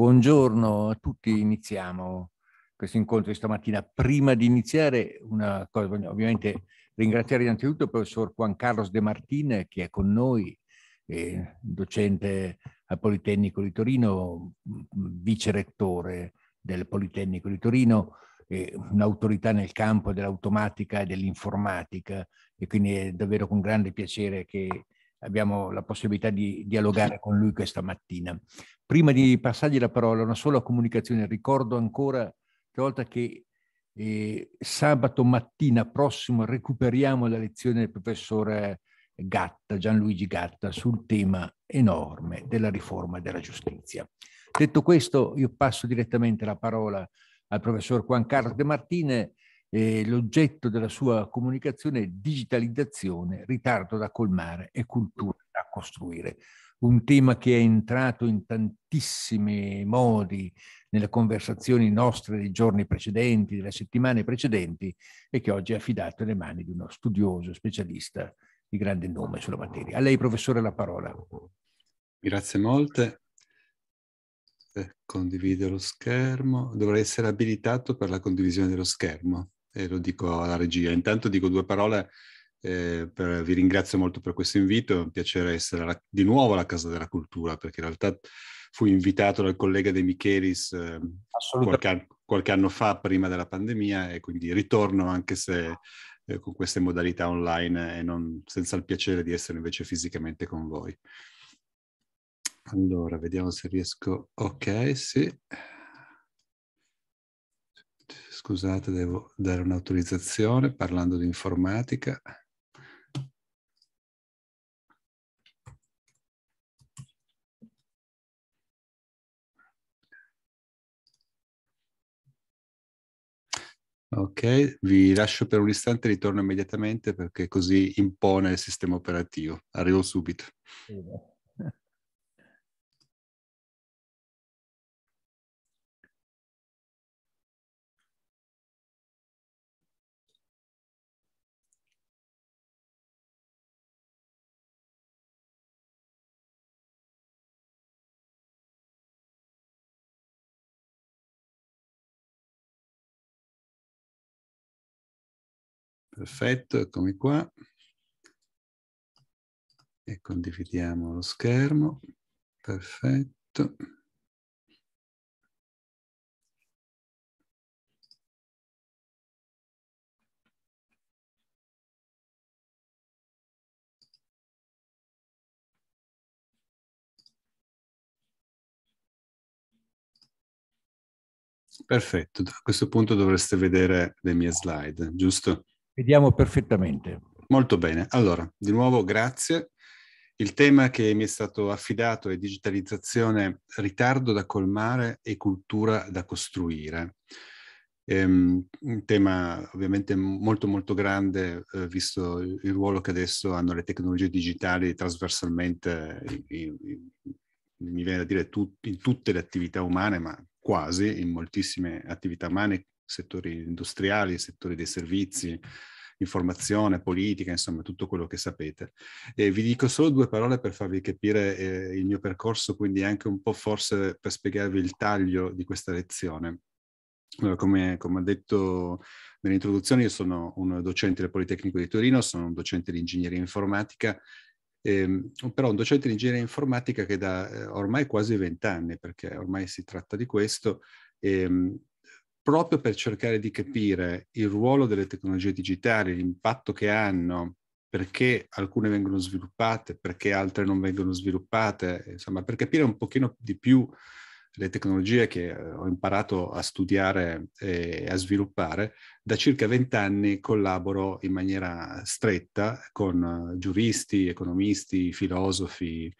Buongiorno a tutti, iniziamo questo incontro di stamattina. Prima di iniziare, una cosa, voglio ovviamente ringraziare innanzitutto il professor Juan Carlos De Martine che è con noi, eh, docente al Politecnico di Torino, vice rettore del Politecnico di Torino, eh, un'autorità nel campo dell'automatica e dell'informatica e quindi è davvero con grande piacere che abbiamo la possibilità di dialogare con lui questa mattina. Prima di passargli la parola, una sola comunicazione. Ricordo ancora che volta che eh, sabato mattina prossimo recuperiamo la lezione del professore Gatta, Gianluigi Gatta, sul tema enorme della riforma della giustizia. Detto questo, io passo direttamente la parola al professor Juan Carlos De Martine e l'oggetto della sua comunicazione è digitalizzazione, ritardo da colmare e cultura da costruire. Un tema che è entrato in tantissimi modi nelle conversazioni nostre dei giorni precedenti, delle settimane precedenti e che oggi è affidato alle mani di uno studioso specialista di grande nome sulla materia. A lei, professore, la parola. Grazie molte. Eh, condivido lo schermo. Dovrei essere abilitato per la condivisione dello schermo e lo dico alla regia. Intanto dico due parole, eh, per, vi ringrazio molto per questo invito, è un piacere essere alla, di nuovo alla Casa della Cultura, perché in realtà fui invitato dal collega De Michelis eh, qualche, qualche, anno fa, prima della pandemia, e quindi ritorno anche se eh, con queste modalità online e non, senza il piacere di essere invece fisicamente con voi. Allora, vediamo se riesco. Ok, sì. Scusate, devo dare un'autorizzazione parlando di informatica. Ok, vi lascio per un istante e ritorno immediatamente perché così impone il sistema operativo. Arrivo subito. perfetto, eccomi qua. E condividiamo lo schermo, perfetto. Perfetto, a questo punto dovreste vedere le mie slide, giusto? Vediamo perfettamente. Molto bene. Allora, di nuovo grazie. Il tema che mi è stato affidato è digitalizzazione, ritardo da colmare e cultura da costruire. Ehm, un tema ovviamente molto molto grande eh, visto il ruolo che adesso hanno le tecnologie digitali trasversalmente, in, in, mi viene da dire, tut, in tutte le attività umane, ma quasi in moltissime attività umane, settori industriali, settori dei servizi, informazione, politica, insomma tutto quello che sapete. E vi dico solo due parole per farvi capire eh, il mio percorso, quindi anche un po' forse per spiegarvi il taglio di questa lezione. Allora, come, come ho detto nell'introduzione, io sono un docente del Politecnico di Torino, sono un docente di ingegneria informatica eh, però un docente di ingegneria informatica che da eh, ormai quasi vent'anni, perché ormai si tratta di questo, ehm, proprio per cercare di capire il ruolo delle tecnologie digitali, l'impatto che hanno, perché alcune vengono sviluppate, perché altre non vengono sviluppate, insomma, per capire un pochino di più le tecnologie che eh, ho imparato a studiare e a sviluppare, da circa vent'anni collaboro in maniera stretta con eh, giuristi, economisti, filosofi,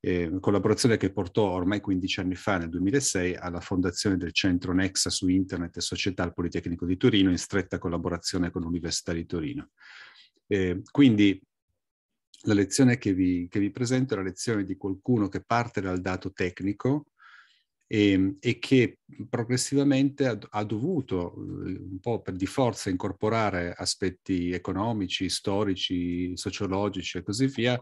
eh, collaborazione che portò ormai 15 anni fa, nel 2006, alla fondazione del centro Nexa su Internet e Società al Politecnico di Torino in stretta collaborazione con l'Università di Torino. Eh, quindi la lezione che vi, che vi, presento è la lezione di qualcuno che parte dal dato tecnico e, ehm, e che progressivamente ha, ha, dovuto, eh, un po' per di forza, incorporare aspetti economici, storici, sociologici e così via,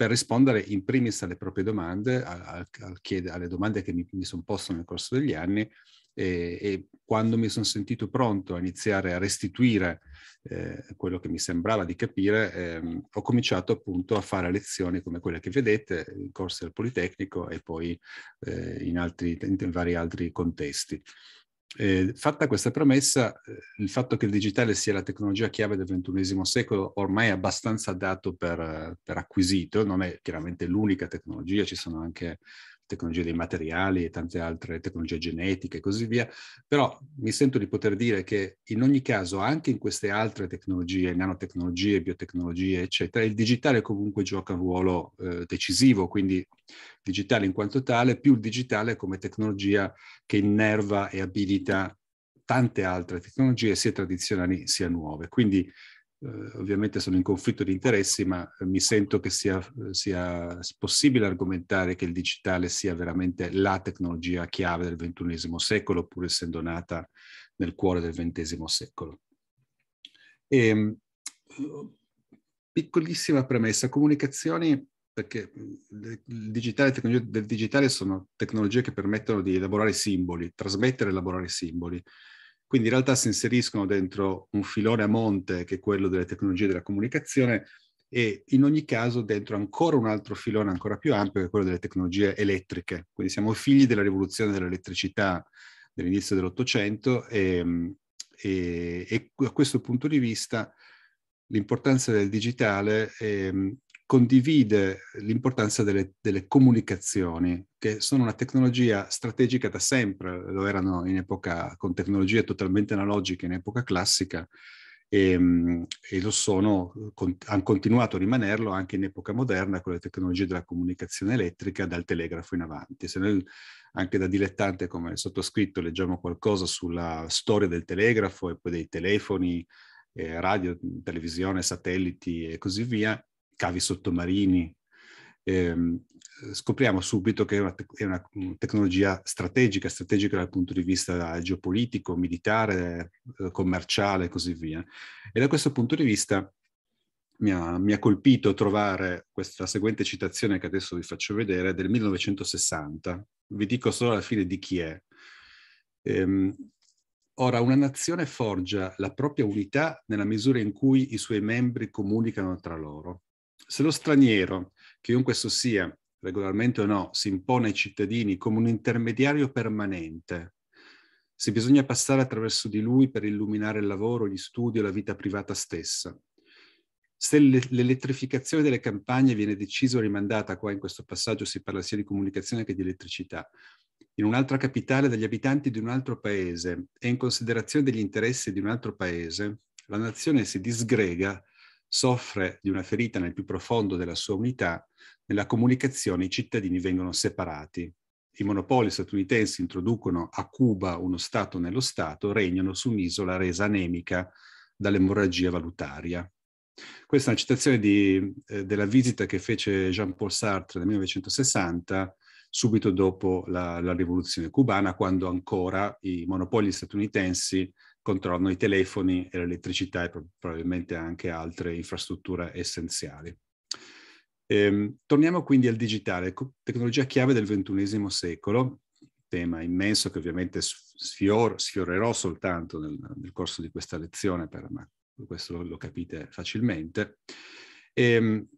per rispondere in primis alle proprie domande, al, al chiede, alle domande che mi, mi sono posto nel corso degli anni e, e quando mi sono sentito pronto a iniziare a restituire eh, quello che mi sembrava di capire, ehm, ho cominciato appunto a fare lezioni come quelle che vedete, in corsi al Politecnico e poi eh, in, altri, in vari altri contesti. Eh, fatta questa premessa, eh, il fatto che il digitale sia la tecnologia chiave del XXI secolo ormai è abbastanza dato per, eh, per acquisito, non è chiaramente l'unica tecnologia, ci sono anche tecnologia dei materiali e tante altre tecnologie genetiche e così via, però mi sento di poter dire che in ogni caso anche in queste altre tecnologie, nanotecnologie, biotecnologie, eccetera, il digitale comunque gioca un ruolo eh, decisivo, quindi digitale in quanto tale, più il digitale come tecnologia che innerva e abilita tante altre tecnologie, sia tradizionali sia nuove. Quindi eh, ovviamente sono in conflitto di interessi, ma eh, mi sento che sia, eh, sia, possibile argomentare che il digitale sia veramente la tecnologia chiave del XXI secolo, pur essendo nata nel cuore del XX secolo. E, ehm, piccolissima premessa, comunicazioni, perché mm, il digitale, tecnologie del digitale sono tecnologie che permettono di elaborare simboli, trasmettere e elaborare simboli quindi in realtà si inseriscono dentro un filone a monte che è quello delle tecnologie della comunicazione e in ogni caso dentro ancora un altro filone ancora più ampio che è quello delle tecnologie elettriche. Quindi siamo figli della rivoluzione dell'elettricità dell'inizio dell'Ottocento e, ehm, e, e, a questo punto di vista l'importanza del digitale eh, condivide l'importanza delle, delle, comunicazioni, che sono una tecnologia strategica da sempre, lo erano in epoca con tecnologie totalmente analogiche in epoca classica e, ehm, e lo sono, con, hanno continuato a rimanerlo anche in epoca moderna con le tecnologie della comunicazione elettrica dal telegrafo in avanti. Se noi anche da dilettante come sottoscritto leggiamo qualcosa sulla storia del telegrafo e poi dei telefoni, eh, radio, televisione, satelliti e così via, cavi sottomarini. Eh, scopriamo subito che è una, è una, tecnologia strategica, strategica dal punto di vista geopolitico, militare, eh, commerciale e così via. E da questo punto di vista mi ha, mi ha colpito trovare questa seguente citazione che adesso vi faccio vedere del 1960. Vi dico solo alla fine di chi è. Ehm, Ora, una nazione forgia la propria unità nella misura in cui i suoi membri comunicano tra loro. Se lo straniero, chiunque esso sia, regolarmente o no, si impone ai cittadini come un intermediario permanente, se bisogna passare attraverso di lui per illuminare il lavoro, gli studi o la vita privata stessa. Se l'elettrificazione delle campagne viene decisa o rimandata, qua in questo passaggio si parla sia di comunicazione che di elettricità, in un'altra capitale dagli abitanti di un altro paese e in considerazione degli interessi di un altro paese, la nazione si disgrega soffre di una ferita nel più profondo della sua unità, nella comunicazione i cittadini vengono separati. I monopoli statunitensi introducono a Cuba uno Stato nello Stato, regnano su un'isola resa anemica dall'emorragia valutaria. Questa è una citazione di, eh, della visita che fece Jean-Paul Sartre nel 1960, subito dopo la, la rivoluzione cubana, quando ancora i monopoli statunitensi controllano i telefoni e l'elettricità e probabilmente anche altre infrastrutture essenziali. Ehm, torniamo quindi al digitale, tecnologia chiave del XXI secolo, tema immenso che ovviamente sfior, sfiorerò soltanto nel, nel, corso di questa lezione, per, ma questo lo, lo capite facilmente. Ehm,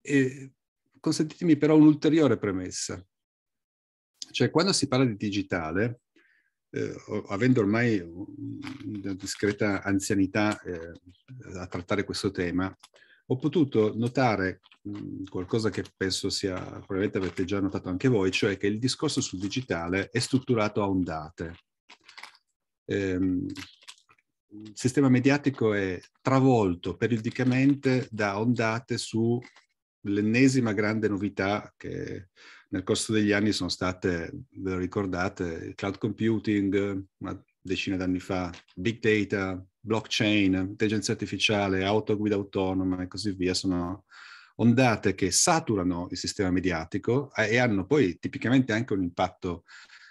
e consentitemi però un'ulteriore premessa, cioè quando si parla di digitale eh, avendo ormai una discreta anzianità eh, a trattare questo tema, ho potuto notare mh, mm, qualcosa che penso sia, probabilmente avete già notato anche voi, cioè che il discorso sul digitale è strutturato a ondate. Ehm, il sistema mediatico è travolto periodicamente da ondate sull'ennesima grande novità che nel corso degli anni sono state, ve lo ricordate, cloud computing, una decina d'anni fa, big data, blockchain, intelligenza artificiale, autoguida autonoma e così via, sono ondate che saturano il sistema mediatico eh, e hanno poi tipicamente anche un impatto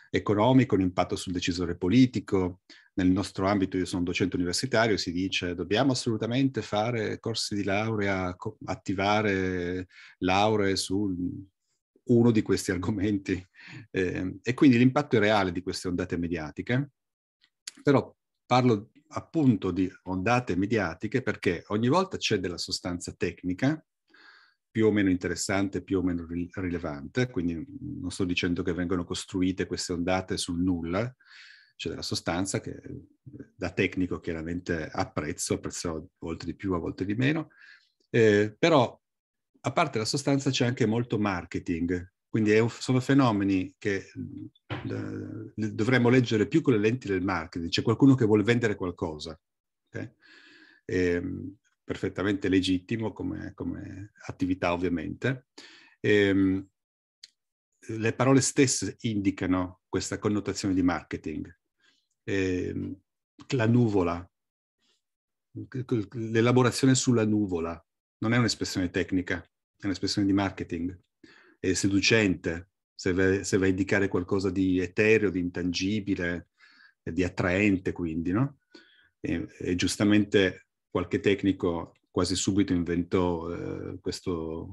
economico, un impatto sul decisore politico. Nel nostro ambito, io sono docente universitario, si dice dobbiamo assolutamente fare corsi di laurea, attivare lauree sul uno di questi argomenti. Eh, e quindi l'impatto è reale di queste ondate mediatiche, però parlo appunto di ondate mediatiche perché ogni volta c'è della sostanza tecnica, più o meno interessante, più o meno rilevante, quindi non sto dicendo che vengono costruite queste ondate sul nulla, c'è della sostanza che eh, da tecnico chiaramente apprezzo, apprezzo a volte di più, a volte di meno, eh, però a parte la sostanza c'è anche molto marketing, quindi un, sono fenomeni che uh, dovremmo leggere più con le lenti del marketing. C'è qualcuno che vuole vendere qualcosa, okay? e, ehm, perfettamente legittimo come, come attività ovviamente. E, ehm, le parole stesse indicano questa connotazione di marketing. E, ehm, la nuvola, l'elaborazione sulla nuvola, non è un'espressione tecnica, è un'espressione di marketing, è seducente se va, a indicare qualcosa di etereo, di intangibile, eh, di attraente quindi, no? E, e giustamente qualche tecnico quasi subito inventò eh, questo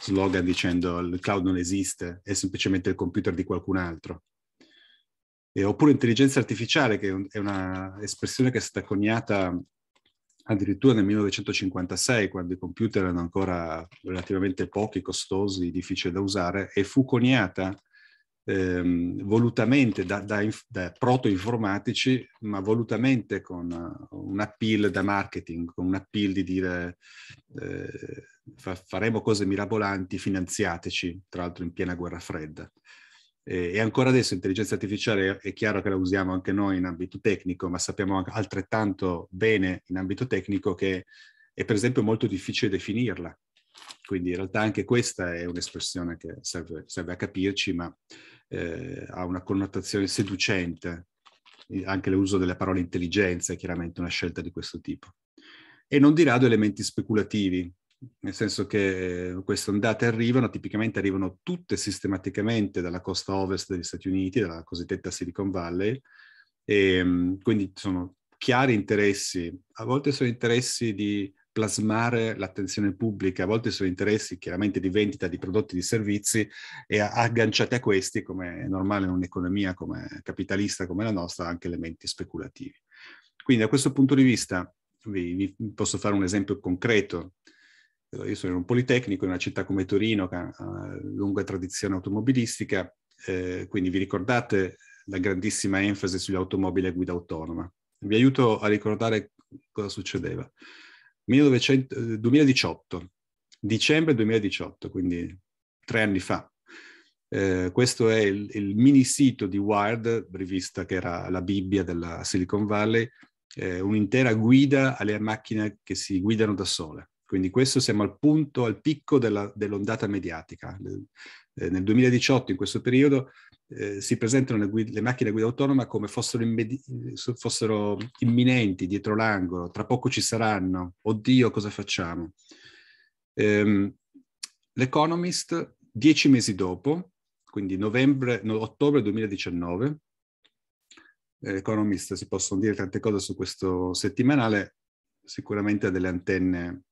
slogan dicendo il cloud non esiste, è semplicemente il computer di qualcun altro. E, oppure intelligenza artificiale, che è un'espressione che è stata coniata addirittura nel 1956, quando i computer erano ancora relativamente pochi, costosi, difficili da usare, e fu coniata ehm, volutamente da, da, da proto-informatici, ma volutamente con uh, un appeal da marketing, con un appeal di dire eh, fa, faremo cose mirabolanti, finanziateci, tra l'altro in piena guerra fredda. Eh, e ancora adesso l'intelligenza artificiale è chiaro che la usiamo anche noi in ambito tecnico, ma sappiamo altrettanto bene in ambito tecnico che è per esempio molto difficile definirla. Quindi in realtà anche questa è un'espressione che serve, serve a capirci, ma eh, ha una connotazione seducente. Anche l'uso delle parole intelligenza è chiaramente una scelta di questo tipo. E non di rado elementi speculativi, nel senso che queste ondate arrivano, tipicamente arrivano tutte sistematicamente dalla costa ovest degli Stati Uniti, dalla cosiddetta Silicon Valley, e ehm, quindi sono chiari interessi, a volte sono interessi di plasmare l'attenzione pubblica, a volte sono interessi chiaramente di vendita di prodotti e di servizi e agganciati a questi, come è normale in un'economia come capitalista come la nostra, anche elementi speculativi. Quindi da questo punto di vista vi, vi posso fare un esempio concreto io sono un politecnico in una città come Torino che ha una lunga tradizione automobilistica, eh, quindi vi ricordate la grandissima enfasi sull'automobile a guida autonoma. Vi aiuto a ricordare cosa succedeva. 1900, 2018, eh, dicembre 2018, quindi tre anni fa. Eh, questo è il, il, mini sito di Wired, rivista che era la Bibbia della Silicon Valley, eh, un'intera guida alle macchine che si guidano da sole. Quindi questo siamo al punto, al picco della, dell'ondata mediatica. nel 2018, eh, in questo periodo, eh, si presentano le, guida, le macchine a guida autonoma come fossero, immedi- fossero, imminenti, dietro l'angolo, tra poco ci saranno, oddio cosa facciamo. Ehm, L'Economist, dieci mesi dopo, quindi novembre, no, ottobre 2019, eh, Economist si possono dire tante cose su questo settimanale, sicuramente ha delle antenne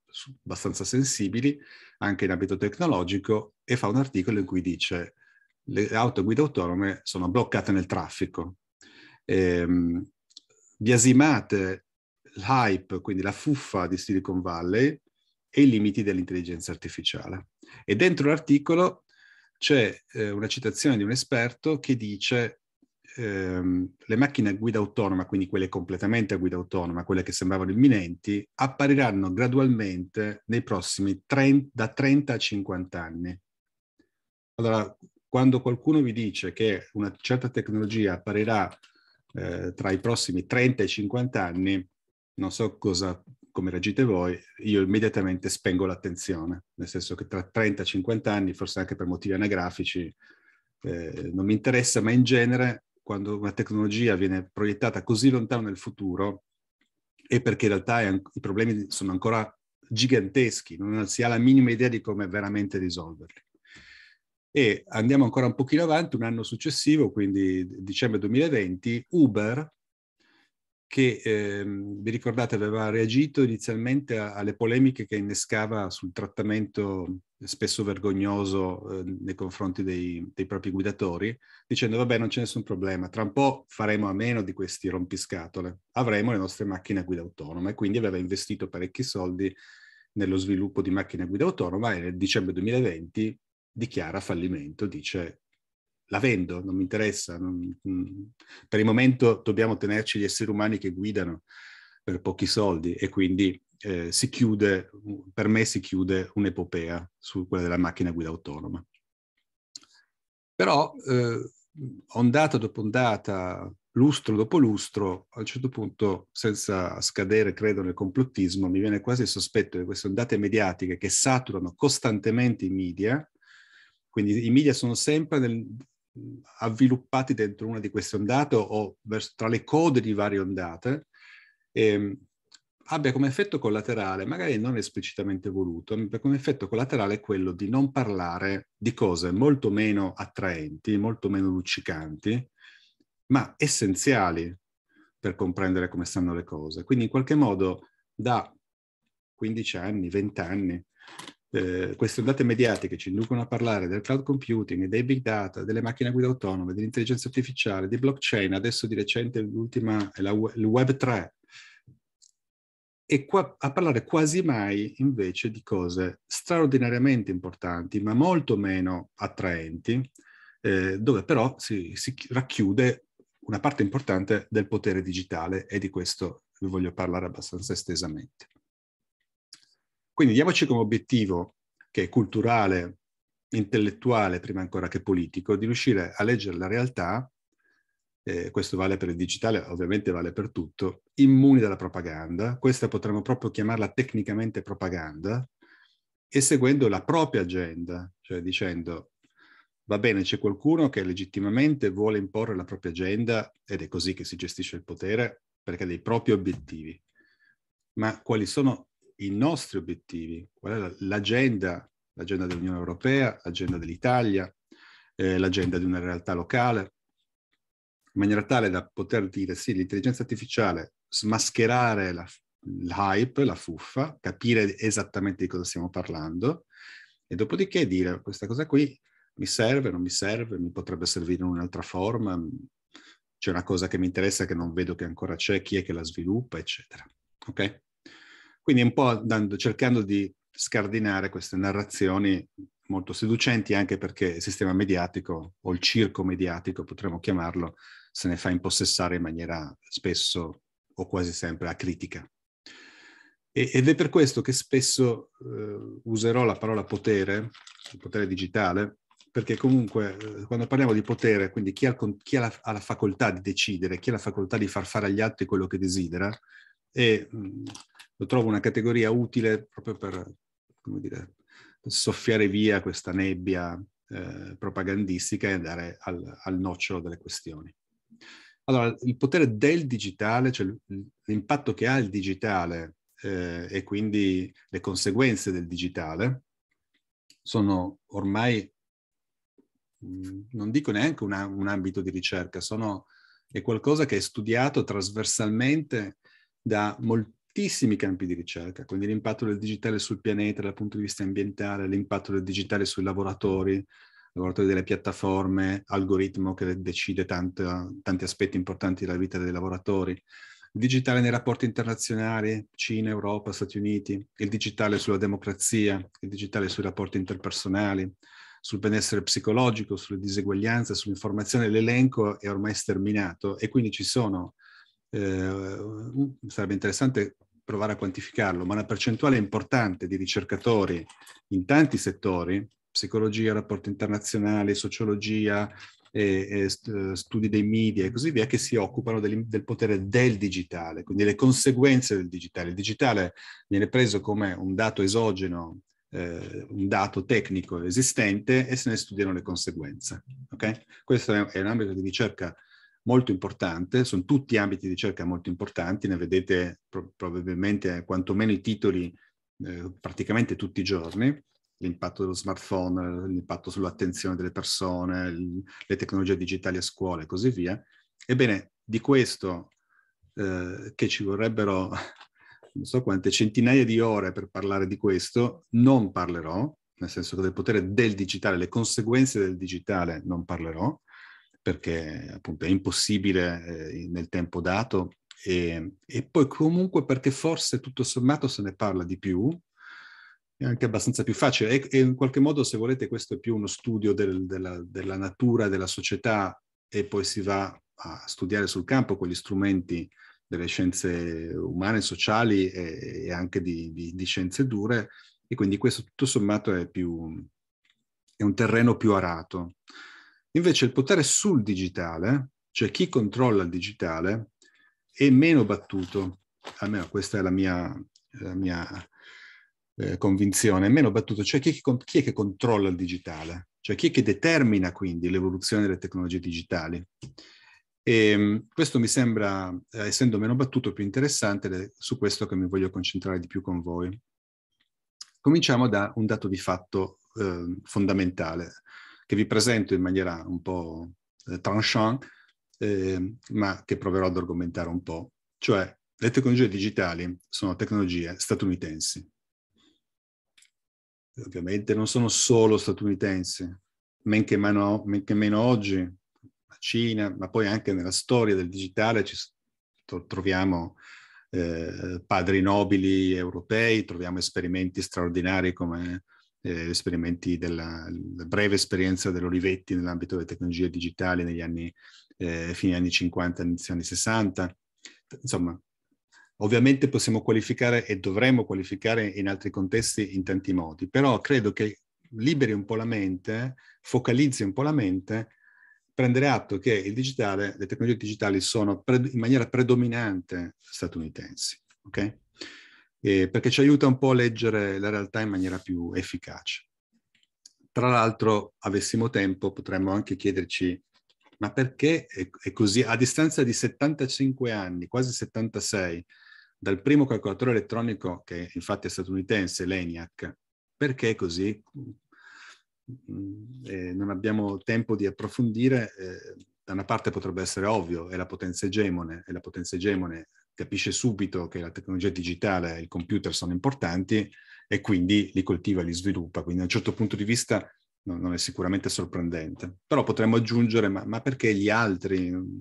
abbastanza sensibili anche in ambito tecnologico e fa un articolo in cui dice le auto guida autonome sono bloccate nel traffico. Ehm, biasimate l'hype, quindi la fuffa di Silicon Valley e i limiti dell'intelligenza artificiale. E dentro l'articolo c'è eh, una citazione di un esperto che dice ehm, le macchine a guida autonoma, quindi quelle completamente a guida autonoma, quelle che sembravano imminenti, appariranno gradualmente nei prossimi 30, da 30 a 50 anni. Allora, quando qualcuno vi dice che una certa tecnologia apparirà eh, tra i prossimi 30 e 50 anni, non so cosa, come reagite voi, io immediatamente spengo l'attenzione, nel senso che tra 30 e 50 anni, forse anche per motivi anagrafici, eh, non mi interessa, ma in genere quando una tecnologia viene proiettata così lontano nel futuro è perché in realtà è, i problemi sono ancora giganteschi, non si ha la minima idea di come veramente risolverli. E andiamo ancora un pochino avanti, un anno successivo, quindi dicembre 2020, Uber, che eh, vi ricordate aveva reagito inizialmente a, alle polemiche che innescava sul trattamento spesso vergognoso eh, nei confronti dei, dei, propri guidatori, dicendo vabbè non c'è nessun problema, tra un po' faremo a meno di questi rompiscatole, avremo le nostre macchine a guida autonoma e quindi aveva investito parecchi soldi nello sviluppo di macchine a guida autonoma e nel dicembre 2020 dichiara fallimento, dice la vendo, non mi interessa, non, mm, per il momento dobbiamo tenerci gli esseri umani che guidano per pochi soldi e quindi eh, si chiude, per me si chiude un'epopea su quella della macchina guida autonoma. Però eh, ondata dopo ondata, lustro dopo lustro, a un certo punto, senza scadere, credo, nel complottismo, mi viene quasi il sospetto che queste ondate mediatiche che saturano costantemente i media, quindi i media sono sempre nel, avviluppati dentro una di queste ondate o verso, tra le code di varie ondate, e, ehm, abbia come effetto collaterale, magari non esplicitamente voluto, ma come effetto collaterale quello di non parlare di cose molto meno attraenti, molto meno luccicanti, ma essenziali per comprendere come stanno le cose. Quindi in qualche modo da 15 anni, 20 anni, eh, queste ondate mediatiche ci inducono a parlare del cloud computing, dei big data, delle macchine a guida autonome, dell'intelligenza artificiale, di blockchain, adesso di recente l'ultima è la, il Web 3, e qua, a parlare quasi mai invece di cose straordinariamente importanti, ma molto meno attraenti, eh, dove però si, si racchiude una parte importante del potere digitale e di questo vi voglio parlare abbastanza estesamente. Quindi diamoci come obiettivo, che è culturale, intellettuale prima ancora che politico, di riuscire a leggere la realtà eh, questo vale per il digitale, ovviamente vale per tutto, immuni dalla propaganda, questa potremmo proprio chiamarla tecnicamente propaganda, e seguendo la propria agenda, cioè dicendo va bene, c'è qualcuno che legittimamente vuole imporre la propria agenda ed è così che si gestisce il potere perché ha dei propri obiettivi. Ma quali sono i nostri obiettivi? Qual è l'agenda, l'agenda dell'Unione Europea, l'agenda dell'Italia, eh, l'agenda di una realtà locale? in maniera tale da poter dire sì, l'intelligenza artificiale, smascherare la, l'hype, la fuffa, capire esattamente di cosa stiamo parlando e dopodiché dire questa cosa qui mi serve, non mi serve, mi potrebbe servire in un'altra forma, mm, c'è una cosa che mi interessa che non vedo che ancora c'è, chi è che la sviluppa, eccetera. Ok? Quindi un po' dando, cercando di scardinare queste narrazioni molto seducenti anche perché il sistema mediatico o il circo mediatico, potremmo chiamarlo, se ne fa impossessare in maniera spesso o quasi sempre acritica. E, ed è per questo che spesso eh, userò la parola potere, potere digitale, perché comunque eh, quando parliamo di potere, quindi chi, ha, chi ha, la, ha, la, facoltà di decidere, chi ha la facoltà di far fare agli altri quello che desidera, e mh, mm, lo trovo una categoria utile proprio per, dire, soffiare via questa nebbia eh, propagandistica e andare al, al nocciolo delle questioni. Allora, il potere del digitale, cioè l'impatto che ha il digitale eh, e quindi le conseguenze del digitale, sono ormai, non dico neanche una, un ambito di ricerca, sono, è qualcosa che è studiato trasversalmente da moltissimi campi di ricerca, quindi l'impatto del digitale sul pianeta dal punto di vista ambientale, l'impatto del digitale sui lavoratori, lavoratori delle piattaforme, algoritmo che decide tanta, tanti aspetti importanti della vita dei lavoratori, il digitale nei rapporti internazionali, Cina, Europa, Stati Uniti, il digitale sulla democrazia, il digitale sui rapporti interpersonali, sul benessere psicologico, sulle diseguaglianze, sull'informazione, l'elenco è ormai sterminato e quindi ci sono, eh, sarebbe interessante provare a quantificarlo, ma una percentuale importante di ricercatori in tanti settori psicologia, rapporti internazionali, sociologia, e, e eh, studi dei media e così via, che si occupano del, del, potere del digitale, quindi le conseguenze del digitale. Il digitale viene preso come un dato esogeno, eh, un dato tecnico esistente e se ne studiano le conseguenze. Okay? Questo è, è un ambito di ricerca molto importante, sono tutti ambiti di ricerca molto importanti, ne vedete pro- probabilmente quantomeno i titoli eh, praticamente tutti i giorni l'impatto dello smartphone, l'impatto sull'attenzione delle persone, le tecnologie digitali a scuola e così via. Ebbene, di questo eh, che ci vorrebbero non so quante centinaia di ore per parlare di questo, non parlerò, nel senso che del potere del digitale, le conseguenze del digitale non parlerò, perché appunto è impossibile eh, nel tempo dato e, e, poi comunque perché forse tutto sommato se ne parla di più è anche abbastanza più facile. E, in qualche modo, se volete, questo è più uno studio del, della, della, natura, della società, e poi si va a studiare sul campo con gli strumenti delle scienze umane, sociali e, e anche di, di, di, scienze dure, e quindi questo tutto sommato è, più, è un terreno più arato. Invece il potere sul digitale, cioè chi controlla il digitale, è meno battuto, almeno questa è la mia, la mia eh, convinzione, meno battuto, cioè chi è, che, chi è che controlla il digitale? Cioè chi è che determina quindi l'evoluzione delle tecnologie digitali? E ehm, questo mi sembra, eh, essendo meno battuto, più interessante è su questo che mi voglio concentrare di più con voi. Cominciamo da un dato di fatto eh, fondamentale, che vi presento in maniera un po' eh, ehm, ma che proverò ad argomentare un po', cioè le tecnologie digitali sono tecnologie statunitensi ovviamente non sono solo statunitensi, men che, meno, men che meno oggi, la Cina, ma poi anche nella storia del digitale ci troviamo eh, padri nobili europei, troviamo esperimenti straordinari come eh, esperimenti della, breve esperienza dell'Olivetti nell'ambito delle tecnologie digitali negli anni, eh, fine anni 50, inizio anni 60. Insomma, Ovviamente possiamo qualificare e dovremmo qualificare in altri contesti in tanti modi, però credo che liberi un po' la mente, focalizzi un po' la mente, prendere atto che il digitale, le tecnologie digitali sono in maniera predominante statunitensi, ok? Eh, perché ci aiuta un po' a leggere la realtà in maniera più efficace. Tra l'altro, avessimo tempo, potremmo anche chiederci ma perché è, così? A distanza di 75 anni, quasi 76, dal primo calcolatore elettronico, che infatti è statunitense, l'ENIAC. Perché così? Mm, eh, non abbiamo tempo di approfondire. Eh, da una parte potrebbe essere ovvio, è la potenza egemone, e la potenza egemone capisce subito che la tecnologia digitale e il computer sono importanti e quindi li coltiva, li sviluppa. Quindi da un certo punto di vista non, non è sicuramente sorprendente. Però potremmo aggiungere, ma, ma perché gli altri mm,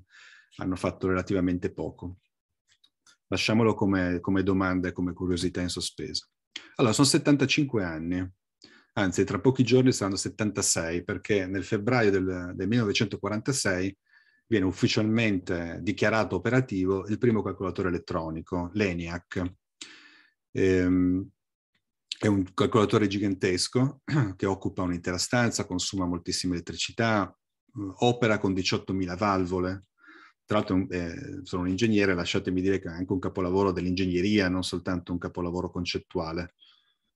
hanno fatto relativamente poco? lasciamolo come, come domanda e come curiosità in sospeso. Allora, sono 75 anni, anzi tra pochi giorni saranno 76 perché nel febbraio del, del 1946 viene ufficialmente dichiarato operativo il primo calcolatore elettronico, l'ENIAC. Ehm, è un calcolatore gigantesco che occupa un'intera stanza, consuma moltissima elettricità, opera con 18.000 valvole, tra l'altro eh, sono un ingegnere, lasciatemi dire che è anche un capolavoro dell'ingegneria, non soltanto un capolavoro concettuale,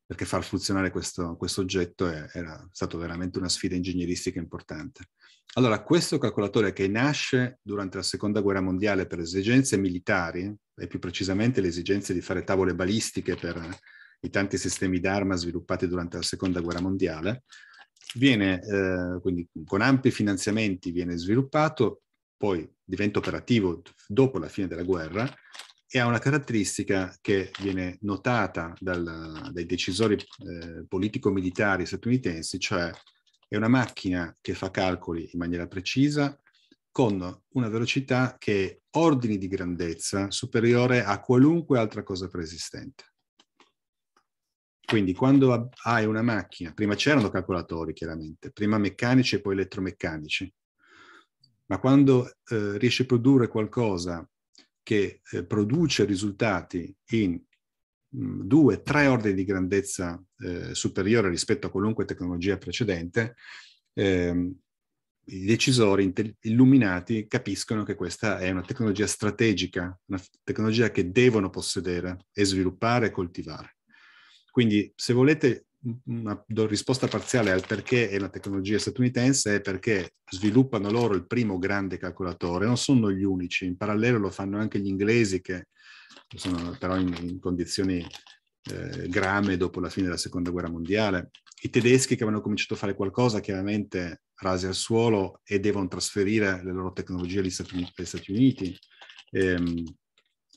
perché far funzionare questo, questo oggetto è, era stata veramente una sfida ingegneristica importante. Allora, questo calcolatore che nasce durante la Seconda Guerra Mondiale per esigenze militari, e più precisamente le esigenze di fare tavole balistiche per i tanti sistemi d'arma sviluppati durante la Seconda Guerra Mondiale, viene eh, quindi con ampi finanziamenti viene sviluppato poi diventa operativo dopo la fine della guerra e ha una caratteristica che viene notata dal, dai decisori eh, politico-militari statunitensi, cioè è una macchina che fa calcoli in maniera precisa con una velocità che è ordini di grandezza superiore a qualunque altra cosa preesistente. Quindi quando hai una macchina, prima c'erano calcolatori chiaramente, prima meccanici e poi elettromeccanici, ma quando eh, riesci a produrre qualcosa che eh, produce risultati in mh, mm, due, tre ordini di grandezza eh, superiore rispetto a qualunque tecnologia precedente, ehm, i decisori illuminati capiscono che questa è una tecnologia strategica, una tecnologia che devono possedere e sviluppare e coltivare. Quindi se volete una risposta parziale al perché è la tecnologia statunitense è perché sviluppano loro il primo grande calcolatore, non sono gli unici, in parallelo lo fanno anche gli inglesi che sono però in, in condizioni eh, grame dopo la fine della seconda guerra mondiale, i tedeschi che avevano cominciato a fare qualcosa chiaramente rasi al suolo e devono trasferire le loro tecnologie agli Stati, agli Stati Uniti. Ehm,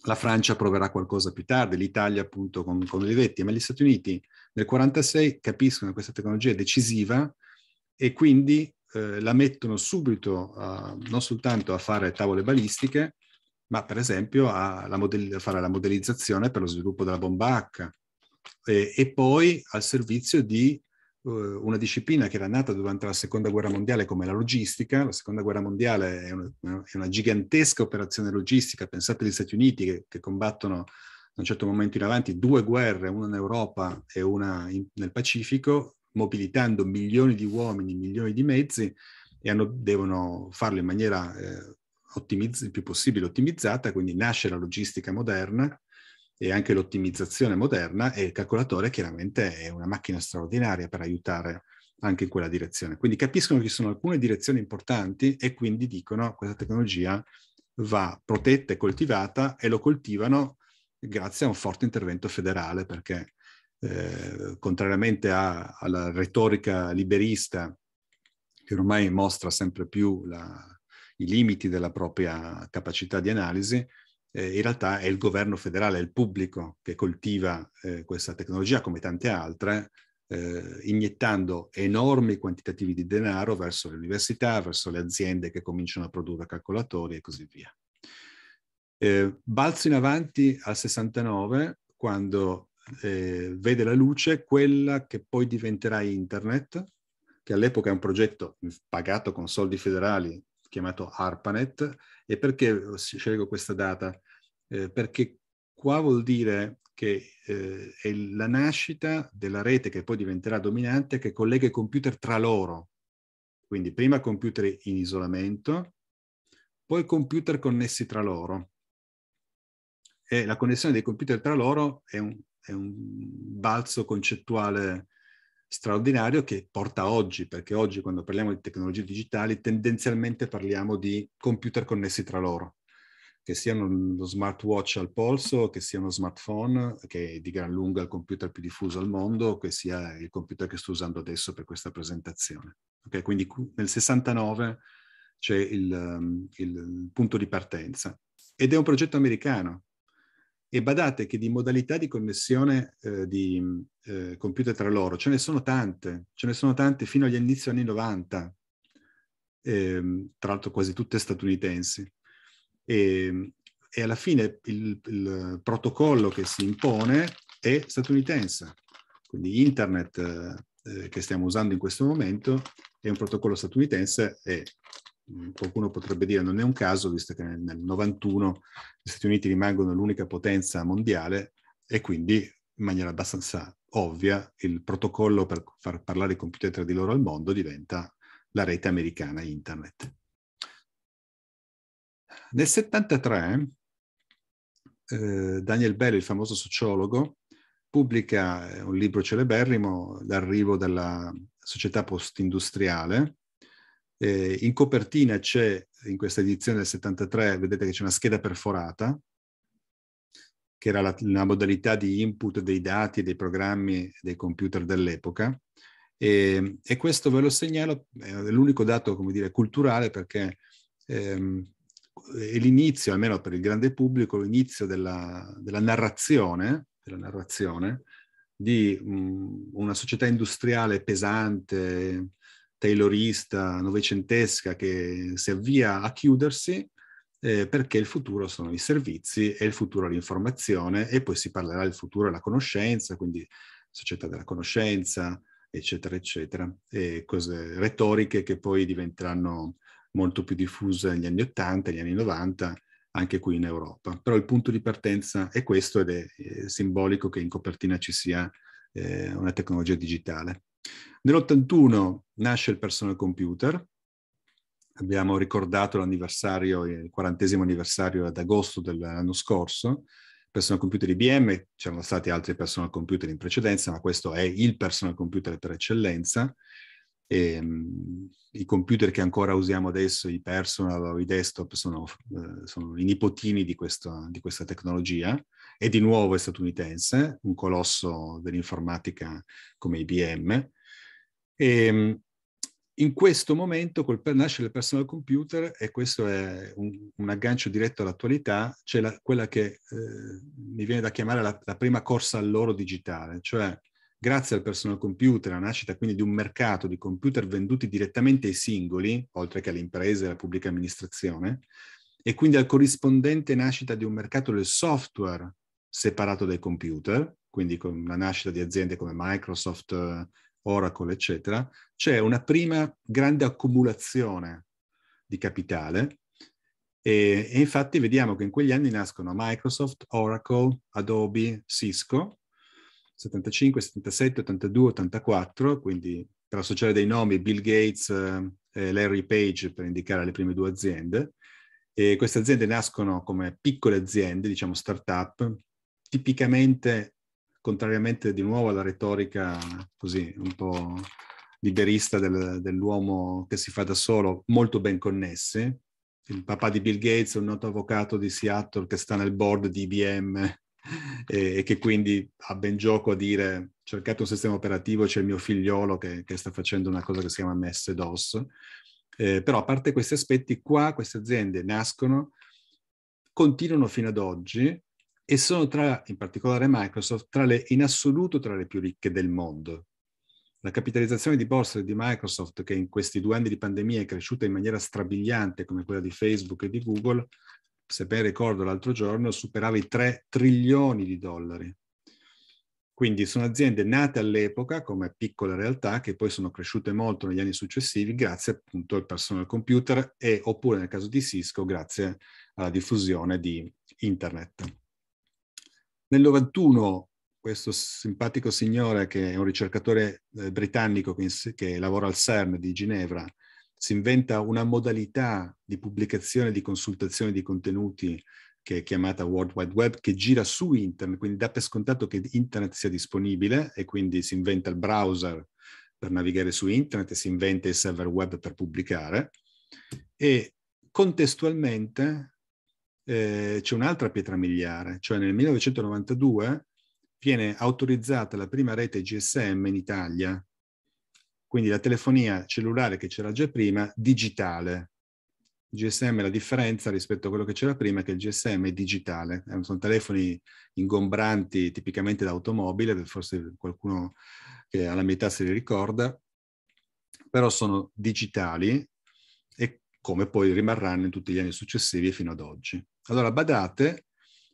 la Francia proverà qualcosa più tardi, l'Italia appunto con, con Olivetti, ma gli Stati Uniti nel 1946 capiscono che questa tecnologia è decisiva e quindi eh, la mettono subito a, non soltanto a fare tavole balistiche, ma per esempio a, modell- a fare la modellizzazione per lo sviluppo della bomba H e, e poi al servizio di eh, una disciplina che era nata durante la seconda guerra mondiale come la logistica. La seconda guerra mondiale è una, è una gigantesca operazione logistica. Pensate agli Stati Uniti che, che combattono da un certo momento in avanti due guerre, una in Europa e una in, nel Pacifico, mobilitando milioni di uomini, milioni di mezzi e hanno, devono farlo in maniera eh, ottimizz- il più possibile ottimizzata, quindi nasce la logistica moderna e anche l'ottimizzazione moderna e il calcolatore chiaramente è una macchina straordinaria per aiutare anche in quella direzione. Quindi capiscono che ci sono alcune direzioni importanti e quindi dicono questa tecnologia va protetta e coltivata e lo coltivano grazie a un forte intervento federale perché eh, contrariamente a, alla retorica liberista che ormai mostra sempre più la, i limiti della propria capacità di analisi, eh, in realtà è il governo federale, è il pubblico che coltiva eh, questa tecnologia come tante altre, eh, iniettando enormi quantitativi di denaro verso le università, verso le aziende che cominciano a produrre calcolatori e così via. Eh, balzo in avanti al 69 quando eh, vede la luce quella che poi diventerà internet, che all'epoca è un progetto pagato con soldi federali chiamato ARPANET. E perché scelgo questa data? Eh, perché qua vuol dire che eh, è la nascita della rete che poi diventerà dominante che collega i computer tra loro. Quindi prima computer in isolamento, poi computer connessi tra loro e la connessione dei computer tra loro è un, è un balzo concettuale straordinario che porta oggi, perché oggi quando parliamo di tecnologie digitali tendenzialmente parliamo di computer connessi tra loro, che siano lo smartwatch al polso, che sia uno smartphone, che è di gran lunga il computer più diffuso al mondo, che sia il computer che sto usando adesso per questa presentazione. Okay, quindi nel 69 c'è il, il punto di partenza ed è un progetto americano e badate che di modalità di connessione eh, di eh, computer tra loro ce ne sono tante, ce ne sono tante fino agli inizi anni 90, eh, tra l'altro quasi tutte statunitensi. E, ehm, e alla fine il, il, protocollo che si impone è statunitense. Quindi internet eh, che stiamo usando in questo momento è un protocollo statunitense e Mm, qualcuno potrebbe dire non è un caso, visto che nel 1991 gli Stati Uniti rimangono l'unica potenza mondiale e quindi in maniera abbastanza ovvia il protocollo per far parlare i computer tra di loro al mondo diventa la rete americana internet. Nel 1973 eh, Daniel Bell, il famoso sociologo, pubblica eh, un libro celeberrimo, L'arrivo della società post-industriale, eh, in copertina c'è, in questa edizione del 73, vedete che c'è una scheda perforata, che era la, la modalità di input dei dati dei programmi dei computer dell'epoca. E, e, questo ve lo segnalo, è l'unico dato, come dire, culturale perché ehm, è l'inizio, almeno per il grande pubblico, l'inizio della, della narrazione, della narrazione di mh, mm, una società industriale pesante, taylorista, novecentesca che si avvia a chiudersi eh, perché il futuro sono i servizi e il futuro l'informazione e poi si parlerà del futuro della conoscenza, quindi società della conoscenza, eccetera, eccetera, e cose retoriche che poi diventeranno molto più diffuse negli anni 80, negli anni 90, anche qui in Europa. Però il punto di partenza è questo ed è, è eh, simbolico che in copertina ci sia eh, una tecnologia digitale. Nell'81 nasce il personal computer, abbiamo ricordato l'anniversario, eh, il quarantesimo anniversario ad agosto dell'anno scorso, personal computer IBM, c'erano stati altri personal computer in precedenza, ma questo è il personal computer per eccellenza. E, um, I computer che ancora usiamo adesso, i personal o i desktop, sono, uh, sono i nipotini di, questo, di questa tecnologia e di nuovo è statunitense, un colosso dell'informatica come IBM e, ehm, in questo momento, col nascere del personal computer, e questo è un, un aggancio diretto all'attualità, c'è la, quella che eh, mi viene da chiamare la, la prima corsa all'oro digitale, cioè grazie al personal computer, la nascita quindi di un mercato di computer venduti direttamente ai singoli, oltre che alle imprese e alla pubblica amministrazione, e quindi al corrispondente nascita di un mercato del software separato dai computer, quindi con la nascita di aziende come Microsoft, Oracle, eccetera, c'è una prima grande accumulazione di capitale e, e, infatti vediamo che in quegli anni nascono Microsoft, Oracle, Adobe, Cisco, 75, 77, 82, 84, quindi per associare dei nomi Bill Gates eh, e Larry Page per indicare le prime due aziende. E queste aziende nascono come piccole aziende, diciamo start-up, tipicamente contrariamente di nuovo alla retorica così un po' liberista del, dell'uomo che si fa da solo, molto ben connesse. Il papà di Bill Gates è un noto avvocato di Seattle che sta nel board di IBM e, e che quindi ha ben gioco a dire cercate un sistema operativo, c'è il mio figliolo che, che sta facendo una cosa che si chiama MS-DOS. Eh, però a parte questi aspetti qua, queste aziende nascono, continuano fino ad oggi e sono tra, in particolare Microsoft, tra le, in assoluto tra le più ricche del mondo. La capitalizzazione di borsa di Microsoft, che in questi due anni di pandemia è cresciuta in maniera strabiliante come quella di Facebook e di Google, se ben ricordo l'altro giorno, superava i 3 trilioni di dollari. Quindi sono aziende nate all'epoca come piccole realtà che poi sono cresciute molto negli anni successivi grazie appunto al personal computer e oppure nel caso di Cisco grazie alla diffusione di internet. Nel 91 questo simpatico signore che è un ricercatore eh, britannico che, che, lavora al CERN di Ginevra, si inventa una modalità di pubblicazione e di consultazione di contenuti che è chiamata World Wide Web, che gira su internet, quindi dà per scontato che internet sia disponibile e quindi si inventa il browser per navigare su internet e si inventa il server web per pubblicare e contestualmente eh, c'è un'altra pietra miliare, cioè nel 1992 viene autorizzata la prima rete GSM in Italia, quindi la telefonia cellulare che c'era già prima, digitale. GSM, la differenza rispetto a quello che c'era prima è che il GSM è digitale, eh, sono telefoni ingombranti tipicamente da automobile, forse qualcuno che alla metà se li ricorda, però sono digitali e come poi rimarranno in tutti gli anni successivi fino ad oggi. Allora badate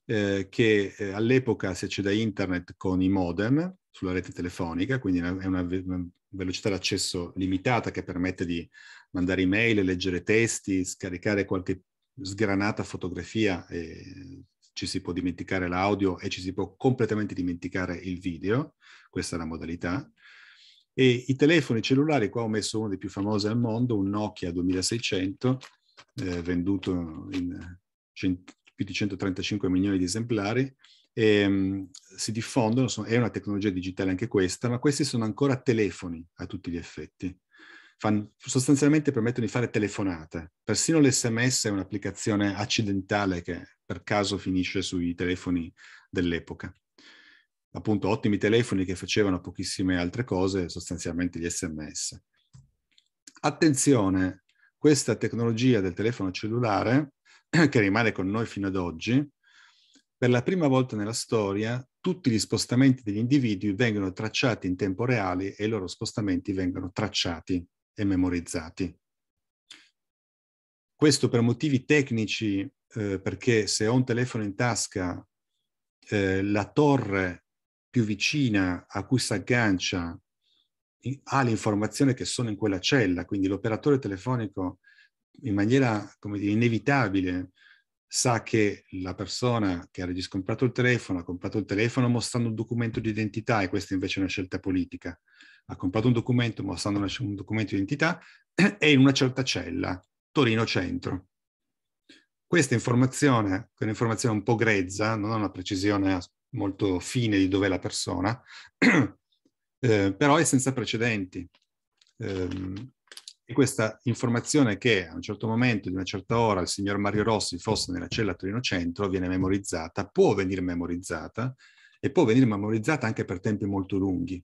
eh, che eh, all'epoca si accede a internet con i modem sulla rete telefonica, quindi è una, ve- una velocità d'accesso limitata che permette di mandare email, leggere testi, scaricare qualche sgranata fotografia e ci si può dimenticare l'audio e ci si può completamente dimenticare il video, questa è la modalità. E i telefoni cellulari, qua ho messo uno dei più famosi al mondo, un Nokia 2600, eh, venduto in, più di 135 milioni di esemplari, e, um, si diffondono, sono, è una tecnologia digitale anche questa, ma questi sono ancora telefoni a tutti gli effetti. Fanno, sostanzialmente permettono di fare telefonate. Persino l'SMS è un'applicazione accidentale che per caso finisce sui telefoni dell'epoca. Appunto, ottimi telefoni che facevano pochissime altre cose, sostanzialmente gli SMS. Attenzione, questa tecnologia del telefono cellulare che rimane con noi fino ad oggi, per la prima volta nella storia tutti gli spostamenti degli individui vengono tracciati in tempo reale e i loro spostamenti vengono tracciati e memorizzati. Questo per motivi tecnici, eh, perché se ho un telefono in tasca, eh, la torre più vicina a cui si aggancia ha l'informazione che sono in quella cella, quindi l'operatore telefonico in maniera, come dire, inevitabile sa che la persona che ha riscomprato il telefono ha comprato il telefono mostrando un documento di identità e questa invece è una scelta politica. Ha comprato un documento mostrando una, un documento di identità e in una certa cella, Torino Centro. Questa informazione, che è un'informazione un po' grezza, non ha una precisione molto fine di dov'è la persona, eh, però è senza precedenti. Eh, e questa informazione che a un certo momento, di una certa ora, il signor Mario Rossi fosse nella cella a Torino Centro viene memorizzata, può venire memorizzata e può venire memorizzata anche per tempi molto lunghi.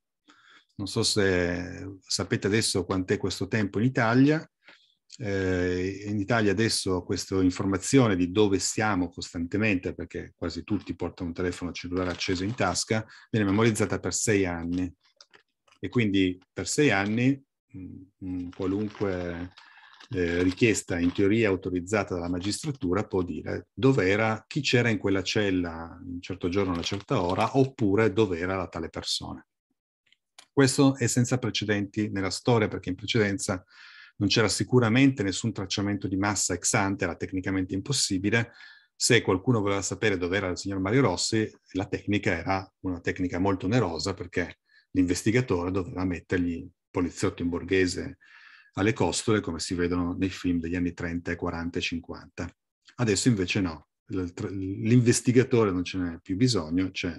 Non so se sapete adesso quant'è questo tempo in Italia. Eh, in Italia adesso questa informazione di dove siamo costantemente, perché quasi tutti portano un telefono cellulare acceso in tasca, viene memorizzata per sei anni. E quindi per sei anni qualunque eh, richiesta in teoria autorizzata dalla magistratura può dire dove era, chi c'era in quella cella un certo giorno, una certa ora, oppure dove era la tale persona. Questo è senza precedenti nella storia, perché in precedenza non c'era sicuramente nessun tracciamento di massa ex ante, era tecnicamente impossibile. Se qualcuno voleva sapere dove era il signor Mario Rossi, la tecnica era una tecnica molto onerosa perché l'investigatore doveva mettergli poliziotto in borghese alle costole, come si vedono nei film degli anni 30, 40 e 50. Adesso invece no, l'investigatore non ce n'è più bisogno, c'è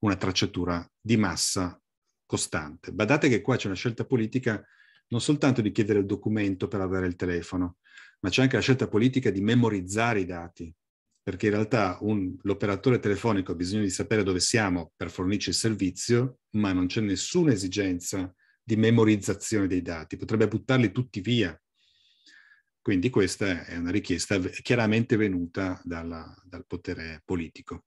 una tracciatura di massa costante. Badate che qua c'è una scelta politica non soltanto di chiedere il documento per avere il telefono, ma c'è anche la scelta politica di memorizzare i dati, perché in realtà un, l'operatore telefonico ha bisogno di sapere dove siamo per fornirci il servizio, ma non c'è nessuna esigenza di memorizzazione dei dati, potrebbe buttarli tutti via. Quindi questa è una richiesta chiaramente venuta dalla, dal potere politico.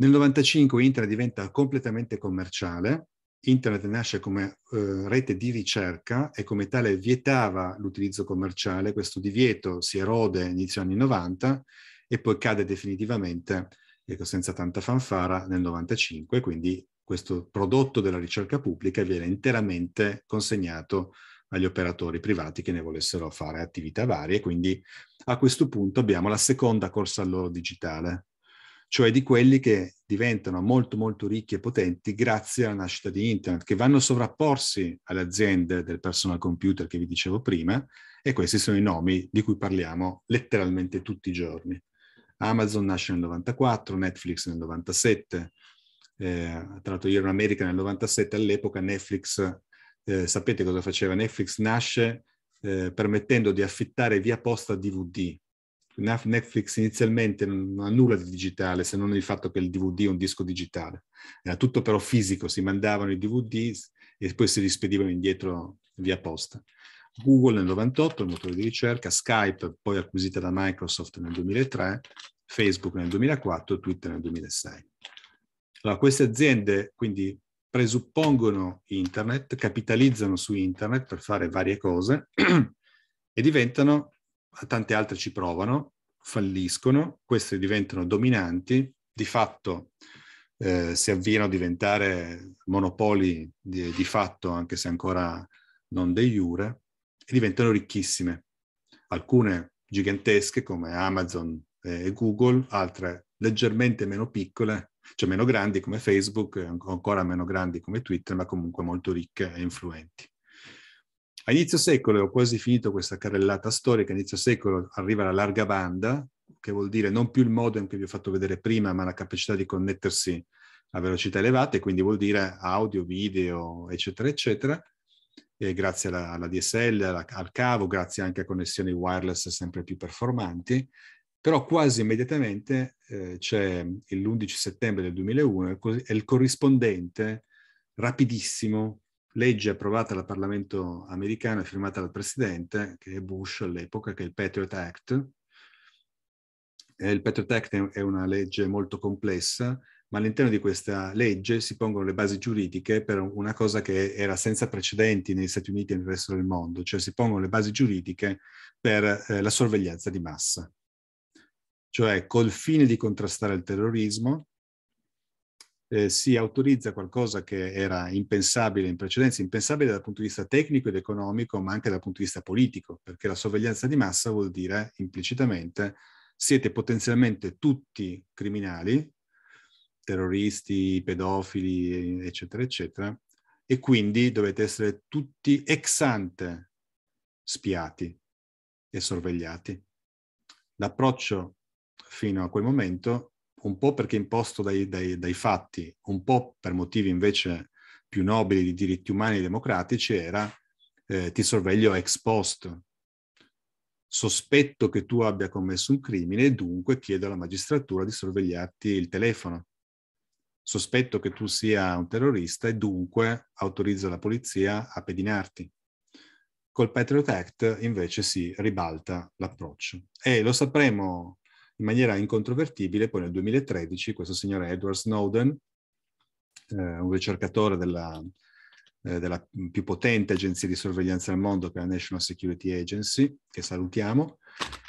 Nel 1995 Internet diventa completamente commerciale, Internet nasce come eh, rete di ricerca e come tale vietava l'utilizzo commerciale, questo divieto si erode inizio anni 90 e poi cade definitivamente, ecco, senza tanta fanfara, nel 1995, quindi questo prodotto della ricerca pubblica viene interamente consegnato agli operatori privati che ne volessero fare attività varie. Quindi a questo punto abbiamo la seconda corsa all'oro digitale, cioè di quelli che diventano molto molto ricchi e potenti grazie alla nascita di internet, che vanno a sovrapporsi alle aziende del personal computer che vi dicevo prima, e questi sono i nomi di cui parliamo letteralmente tutti i giorni. Amazon nasce nel 94, Netflix nel 97, eh, tra l'altro io ero in America nel 97, all'epoca Netflix, eh, sapete cosa faceva? Netflix nasce eh, permettendo di affittare via posta DVD. Netflix inizialmente non ha nulla di digitale se non il fatto che il DVD è un disco digitale. Era tutto però fisico, si mandavano i DVD e poi si rispedivano indietro via posta. Google nel 98, il motore di ricerca, Skype poi acquisita da Microsoft nel 2003, Facebook nel 2004, Twitter nel 2006. Allora, queste aziende quindi presuppongono internet, capitalizzano su internet per fare varie cose e diventano, tante altre ci provano, falliscono, queste diventano dominanti, di fatto eh, si avviano a diventare monopoli di, di fatto, anche se ancora non dei jure, e diventano ricchissime. Alcune gigantesche come Amazon e Google, altre leggermente meno piccole cioè meno grandi come Facebook, eh, ancora meno grandi come Twitter, ma comunque molto ricche e influenti. A inizio secolo, e ho quasi finito questa carrellata storica, a inizio secolo arriva la larga banda, che vuol dire non più il modem che vi ho fatto vedere prima, ma la capacità di connettersi a velocità elevate, quindi vuol dire audio, video, eccetera, eccetera. E grazie alla, alla DSL, alla, al cavo, grazie anche a connessioni wireless sempre più performanti però quasi immediatamente eh, c'è l'11 settembre del 2001, è il corrispondente rapidissimo legge approvata dal Parlamento americano e firmata dal presidente, che è Bush all'epoca, che è il Patriot Act. Eh, il Patriot Act è una legge molto complessa, ma all'interno di questa legge si pongono le basi giuridiche per una cosa che era senza precedenti negli Stati Uniti e nel resto del mondo, cioè si pongono le basi giuridiche per eh, la sorveglianza di massa cioè col fine di contrastare il terrorismo, eh, si autorizza qualcosa che era impensabile in precedenza, impensabile dal punto di vista tecnico ed economico, ma anche dal punto di vista politico, perché la sorveglianza di massa vuol dire implicitamente siete potenzialmente tutti criminali, terroristi, pedofili, eccetera, eccetera, e quindi dovete essere tutti ex ante spiati e sorvegliati. L'approccio fino a quel momento, un po' perché imposto dai, dai, dai fatti, un po' per motivi invece più nobili di diritti umani e democratici, era eh, ti sorveglio ex post. Sospetto che tu abbia commesso un crimine e dunque chiedo alla magistratura di sorvegliarti il telefono. Sospetto che tu sia un terrorista e dunque autorizzo la polizia a pedinarti. Col Patriot Act invece si ribalta l'approccio e lo sapremo in maniera incontrovertibile poi nel 2013 questo signore Edward Snowden, eh, un ricercatore della, eh, della, più potente agenzia di sorveglianza al mondo che è la National Security Agency, che salutiamo,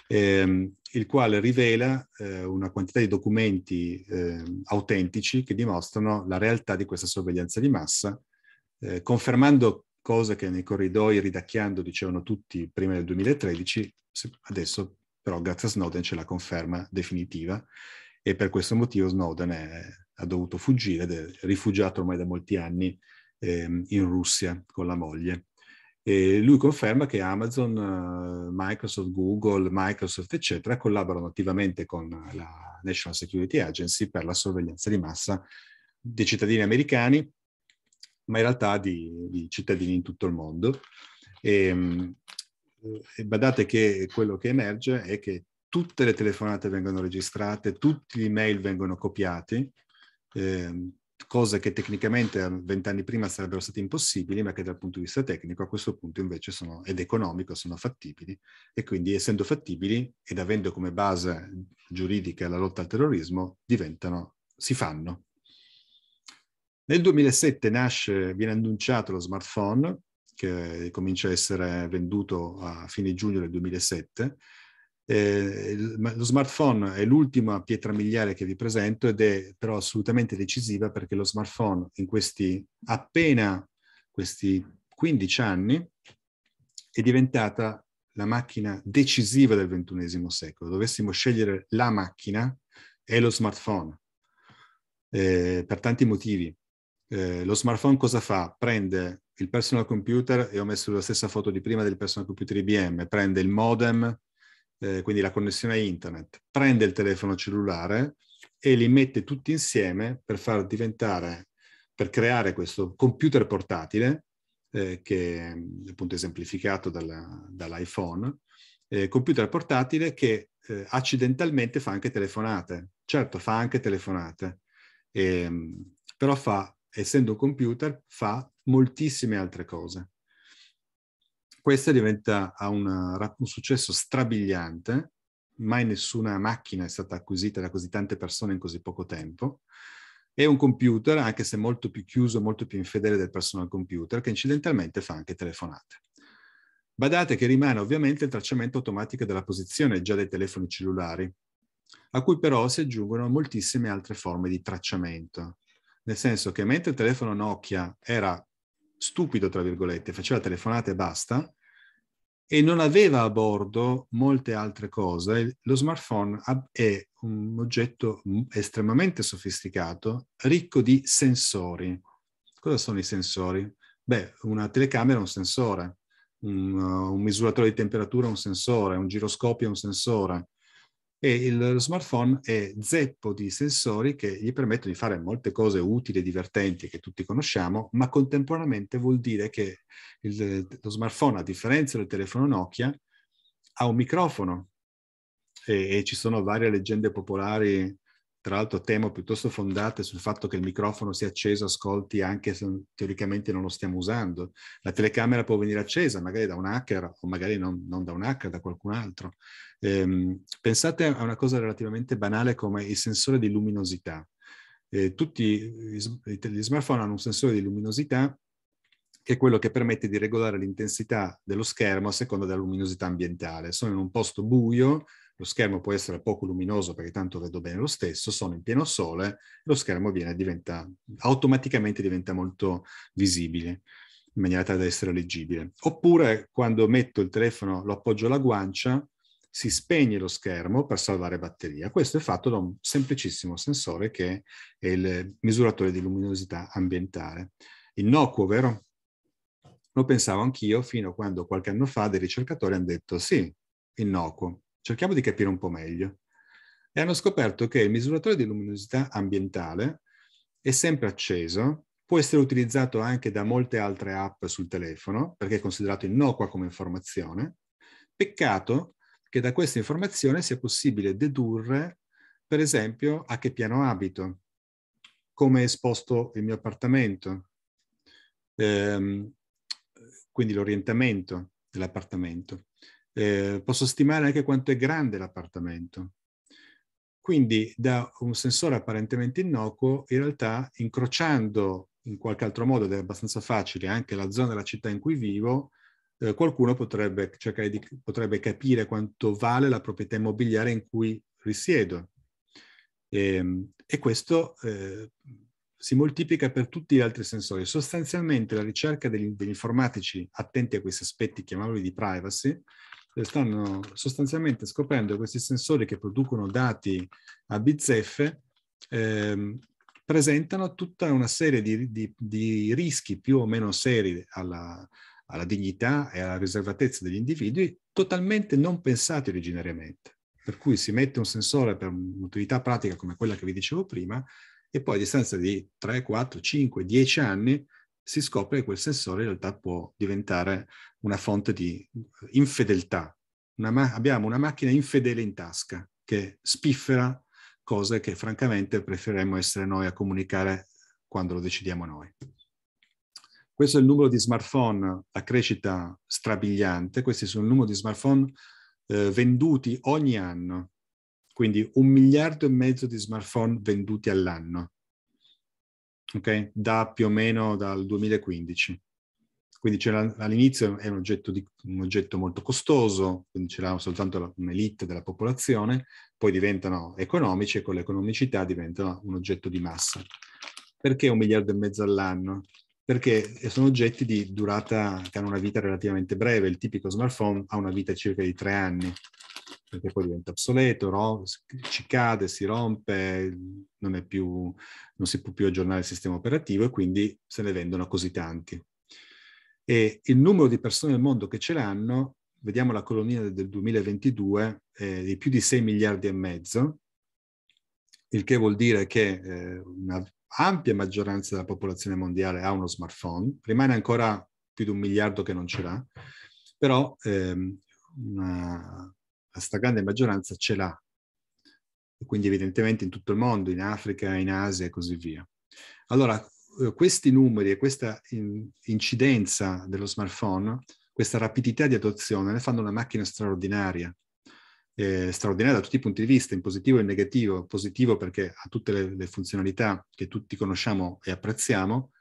ehm, il quale rivela eh, una quantità di documenti ehm, autentici che dimostrano la realtà di questa sorveglianza di massa, eh, confermando cose che nei corridoi ridacchiando dicevano tutti prima del 2013, adesso però grazie a Snowden c'è la conferma definitiva e per questo motivo Snowden è, ha dovuto fuggire ed è rifugiato ormai da molti anni eh, in Russia con la moglie. E lui conferma che Amazon, eh, Microsoft, Google, Microsoft, eccetera, collaborano attivamente con la National Security Agency per la sorveglianza di massa dei cittadini americani, ma in realtà di, di cittadini in tutto il mondo. E, ehm, e badate che quello che emerge è che tutte le telefonate vengono registrate, tutti gli email vengono copiati, eh, cose che tecnicamente vent'anni prima sarebbero state impossibili, ma che dal punto di vista tecnico a questo punto invece sono, ed economico sono fattibili e quindi essendo fattibili ed avendo come base giuridica la lotta al terrorismo, diventano, si fanno. Nel 2007 nasce, viene annunciato lo smartphone, che comincia a essere venduto a fine giugno del 2007. Eh, lo smartphone è l'ultima pietra miliare che vi presento ed è però assolutamente decisiva perché lo smartphone in questi appena questi 15 anni è diventata la macchina decisiva del ventunesimo secolo. Dovessimo scegliere la macchina, è lo smartphone, eh, per tanti motivi. Eh, lo smartphone cosa fa? Prende il personal computer, e ho messo la stessa foto di prima del personal computer IBM, prende il modem, eh, quindi la connessione a internet, prende il telefono cellulare e li mette tutti insieme per far diventare, per creare questo computer portatile, eh, che è appunto esemplificato dalla, dall'iPhone, eh, computer portatile che eh, accidentalmente fa anche telefonate. Certo, fa anche telefonate, e, ehm, però fa, essendo un computer, fa moltissime altre cose. Questa diventa una, un successo strabiliante, mai nessuna macchina è stata acquisita da così tante persone in così poco tempo. È un computer, anche se molto più chiuso, molto più infedele del personal computer, che incidentalmente fa anche telefonate. Badate che rimane ovviamente il tracciamento automatico della posizione già dei telefoni cellulari, a cui però si aggiungono moltissime altre forme di tracciamento. Nel senso che mentre il telefono Nokia era stupido, tra virgolette, faceva telefonate e basta, e non aveva a bordo molte altre cose. Lo smartphone è un oggetto estremamente sofisticato, ricco di sensori. Cosa sono i sensori? Beh, una telecamera è un sensore, un, uh, un misuratore di temperatura è un sensore, un giroscopio è un sensore, e il, lo smartphone è zeppo di sensori che gli permettono di fare molte cose utili e divertenti che tutti conosciamo, ma contemporaneamente vuol dire che il, lo smartphone, a differenza del telefono Nokia, ha un microfono e, e ci sono varie leggende popolari tra l'altro temo piuttosto fondate sul fatto che il microfono sia acceso, ascolti anche se teoricamente non lo stiamo usando. La telecamera può venire accesa magari da un hacker o magari non, non da un hacker, da qualcun altro. Ehm, pensate a una cosa relativamente banale come il sensore di luminosità. Eh, tutti gli smartphone hanno un sensore di luminosità che è quello che permette di regolare l'intensità dello schermo a seconda della luminosità ambientale. Sono in un posto buio, lo schermo può essere poco luminoso perché tanto vedo bene lo stesso, sono in pieno sole, lo schermo viene, diventa, automaticamente diventa molto visibile in maniera tale da essere leggibile. Oppure quando metto il telefono, lo appoggio alla guancia, si spegne lo schermo per salvare batteria. Questo è fatto da un semplicissimo sensore che è il misuratore di luminosità ambientale. Innocuo, vero? Lo pensavo anch'io fino a quando qualche anno fa dei ricercatori hanno detto sì, innocuo. Cerchiamo di capire un po' meglio. E hanno scoperto che il misuratore di luminosità ambientale è sempre acceso, può essere utilizzato anche da molte altre app sul telefono, perché è considerato innocua come informazione. Peccato che da questa informazione sia possibile dedurre, per esempio, a che piano abito, come è esposto il mio appartamento, ehm, quindi l'orientamento dell'appartamento eh, posso stimare anche quanto è grande l'appartamento. Quindi da un sensore apparentemente innocuo, in realtà incrociando in qualche altro modo, ed è abbastanza facile, anche la zona della città in cui vivo, eh, qualcuno potrebbe cercare di potrebbe capire quanto vale la proprietà immobiliare in cui risiedo. E, ehm, e questo eh, si moltiplica per tutti gli altri sensori. Sostanzialmente la ricerca degli, degli informatici attenti a questi aspetti, chiamiamoli di privacy, stanno sostanzialmente scoprendo questi sensori che producono dati a bizzeffe ehm, presentano tutta una serie di, di, di, rischi più o meno seri alla, alla dignità e alla riservatezza degli individui totalmente non pensati originariamente. Per cui si mette un sensore per un'utilità pratica come quella che vi dicevo prima e poi a distanza di 3, 4, 5, 10 anni si scopre che quel sensore in realtà può diventare una fonte di eh, infedeltà. Una ma- abbiamo una macchina infedele in tasca che spiffera cose che francamente preferiremmo essere noi a comunicare quando lo decidiamo noi. Questo è il numero di smartphone a crescita strabiliante, questi sono il numero di smartphone eh, venduti ogni anno, quindi un miliardo e mezzo di smartphone venduti all'anno okay? da più o meno dal 2015. Quindi all'inizio è un oggetto, di, un oggetto molto costoso, quindi c'era soltanto un'elite della popolazione, poi diventano economici e con l'economicità diventano un oggetto di massa. Perché un miliardo e mezzo all'anno? Perché sono oggetti di durata che hanno una vita relativamente breve. Il tipico smartphone ha una vita circa di tre anni, perché poi diventa obsoleto, no? ci cade, si rompe, non, più, non, si può più aggiornare il sistema operativo e quindi se ne vendono così tanti. E il numero di persone nel mondo che ce l'hanno, vediamo la colonia del 2022, è di più di 6 miliardi e mezzo, il che vuol dire che eh, una ampia maggioranza della popolazione mondiale ha uno smartphone, rimane ancora più di un miliardo che non ce l'ha, però ehm, una, la stragrande maggioranza ce l'ha. quindi evidentemente in tutto il mondo, in Africa, in Asia e così via. Allora, eh, questi numeri e questa incidenza dello smartphone, questa rapidità di adozione, ne fanno una macchina straordinaria. Eh, straordinaria da tutti i punti di vista, in positivo e in negativo. Positivo perché ha tutte le, le funzionalità che tutti conosciamo e apprezziamo.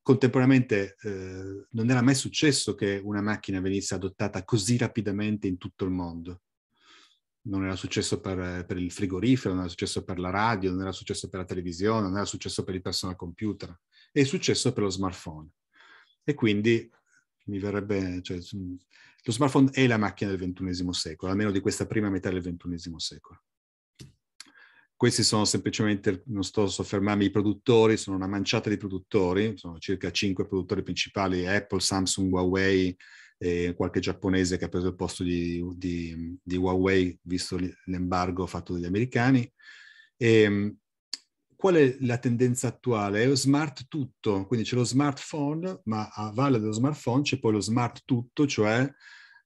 Contemporaneamente eh, non era mai successo che una macchina venisse adottata così rapidamente in tutto il mondo non era successo per, per, il frigorifero, non era successo per la radio, non era successo per la televisione, non era successo per il personal computer, è successo per lo smartphone. E quindi mi verrebbe, cioè, lo smartphone è la macchina del XXI secolo, almeno di questa prima metà del XXI secolo. Questi sono semplicemente, non sto a soffermarmi, i produttori, sono una manciata di produttori, sono circa cinque produttori principali, Apple, Samsung, Huawei, e qualche giapponese che ha preso il posto di, di, di Huawei, visto l'embargo fatto dagli americani. E, ehm, qual è la tendenza attuale? È lo smart tutto, quindi c'è lo smartphone, ma a valle dello smartphone c'è poi lo smart tutto, cioè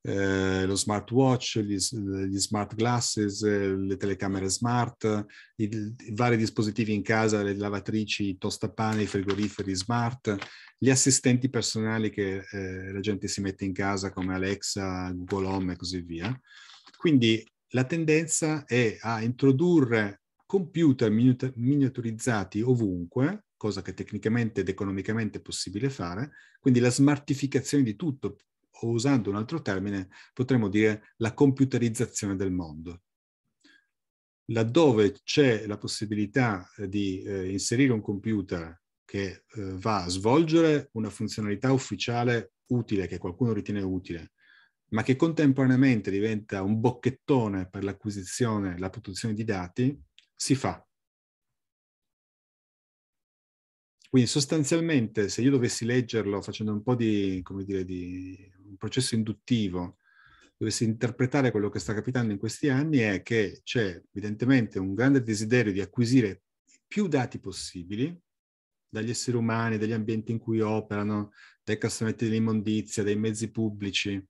eh, lo smartwatch, gli, gli, smart glasses, le telecamere smart, i, i vari dispositivi in casa, le lavatrici, i tostapane, i frigoriferi smart, gli assistenti personali che eh, la gente si mette in casa come Alexa, Google Home e così via. Quindi la tendenza è a introdurre computer miniaturizzati ovunque, cosa che tecnicamente ed economicamente è possibile fare, quindi la smartificazione di tutto, o usando un altro termine, potremmo dire la computerizzazione del mondo. Laddove c'è la possibilità eh, di eh, inserire un computer che eh, va a svolgere una funzionalità ufficiale utile, che qualcuno ritiene utile, ma che contemporaneamente diventa un bocchettone per l'acquisizione e la produzione di dati, si fa. Quindi sostanzialmente se io dovessi leggerlo facendo un po' di, come dire, di un processo induttivo dovesse interpretare quello che sta capitando in questi anni è che c'è evidentemente un grande desiderio di acquisire più dati possibili dagli esseri umani, dagli ambienti in cui operano, dai cassonetti dell'immondizia, dai mezzi pubblici,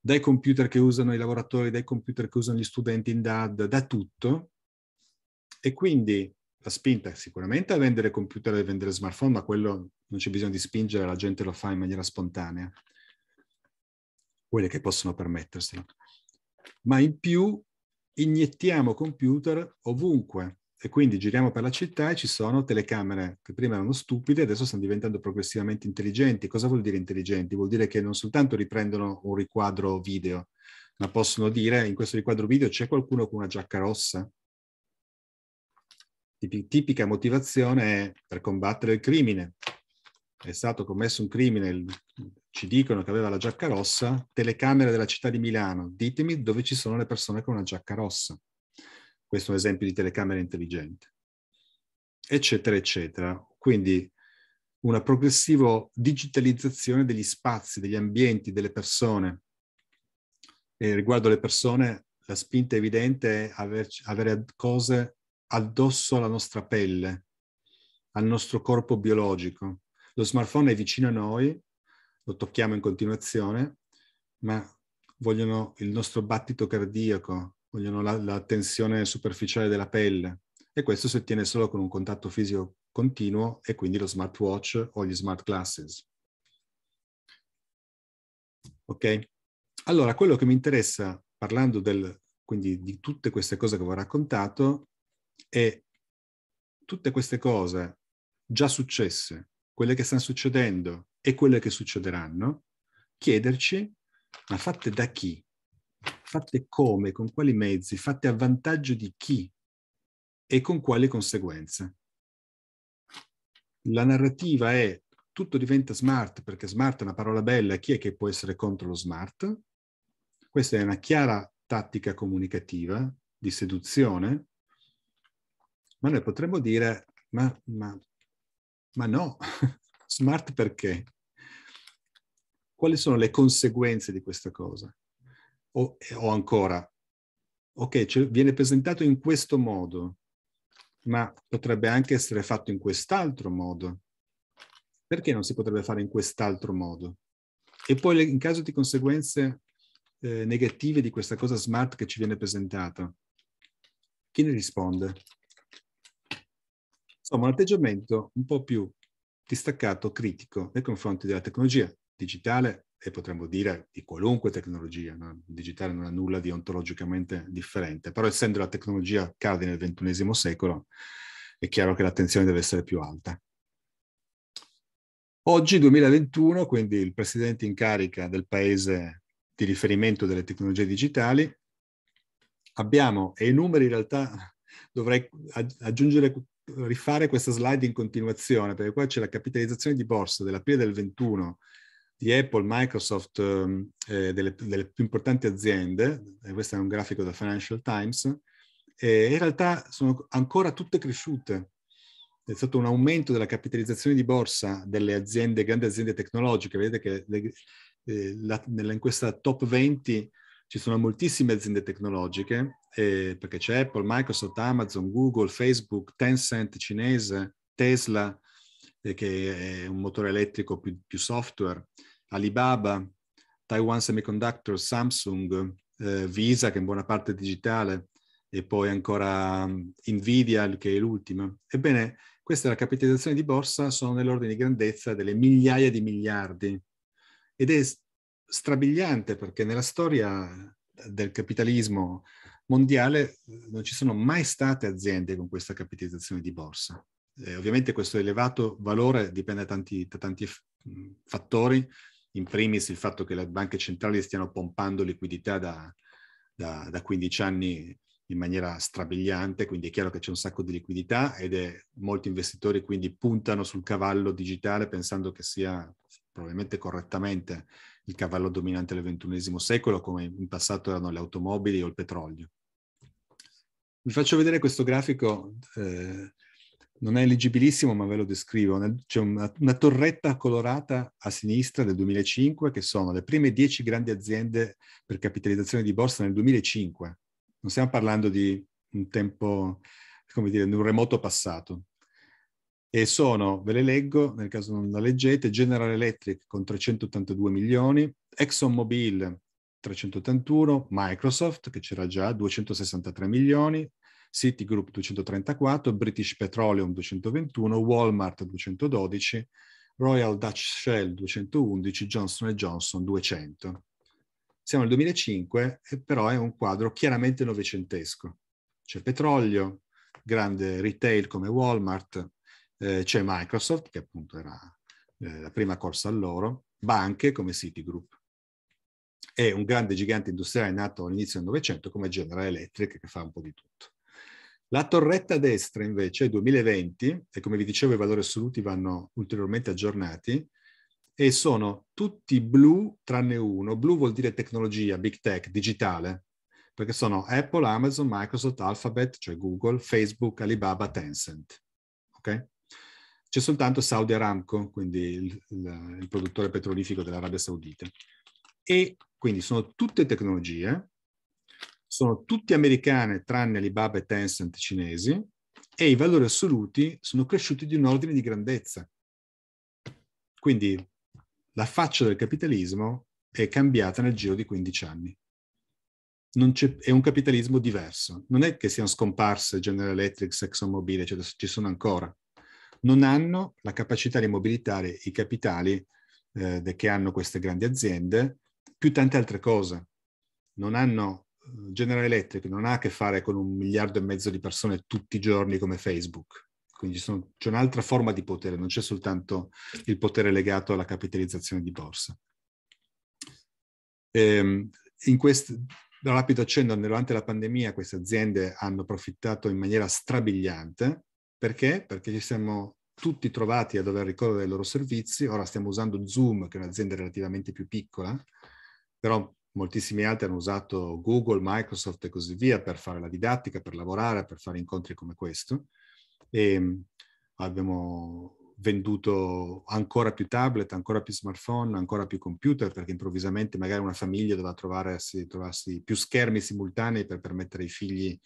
dai computer che usano i lavoratori, dai computer che usano gli studenti in DAD, da tutto. E quindi la spinta sicuramente a vendere computer e vendere smartphone, ma quello non c'è bisogno di spingere, la gente lo fa in maniera spontanea quelle che possono permetterselo. Ma in più iniettiamo computer ovunque e quindi giriamo per la città e ci sono telecamere che prima erano stupide, e adesso stanno diventando progressivamente intelligenti. Cosa vuol dire intelligenti? Vuol dire che non soltanto riprendono un riquadro video, ma possono dire in questo riquadro video c'è qualcuno con una giacca rossa? Tipica motivazione è per combattere il crimine. È stato commesso un crimine, ci dicono che aveva la giacca rossa, telecamere della città di Milano, ditemi dove ci sono le persone con una giacca rossa. Questo è un esempio di telecamera intelligente, eccetera, eccetera. Quindi una progressiva digitalizzazione degli spazi, degli ambienti, delle persone. E riguardo alle persone, la spinta evidente è aver, avere cose addosso alla nostra pelle, al nostro corpo biologico. Lo smartphone è vicino a noi, lo tocchiamo in continuazione, ma vogliono il nostro battito cardiaco, vogliono la, la tensione superficiale della pelle e questo si ottiene solo con un contatto fisico continuo e quindi lo smartwatch o gli smart glasses. Ok? Allora, quello che mi interessa, parlando del, quindi di tutte queste cose che vi ho raccontato, è tutte queste cose già successe, quelle che stanno succedendo, e quelle che succederanno, chiederci, ma fatte da chi? Fatte come? Con quali mezzi? Fatte a vantaggio di chi? E con quali conseguenze? La narrativa è tutto diventa smart perché smart è una parola bella, chi è che può essere contro lo smart? Questa è una chiara tattica comunicativa di seduzione, ma noi potremmo dire, ma, ma, ma no, smart perché? quali sono le conseguenze di questa cosa? O, eh, o ancora, ok, cioè viene presentato in questo modo, ma potrebbe anche essere fatto in quest'altro modo. Perché non si potrebbe fare in quest'altro modo? E poi le, in caso di conseguenze eh, negative di questa cosa smart che ci viene presentata, chi ne risponde? Insomma, un atteggiamento un po' più distaccato, critico nei confronti della tecnologia digitale e potremmo dire di qualunque tecnologia, no? il digitale non ha nulla di ontologicamente differente, però essendo la tecnologia cardine del XXI secolo è chiaro che l'attenzione deve essere più alta. Oggi, 2021, quindi il presidente in carica del paese di riferimento delle tecnologie digitali, abbiamo, e i numeri in realtà dovrei aggiungere, rifare questa slide in continuazione, perché qua c'è la capitalizzazione di borsa dell'aprile del 21 di Apple, Microsoft, ehm, eh, delle, delle, più importanti aziende, eh, questo è un grafico del Financial Times, eh, in realtà sono ancora tutte cresciute. È stato un aumento della capitalizzazione di borsa delle aziende, grandi aziende tecnologiche. Vedete che le, eh, la, nella, in questa top 20 ci sono moltissime aziende tecnologiche, eh, perché c'è Apple, Microsoft, Amazon, Google, Facebook, Tencent cinese, Tesla, che è un motore elettrico più, più software, Alibaba, Taiwan Semiconductor, Samsung, eh, Visa che in buona parte è digitale e poi ancora um, Nvidia che è l'ultima. Ebbene, questa la capitalizzazione di borsa, sono nell'ordine di grandezza delle migliaia di miliardi ed è strabiliante perché nella storia del capitalismo mondiale eh, non ci sono mai state aziende con questa capitalizzazione di borsa. Eh, ovviamente questo elevato valore dipende da tanti, da tanti mm, fattori, in primis il fatto che le banche centrali stiano pompando liquidità da, da, da 15 anni in maniera strabiliante, quindi è chiaro che c'è un sacco di liquidità ed è, molti investitori quindi puntano sul cavallo digitale pensando che sia probabilmente correttamente il cavallo dominante del XXI secolo, come in passato erano le automobili o il petrolio. Vi faccio vedere questo grafico eh, non è leggibilissimo, ma ve lo descrivo. C'è una, una, torretta colorata a sinistra del 2005 che sono le prime 10 grandi aziende per capitalizzazione di borsa nel 2005. Non stiamo parlando di un tempo, come dire, di un remoto passato. E sono, ve le leggo, nel caso non la leggete, General Electric con 382 milioni, ExxonMobil 381, Microsoft che c'era già 263 milioni, Citigroup 234, British Petroleum 221, Walmart 212, Royal Dutch Shell 211, Johnson Johnson 200. Siamo nel 2005, però è un quadro chiaramente novecentesco. C'è petrolio, grande retail come Walmart, eh, c'è Microsoft, che appunto era eh, la prima corsa a all'oro, banche come Citigroup e un grande gigante industriale nato all'inizio del Novecento come General Electric che fa un po' di tutto. La torretta destra invece 2020, e come vi dicevo i valori assoluti vanno ulteriormente aggiornati, e sono tutti blu tranne uno. Blu vuol dire tecnologia, big tech, digitale, perché sono Apple, Amazon, Microsoft, Alphabet, cioè Google, Facebook, Alibaba, Tencent. Ok? C'è soltanto Saudi Aramco, quindi il, il, il produttore petrolifero dell'Arabia Saudita. E quindi sono tutte tecnologie sono tutte americane tranne Alibaba e Tencent cinesi e i valori assoluti sono cresciuti di un ordine di grandezza. Quindi la faccia del capitalismo è cambiata nel giro di 15 anni. è un capitalismo diverso. Non è che siano scomparse General Electric, ExxonMobil, eccetera, ci sono ancora. Non hanno la capacità di mobilitare i capitali eh, che hanno queste grandi aziende, più tante altre cose. Non hanno eh, General Electric non ha a che fare con un miliardo e mezzo di persone tutti i giorni come Facebook. Quindi sono, c'è un'altra forma di potere, non c'è soltanto il potere legato alla capitalizzazione di borsa. E, ehm, in questo rapido accenno, durante la pandemia queste aziende hanno approfittato in maniera strabiliante. Perché? Perché ci siamo tutti trovati a dover ricorrere ai loro servizi. Ora stiamo usando Zoom, che è un'azienda relativamente più piccola, però moltissimi altri hanno usato Google, Microsoft e così via per fare la didattica, per lavorare, per fare incontri come questo. E ehm, abbiamo venduto ancora più tablet, ancora più smartphone, ancora più computer, perché improvvisamente magari una famiglia doveva trovarsi, trovarsi più schermi simultanei per permettere ai figli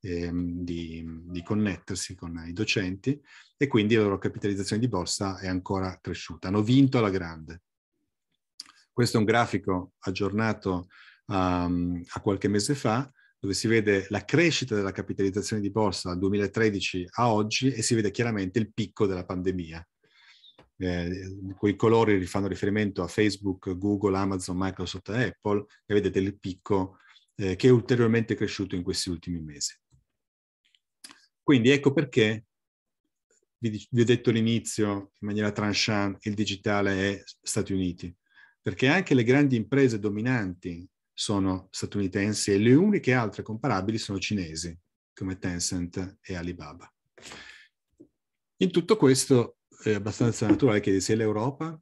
eh, di, di, connettersi con i docenti e quindi la loro capitalizzazione di borsa è ancora cresciuta. Hanno vinto alla grande. Questo è un grafico aggiornato um, a qualche mese fa, dove si vede la crescita della capitalizzazione di borsa dal 2013 a oggi e si vede chiaramente il picco della pandemia. Eh, quei colori fanno riferimento a Facebook, Google, Amazon, Microsoft e Apple e vedete il picco eh, che è ulteriormente cresciuto in questi ultimi mesi. Quindi ecco perché vi, vi ho detto all'inizio in maniera tranchant il digitale è Stati Uniti perché anche le grandi imprese dominanti sono statunitensi e le uniche altre comparabili sono cinesi, come Tencent e Alibaba. In tutto questo è abbastanza naturale che se l'Europa,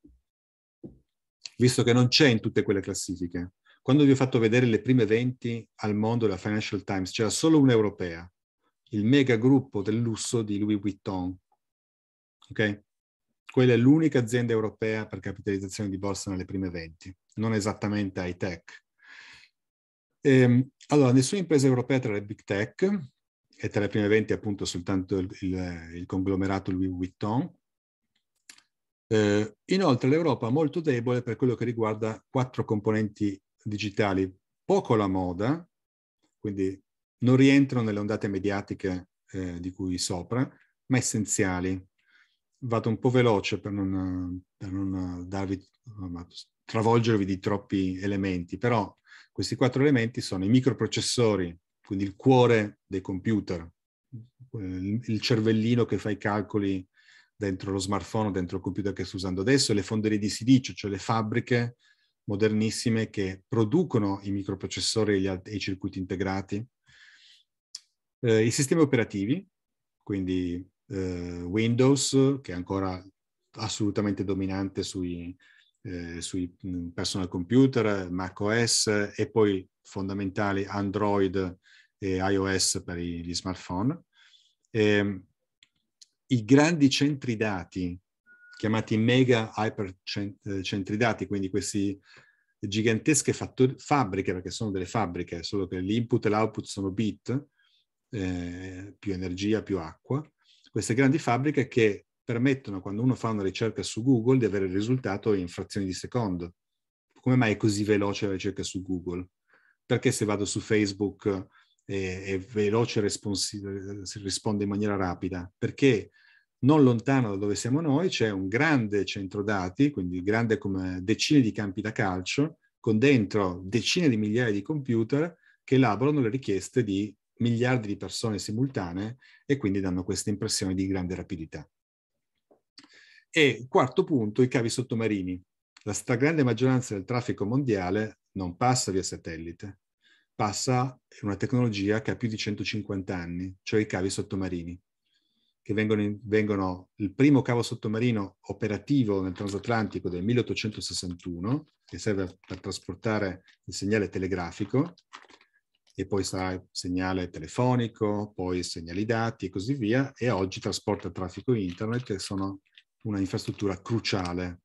visto che non c'è in tutte quelle classifiche, quando vi ho fatto vedere le prime 20 al mondo della Financial Times, c'era solo un'europea, il megagruppo del lusso di Louis Vuitton. Okay? quella è l'unica azienda europea per capitalizzazione di borsa nelle prime 20, non esattamente high tech. E, ehm, allora, nessuna impresa europea tra le big tech, e tra le prime 20 appunto soltanto il, il, il conglomerato Louis Vuitton. Eh, inoltre l'Europa è molto debole per quello che riguarda quattro componenti digitali, poco la moda, quindi non rientrano nelle ondate mediatiche eh, di cui sopra, ma essenziali vado un po' veloce per non, per non eh, darvi, travolgervi di troppi elementi, però questi quattro elementi sono i microprocessori, quindi il cuore dei computer, il cervellino che fa i calcoli dentro lo smartphone, dentro il computer che sto usando adesso, le fonderie di silicio, cioè le fabbriche modernissime che producono i microprocessori e, alt- e i circuiti integrati, eh, i sistemi operativi, quindi eh, Windows, che è ancora assolutamente dominante sui, eh, sui mm, personal computer, macOS e poi fondamentali Android e iOS per gli smartphone. E, ehm, I grandi centri dati, chiamati mega hyper centri dati, quindi queste gigantesche fattor- fabbriche, perché sono delle fabbriche, solo che l'input e l'output sono bit, eh, più energia, più acqua, queste grandi fabbriche che permettono, quando uno fa una ricerca su Google, di avere il risultato in frazioni di secondo. Come mai è così veloce la ricerca su Google? Perché se vado su Facebook è, eh, è veloce, responsi- eh, risponde in maniera rapida? Perché non lontano da dove siamo noi c'è un grande centro dati, quindi grande come decine di campi da calcio, con dentro decine di migliaia di computer che elaborano le richieste di miliardi di persone simultanee e quindi danno questa impressione di grande rapidità. E quarto punto, i cavi sottomarini. La stragrande maggioranza del traffico mondiale non passa via satellite, passa una tecnologia che ha più di 150 anni, cioè i cavi sottomarini, che vengono, in, vengono il primo cavo sottomarino operativo nel transatlantico del 1861, che serve per trasportare il segnale telegrafico, e poi sarà segnale telefonico, poi segnali dati e così via, e oggi trasporta traffico internet che sono una infrastruttura cruciale.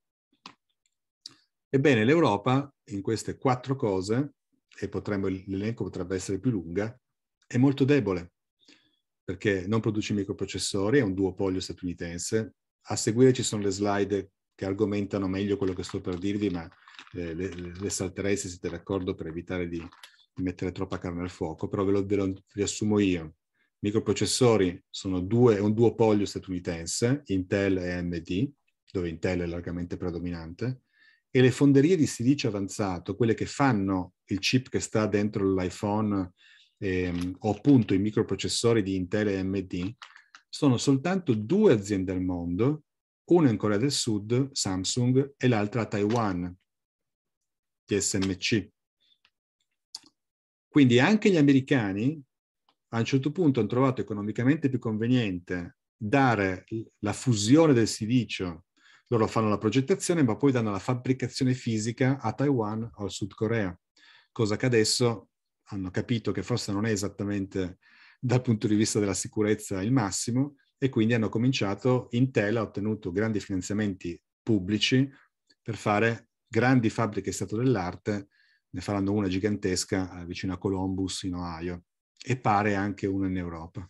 Ebbene, l'Europa in queste quattro cose, e l'elenco potrebbe essere più lunga, è molto debole, perché non produce microprocessori, è un duopolio statunitense. A seguire ci sono le slide che argomentano meglio quello che sto per dirvi, ma eh, le, le salterei se siete d'accordo per evitare di mettere troppa carne al fuoco, però ve lo, ve lo riassumo io. I Microprocessori sono due, un duopolio statunitense, Intel e AMD, dove Intel è largamente predominante, e le fonderie di silicio avanzato, quelle che fanno il chip che sta dentro l'iPhone ehm, o appunto i microprocessori di Intel e AMD, sono soltanto due aziende al mondo, una in Corea del Sud, Samsung, e l'altra a Taiwan, TSMC. Quindi anche gli americani a un certo punto hanno trovato economicamente più conveniente dare la fusione del silicio, loro fanno la progettazione ma poi danno la fabbricazione fisica a Taiwan o al Sud Corea, cosa che adesso hanno capito che forse non è esattamente dal punto di vista della sicurezza il massimo e quindi hanno cominciato, Intel ha ottenuto grandi finanziamenti pubblici per fare grandi fabbriche stato dell'arte ne faranno una gigantesca eh, vicino a Columbus in Ohio e pare anche una in Europa.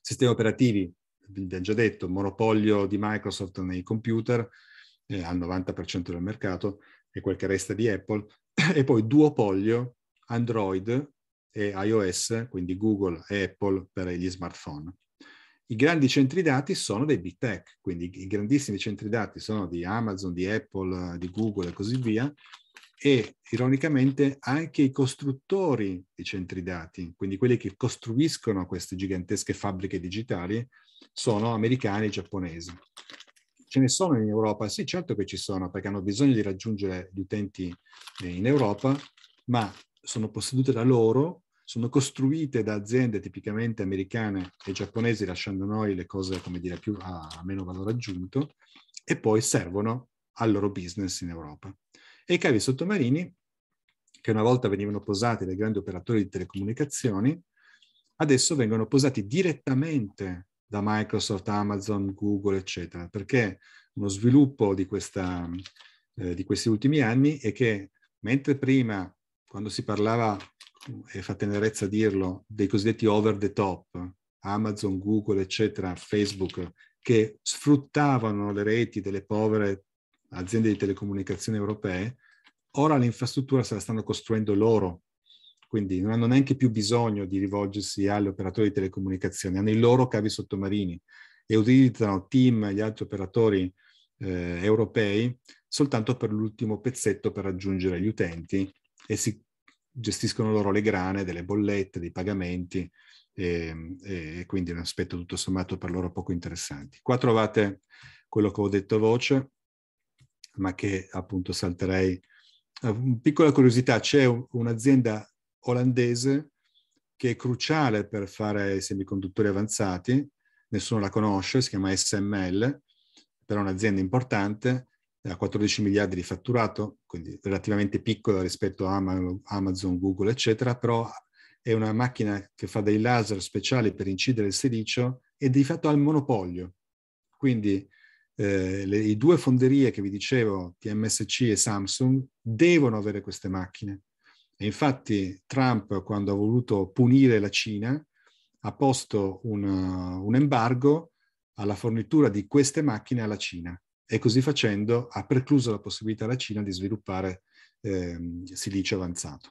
Sistemi operativi, abbiamo già detto, monopolio di Microsoft nei computer eh, al 90% del mercato e quel che resta di Apple, e poi duopolio Android e iOS, quindi Google e Apple per gli smartphone. I grandi centri dati sono dei big tech, quindi i grandissimi centri dati sono di Amazon, di Apple, di Google e così via, e ironicamente anche i costruttori di centri dati, quindi quelli che costruiscono queste gigantesche fabbriche digitali, sono americani e giapponesi. Ce ne sono in Europa? Sì, certo che ci sono, perché hanno bisogno di raggiungere gli utenti eh, in Europa, ma sono possedute da loro, sono costruite da aziende tipicamente americane e giapponesi, lasciando noi le cose, come dire, più a, a meno valore aggiunto, e poi servono al loro business in Europa e i cavi sottomarini, che una volta venivano posati dai grandi operatori di telecomunicazioni, adesso vengono posati direttamente da Microsoft, Amazon, Google, eccetera, perché uno sviluppo di, questa, eh, di questi ultimi anni è che mentre prima, quando si parlava, e fa tenerezza a dirlo, dei cosiddetti over the top, Amazon, Google, eccetera, Facebook, che sfruttavano le reti delle povere aziende di telecomunicazione europee, ora l'infrastruttura se la stanno costruendo loro, quindi non hanno neanche più bisogno di rivolgersi agli operatori di telecomunicazione, hanno i loro cavi sottomarini e utilizzano team e gli altri operatori eh, europei soltanto per l'ultimo pezzetto per raggiungere gli utenti e si gestiscono loro le grane delle bollette, dei pagamenti ehm, e, e quindi è un aspetto tutto sommato per loro poco interessante. Qua trovate quello che ho detto a voce, ma che appunto salterei. Uh, piccola curiosità, c'è un'azienda olandese che è cruciale per fare semiconduttori avanzati, nessuno la conosce, si chiama SML, però è un'azienda importante, ha 14 miliardi di fatturato, quindi relativamente piccola rispetto a Amazon, Google, eccetera, però è una macchina che fa dei laser speciali per incidere il silicio e di fatto ha il monopolio. Quindi eh, le, i due fonderie che vi dicevo, TMSC e Samsung, devono avere queste macchine. E infatti Trump, quando ha voluto punire la Cina, ha posto un, uh, un embargo alla fornitura di queste macchine alla Cina e così facendo ha precluso la possibilità alla Cina di sviluppare eh, silicio avanzato.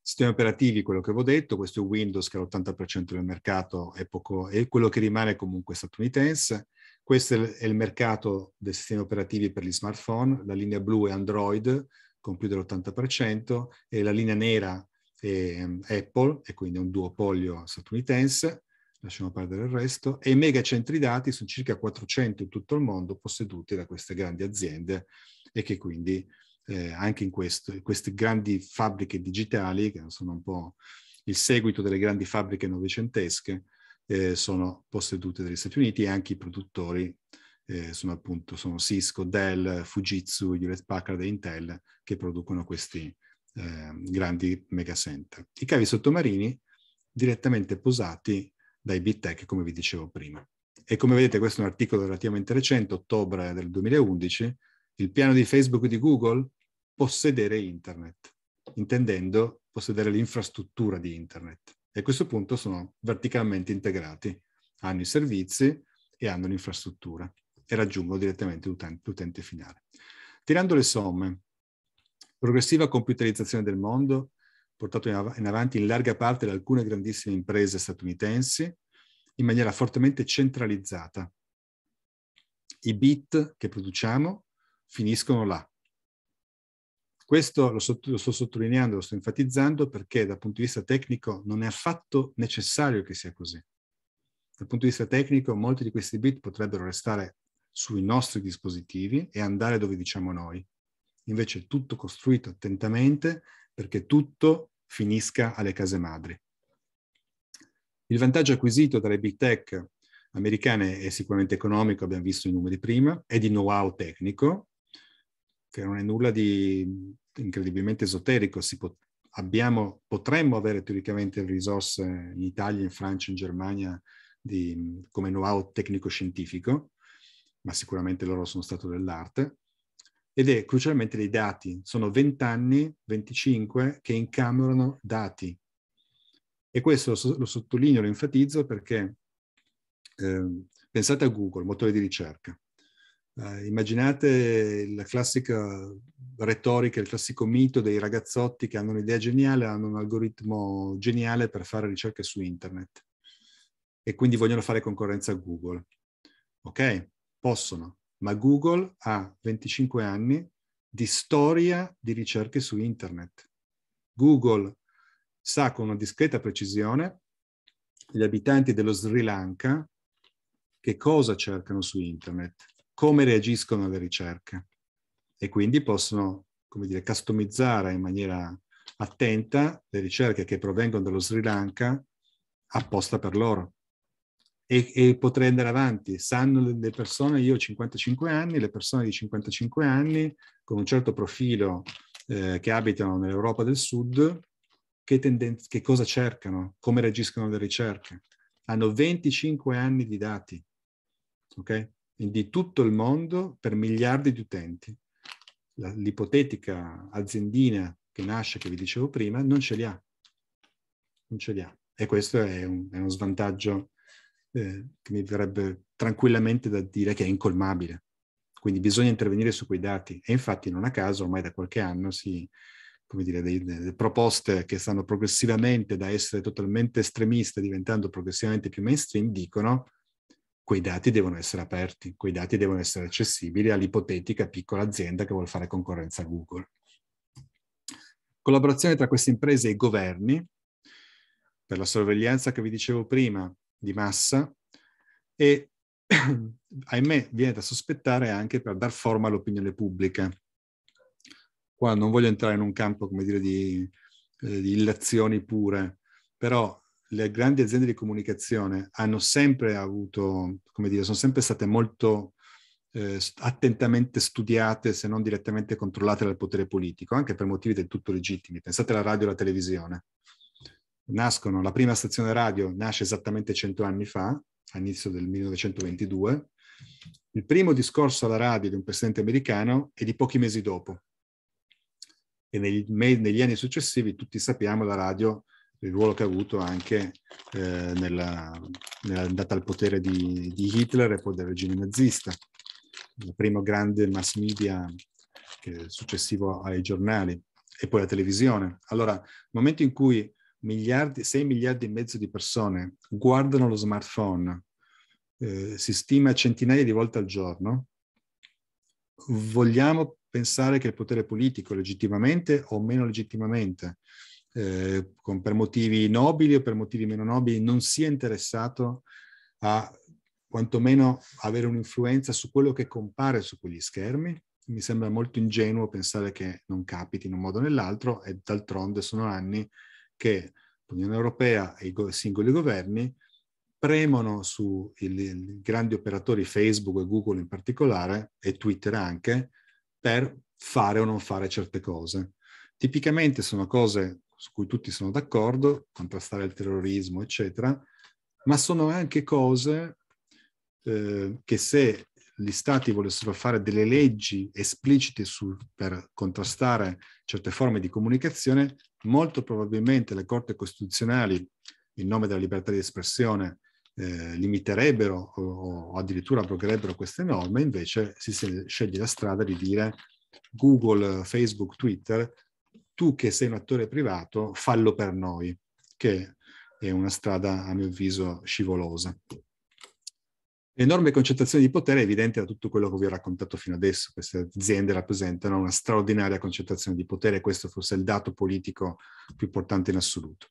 Sistemi operativi, quello che avevo detto, questo è Windows che ha l'80% del mercato e, poco, è quello che rimane comunque statunitense, questo è il mercato dei sistemi operativi per gli smartphone, la linea blu è Android con più dell'80% e la linea nera è ehm, Apple e quindi è un duopolio statunitense, lasciamo perdere il resto, e i megacentri dati sono circa 400 in tutto il mondo posseduti da queste grandi aziende e che quindi eh, anche in, questo, in queste grandi fabbriche digitali, che sono un po' il seguito delle grandi fabbriche novecentesche, eh, sono possedute dagli Stati Uniti e anche i produttori eh, sono appunto sono Cisco, Dell, Fujitsu, Hewlett Packard e Intel che producono questi eh, grandi center. I cavi sottomarini direttamente posati dai big tech, come vi dicevo prima. E come vedete, questo è un articolo relativamente recente, ottobre del 2011, il piano di Facebook e di Google, possedere internet, intendendo possedere l'infrastruttura di internet e a questo punto sono verticalmente integrati, hanno i servizi e hanno l'infrastruttura e raggiungono direttamente l'utente, finale. Tirando le somme, progressiva computerizzazione del mondo, portato in, av- in avanti in larga parte da alcune grandissime imprese statunitensi, in maniera fortemente centralizzata. I bit che produciamo finiscono là, questo lo, sotto, lo, sto sottolineando, lo sto enfatizzando perché dal punto di vista tecnico non è affatto necessario che sia così. Dal punto di vista tecnico molti di questi bit potrebbero restare sui nostri dispositivi e andare dove diciamo noi. Invece è tutto costruito attentamente perché tutto finisca alle case madri. Il vantaggio acquisito dalle big tech americane è sicuramente economico, abbiamo visto i numeri prima, è di know-how tecnico, che non è nulla di incredibilmente esoterico, pot- abbiamo, potremmo avere teoricamente risorse in Italia, in Francia, in Germania di, come know-how tecnico-scientifico, ma sicuramente loro sono stato dell'arte, ed è crucialmente dei dati. Sono 20 anni, 25, che incamerano dati. E questo lo, lo sottolineo, lo enfatizzo perché eh, pensate a Google, motore di ricerca. Uh, immaginate la classica retorica, il classico mito dei ragazzotti che hanno un'idea geniale, hanno un algoritmo geniale per fare ricerche su internet e quindi vogliono fare concorrenza a Google. Ok, possono, ma Google ha 25 anni di storia di ricerche su internet. Google sa con una discreta precisione gli abitanti dello Sri Lanka che cosa cercano su internet come reagiscono alle ricerche e quindi possono, come dire, customizzare in maniera attenta le ricerche che provengono dallo Sri Lanka apposta per loro. E, e, potrei andare avanti. Sanno le persone, io ho 55 anni, le persone di 55 anni con un certo profilo eh, che abitano nell'Europa del Sud, che, tenden- che cosa cercano, come reagiscono le ricerche. Hanno 25 anni di dati, ok? di tutto il mondo per miliardi di utenti. l'ipotetica aziendina che nasce, che vi dicevo prima, non ce li ha. Non ce li ha. E questo è, un, è uno svantaggio eh, che mi verrebbe tranquillamente da dire che è incolmabile. Quindi bisogna intervenire su quei dati. E infatti non a caso ormai da qualche anno si, come dire, delle proposte che stanno progressivamente da essere totalmente estremiste diventando progressivamente più mainstream, dicono quei dati devono essere aperti, quei dati devono essere accessibili all'ipotetica piccola azienda che vuole fare concorrenza a Google. Collaborazione tra queste imprese e i governi per la sorveglianza che vi dicevo prima di massa e ahimè viene da sospettare anche per dar forma all'opinione pubblica. Qua non voglio entrare in un campo, come dire, di, eh, di illazioni pure, però le grandi aziende di comunicazione hanno sempre avuto, come dire, sono sempre state molto eh, attentamente studiate, se non direttamente controllate dal potere politico, anche per motivi del tutto legittimi. Pensate alla radio e alla televisione. Nascono, la prima stazione radio nasce esattamente cento anni fa, all'inizio del 1922. Il primo discorso alla radio di un presidente americano è di pochi mesi dopo. E negli, negli anni successivi, tutti sappiamo, la radio il ruolo che ha avuto anche eh, nella, nell'andata al potere di, di, Hitler e poi del regime nazista. Il primo grande mass media successivo ai giornali e poi la televisione. Allora, nel momento in cui miliardi, 6 miliardi e mezzo di persone guardano lo smartphone, eh, si stima centinaia di volte al giorno, vogliamo pensare che il potere politico, legittimamente o meno legittimamente, eh, con, per motivi nobili o per motivi meno nobili, non sia interessato a quantomeno avere un'influenza su quello che compare su quegli schermi. Mi sembra molto ingenuo pensare che non capiti in un modo o nell'altro e d'altronde sono anni che l'Unione Europea e i go- singoli governi premono sui grandi operatori Facebook e Google in particolare e Twitter anche per fare o non fare certe cose. Tipicamente sono cose su cui tutti sono d'accordo, contrastare il terrorismo, eccetera, ma sono anche cose eh, che se gli stati volessero fare delle leggi esplicite su, per contrastare certe forme di comunicazione, molto probabilmente le corte costituzionali, in nome della libertà di espressione, eh, limiterebbero o, o, addirittura abrogherebbero queste norme, invece si sceglie la strada di dire Google, Facebook, Twitter tu che sei un attore privato, fallo per noi, che è una strada, a mio avviso, scivolosa. Enorme concentrazione di potere è evidente da tutto quello che vi ho raccontato fino adesso. Queste aziende rappresentano una straordinaria concentrazione di potere, questo forse è il dato politico più importante in assoluto.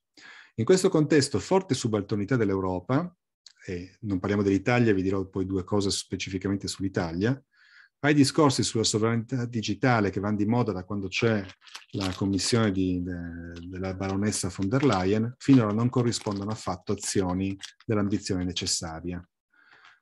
In questo contesto, forte subalternità dell'Europa, e non parliamo dell'Italia, vi dirò poi due cose specificamente sull'Italia, ai discorsi sulla sovranità digitale che vanno di moda da quando c'è la commissione di, de, della baronessa von der Leyen, finora non corrispondono affatto azioni dell'ambizione necessaria,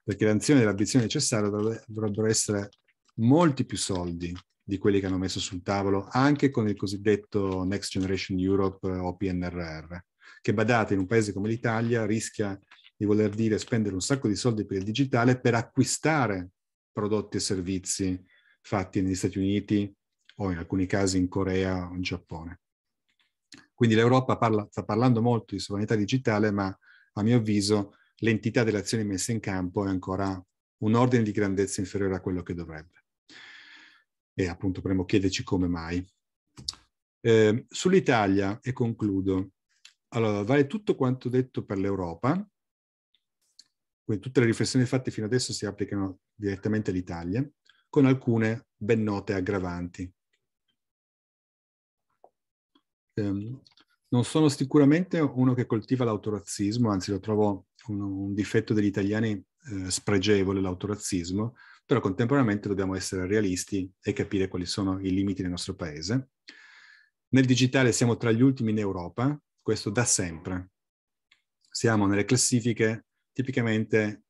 perché le azioni dell'ambizione necessaria dovrebbero essere molti più soldi di quelli che hanno messo sul tavolo, anche con il cosiddetto Next Generation Europe eh, o PNRR, che badate in un paese come l'Italia rischia di voler dire spendere un sacco di soldi per il digitale per acquistare prodotti e servizi fatti negli Stati Uniti o in alcuni casi in Corea o in Giappone. Quindi l'Europa parla, sta parlando molto di sovranità digitale, ma a mio avviso l'entità delle azioni messe in campo è ancora un ordine di grandezza inferiore a quello che dovrebbe. E appunto potremmo chiederci come mai. Eh, Sull'Italia, e concludo, allora, vale tutto quanto detto per l'Europa, quindi tutte le riflessioni fatte fino adesso si applicano direttamente l'Italia, con alcune ben note aggravanti. Um, non sono sicuramente uno che coltiva l'autorazzismo, anzi lo trovo un, un difetto degli italiani eh, spregevole l'autorazzismo, però contemporaneamente dobbiamo essere realisti e capire quali sono i limiti del nostro paese. Nel digitale siamo tra gli ultimi in Europa, questo da sempre. Siamo nelle classifiche tipicamente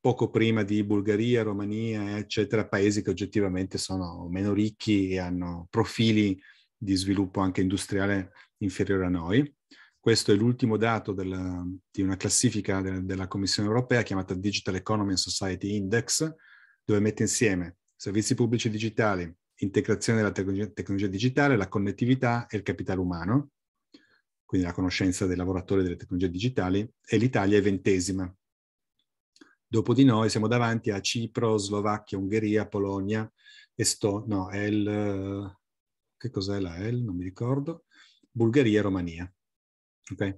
poco prima di Bulgaria, Romania, eccetera, paesi che oggettivamente sono meno ricchi e hanno profili di sviluppo anche industriale inferiore a noi. Questo è l'ultimo dato della, di una classifica de, della Commissione europea chiamata Digital Economy and Society Index, dove mette insieme servizi pubblici digitali, integrazione della tecnologia, tecnologia digitale, la connettività e il capitale umano, quindi la conoscenza dei lavoratori delle tecnologie digitali, e l'Italia è ventesima Dopo di noi siamo davanti a Cipro, Slovacchia, Ungheria, Polonia, Esto- no, El, che cos'è la El? Non mi ricordo, Bulgaria e Romania. Ok? E,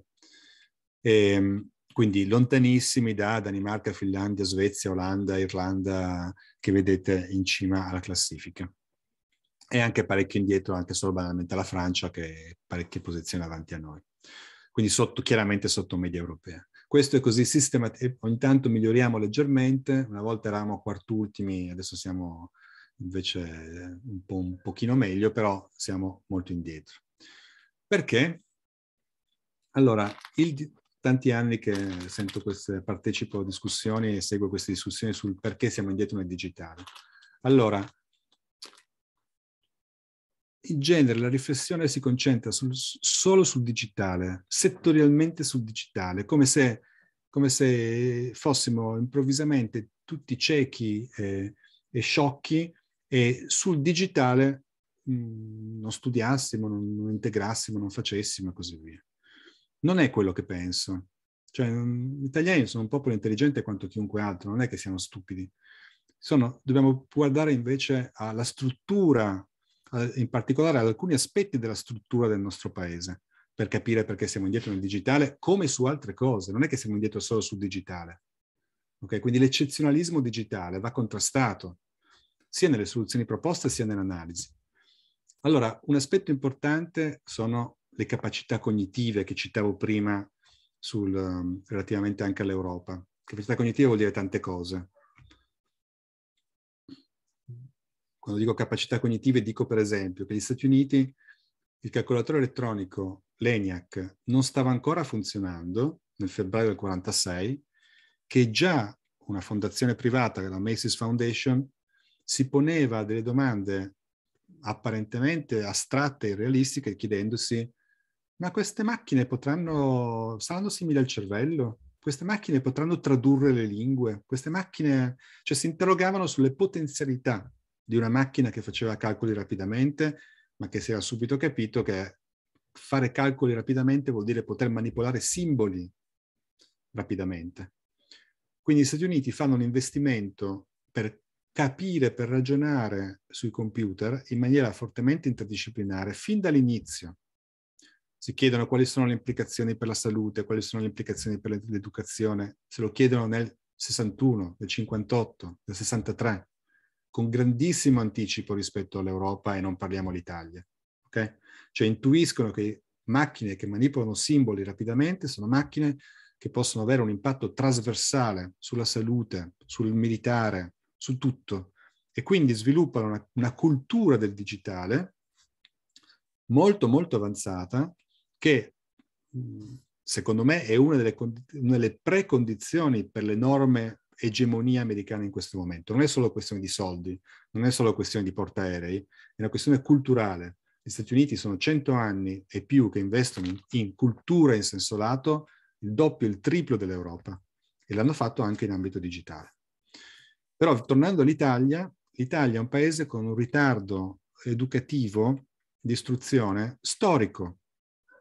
ehm, quindi lontanissimi da Danimarca, Finlandia, Svezia, Olanda, Irlanda, che vedete in cima alla classifica. E anche parecchio indietro, anche solo banalmente la Francia, che è parecchie posizioni avanti a noi. Quindi sotto, chiaramente sotto media europea. Questo è così sistematico, ogni tanto miglioriamo leggermente, una volta eravamo quartultimi, adesso siamo invece eh, un, po', un pochino meglio, però siamo molto indietro. Perché? Allora, il, tanti anni che sento queste, partecipo a discussioni e seguo queste discussioni sul perché siamo indietro nel digitale. Allora, in genere la riflessione si concentra sul, solo sul digitale, settorialmente sul digitale, come se, come se fossimo improvvisamente tutti ciechi e, eh, e sciocchi e sul digitale mm, non studiassimo, non, non integrassimo, non facessimo e così via. Non è quello che penso. Cioè, mm, gli italiani sono un popolo intelligente quanto chiunque altro, non è che siano stupidi. Sono, dobbiamo guardare invece alla struttura eh, in particolare ad alcuni aspetti della struttura del nostro paese per capire perché siamo indietro nel digitale, come su altre cose, non è che siamo indietro solo sul digitale. Okay? Quindi l'eccezionalismo digitale va contrastato sia nelle soluzioni proposte sia nell'analisi. Allora, un aspetto importante sono le capacità cognitive che citavo prima sul, ehm, relativamente anche all'Europa. Capacità cognitiva vuol dire tante cose. Quando dico capacità cognitive dico per esempio che negli Stati Uniti il calcolatore elettronico l'ENIAC non stava ancora funzionando nel febbraio del 1946, che già una fondazione privata, la Macy's Foundation, si poneva delle domande apparentemente astratte e realistiche chiedendosi ma queste macchine potranno, saranno simili al cervello? Queste macchine potranno tradurre le lingue? Queste macchine, cioè si interrogavano sulle potenzialità di una macchina che faceva calcoli rapidamente, ma che si era subito capito che fare calcoli rapidamente vuol dire poter manipolare simboli rapidamente. Quindi gli Stati Uniti fanno un investimento per capire, per ragionare sui computer in maniera fortemente interdisciplinare fin dall'inizio. Si chiedono quali sono le implicazioni per la salute, quali sono le implicazioni per l'educazione. Se lo chiedono nel 61, nel 58, nel 63 con grandissimo anticipo rispetto all'Europa e non parliamo l'Italia. Okay? Cioè intuiscono che macchine che manipolano simboli rapidamente sono macchine che possono avere un impatto trasversale sulla salute, sul militare, su tutto. E quindi sviluppano una, una cultura del digitale molto molto avanzata che secondo me è una delle, una delle precondizioni per l'enorme egemonia americana in questo momento. Non è solo questione di soldi, non è solo questione di portaerei, è una questione culturale. Gli Stati Uniti sono cento anni e più che investono in cultura in senso lato, il doppio, il triplo dell'Europa e l'hanno fatto anche in ambito digitale. Però tornando all'Italia, l'Italia è un paese con un ritardo educativo di istruzione storico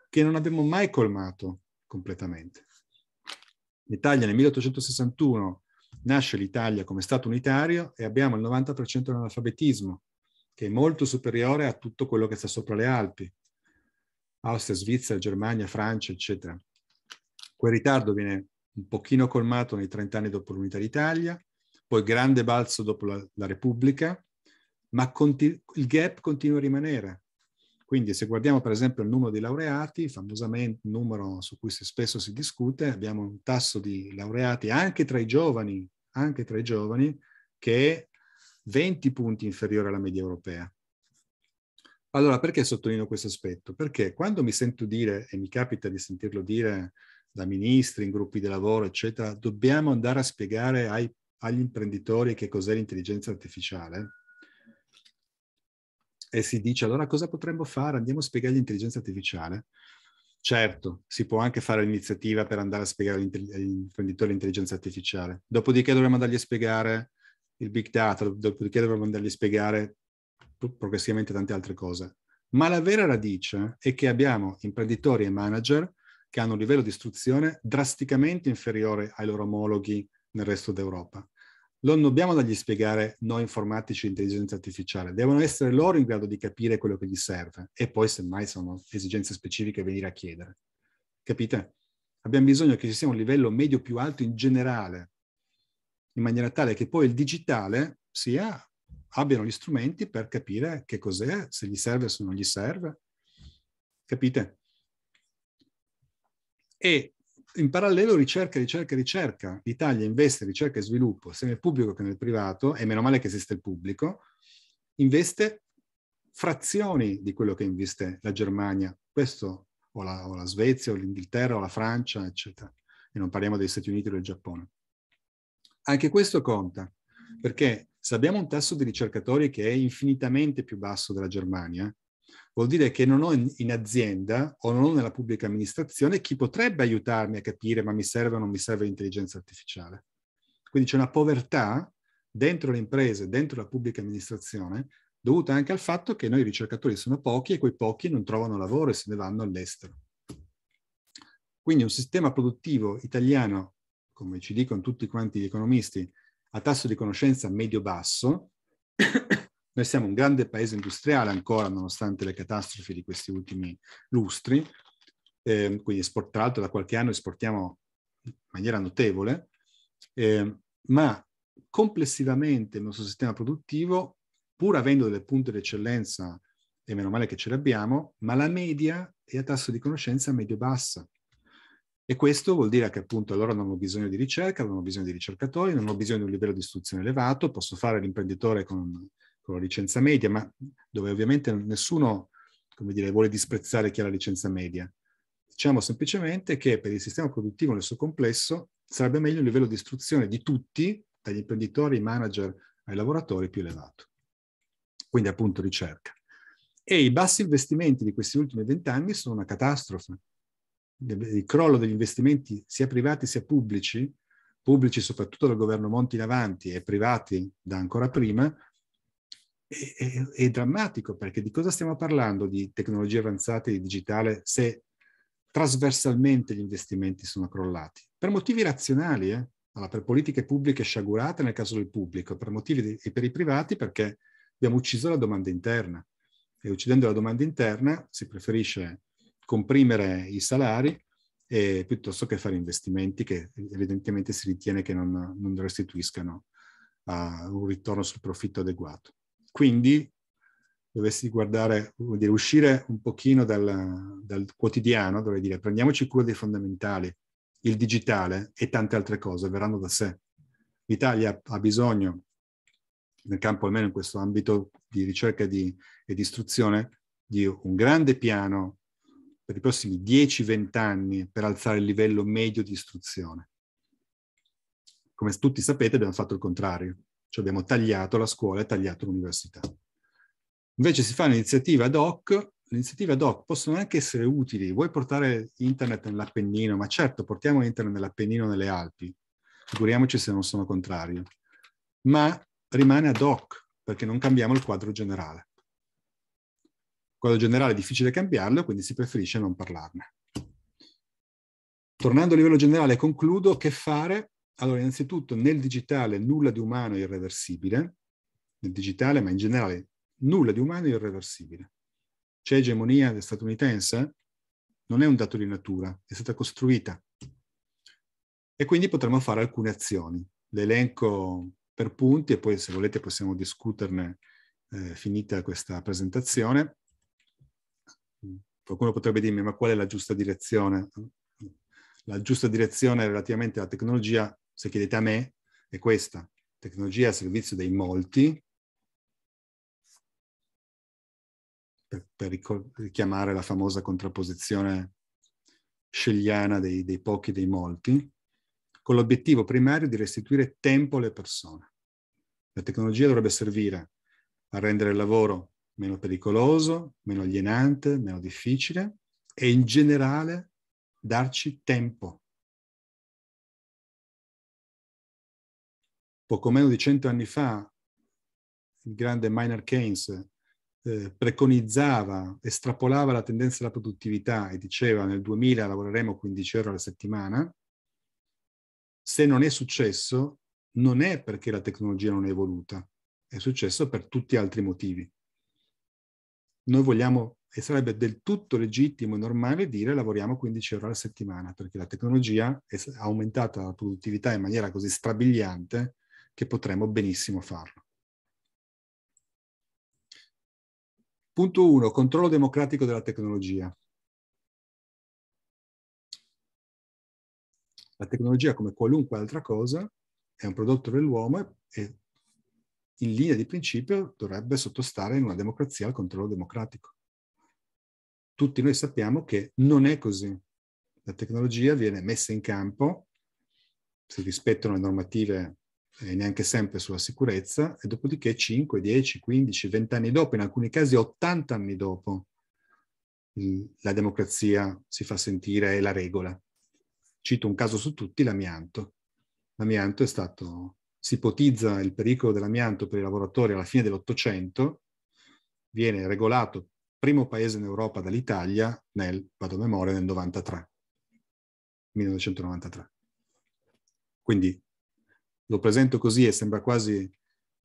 che non abbiamo mai colmato completamente. L'Italia nel 1861 nasce l'Italia come Stato unitario e abbiamo il 90% dell'analfabetismo, che è molto superiore a tutto quello che sta sopra le Alpi, Austria, Svizzera, Germania, Francia, eccetera. Quel ritardo viene un pochino colmato nei 30 anni dopo l'unità d'Italia, poi grande balzo dopo la, la Repubblica, ma conti- il gap continua a rimanere. Quindi se guardiamo per esempio il numero di laureati, famosamente il numero su cui si, spesso si discute, abbiamo un tasso di laureati anche tra i giovani, anche tra i giovani che è 20 punti inferiore alla media europea. Allora, perché sottolineo questo aspetto? Perché quando mi sento dire, e mi capita di sentirlo dire da ministri, in gruppi di lavoro, eccetera, dobbiamo andare a spiegare ai, agli imprenditori che cos'è l'intelligenza artificiale, e si dice allora cosa potremmo fare? Andiamo a spiegare l'intelligenza artificiale. Certo, si può anche fare l'iniziativa per andare a spiegare all'imprenditore l'intelligenza artificiale. Dopodiché dovremmo andargli a spiegare il big data, dopodiché dovremmo andargli a spiegare progressivamente tante altre cose. Ma la vera radice è che abbiamo imprenditori e manager che hanno un livello di istruzione drasticamente inferiore ai loro omologhi nel resto d'Europa non dobbiamo dargli spiegare noi informatici e intelligenza artificiale, devono essere loro in grado di capire quello che gli serve e poi semmai sono esigenze specifiche venire a chiedere. Capite? Abbiamo bisogno che ci sia un livello medio più alto in generale, in maniera tale che poi il digitale sia, abbiano gli strumenti per capire che cos'è, se gli serve o se non gli serve. Capite? E in parallelo ricerca, ricerca, ricerca. L'Italia investe ricerca e sviluppo sia nel pubblico che nel privato, e meno male che esiste il pubblico, investe frazioni di quello che investe la Germania, questo o la, o la Svezia o l'Inghilterra o la Francia, eccetera. E non parliamo degli Stati Uniti o del Giappone. Anche questo conta, perché se abbiamo un tasso di ricercatori che è infinitamente più basso della Germania, Vuol dire che non ho in, in azienda o non ho nella pubblica amministrazione chi potrebbe aiutarmi a capire ma mi serve o non mi serve l'intelligenza artificiale. Quindi c'è una povertà dentro le imprese, dentro la pubblica amministrazione, dovuta anche al fatto che noi ricercatori sono pochi e quei pochi non trovano lavoro e se ne vanno all'estero. Quindi un sistema produttivo italiano, come ci dicono tutti quanti gli economisti, a tasso di conoscenza medio-basso, noi siamo un grande paese industriale ancora, nonostante le catastrofi di questi ultimi lustri, eh, quindi esport, tra l'altro da qualche anno esportiamo in maniera notevole, eh, ma complessivamente il nostro sistema produttivo, pur avendo delle punte d'eccellenza, e meno male che ce le abbiamo, ma la media è a tasso di conoscenza medio-bassa. E questo vuol dire che appunto allora non ho bisogno di ricerca, non ho bisogno di ricercatori, non ho bisogno di un livello di istruzione elevato, posso fare l'imprenditore con con la licenza media, ma dove ovviamente nessuno come dire, vuole disprezzare chi ha la licenza media. Diciamo semplicemente che per il sistema produttivo nel suo complesso sarebbe meglio un livello di istruzione di tutti, dagli imprenditori, ai manager, ai lavoratori, più elevato. Quindi appunto ricerca. E i bassi investimenti di questi ultimi vent'anni sono una catastrofe. Il crollo degli investimenti sia privati sia pubblici, pubblici soprattutto dal governo Monti in avanti e privati da ancora prima, è, è, drammatico perché di cosa stiamo parlando di tecnologie avanzate di digitale se trasversalmente gli investimenti sono crollati? Per motivi razionali, eh? allora, per politiche pubbliche sciagurate nel caso del pubblico, per motivi di, e per i privati perché abbiamo ucciso la domanda interna e uccidendo la domanda interna si preferisce comprimere i salari e, piuttosto che fare investimenti che evidentemente si ritiene che non, non restituiscano uh, un ritorno sul profitto adeguato quindi dovessi guardare, dire, uscire un pochino dal, dal, quotidiano, dovrei dire prendiamoci cura dei fondamentali, il digitale e tante altre cose verranno da sé. L'Italia ha bisogno, nel campo almeno in questo ambito di ricerca di, e di istruzione, di un grande piano per i prossimi 10-20 anni per alzare il livello medio di istruzione. Come tutti sapete abbiamo fatto il contrario cioè abbiamo tagliato la scuola e tagliato l'università. Invece si fa un'iniziativa ad hoc, le iniziative ad hoc possono anche essere utili. Vuoi portare internet nell'Appennino? Ma certo, portiamo internet nell'Appennino nelle Alpi. Figuriamoci se non sono contrario. Ma rimane ad hoc, perché non cambiamo il quadro generale. Il quadro generale è difficile cambiarlo, quindi si preferisce non parlarne. Tornando a livello generale, concludo che fare allora, innanzitutto nel digitale nulla di umano è irreversibile, nel digitale, ma in generale nulla di umano è irreversibile. C'è egemonia statunitense? Non è un dato di natura, è stata costruita. E quindi potremmo fare alcune azioni. L'elenco per punti e poi se volete possiamo discuterne eh, finita questa presentazione. Qualcuno potrebbe dirmi ma qual è la giusta direzione? La giusta direzione relativamente alla tecnologia se chiedete a me, è questa, tecnologia a servizio dei molti, per, per richiamare la famosa contrapposizione scegliana dei, dei pochi e dei molti, con l'obiettivo primario di restituire tempo alle persone. La tecnologia dovrebbe servire a rendere il lavoro meno pericoloso, meno alienante, meno difficile e in generale darci tempo poco meno di cento anni fa, il grande Minor Keynes eh, preconizzava, estrapolava la tendenza della produttività e diceva nel 2000 lavoreremo 15 ore alla settimana, se non è successo non è perché la tecnologia non è evoluta, è successo per tutti altri motivi. Noi vogliamo, e sarebbe del tutto legittimo e normale dire lavoriamo 15 ore alla settimana, perché la tecnologia ha aumentato la produttività in maniera così strabiliante che potremmo benissimo farlo. Punto 1. Controllo democratico della tecnologia. La tecnologia, come qualunque altra cosa, è un prodotto dell'uomo e in linea di principio dovrebbe sottostare in una democrazia al controllo democratico. Tutti noi sappiamo che non è così. La tecnologia viene messa in campo, si rispettano le normative e eh, neanche sempre sulla sicurezza, e dopodiché 5, 10, 15, 20 anni dopo, in alcuni casi 80 anni dopo, la democrazia si fa sentire la regola. Cito un caso su tutti, l'amianto. L'amianto è stato, si ipotizza il pericolo dell'amianto per i lavoratori alla fine dell'Ottocento, viene regolato primo paese in Europa dall'Italia nel, vado a memoria, nel 93, 1993. Quindi lo presento così e sembra quasi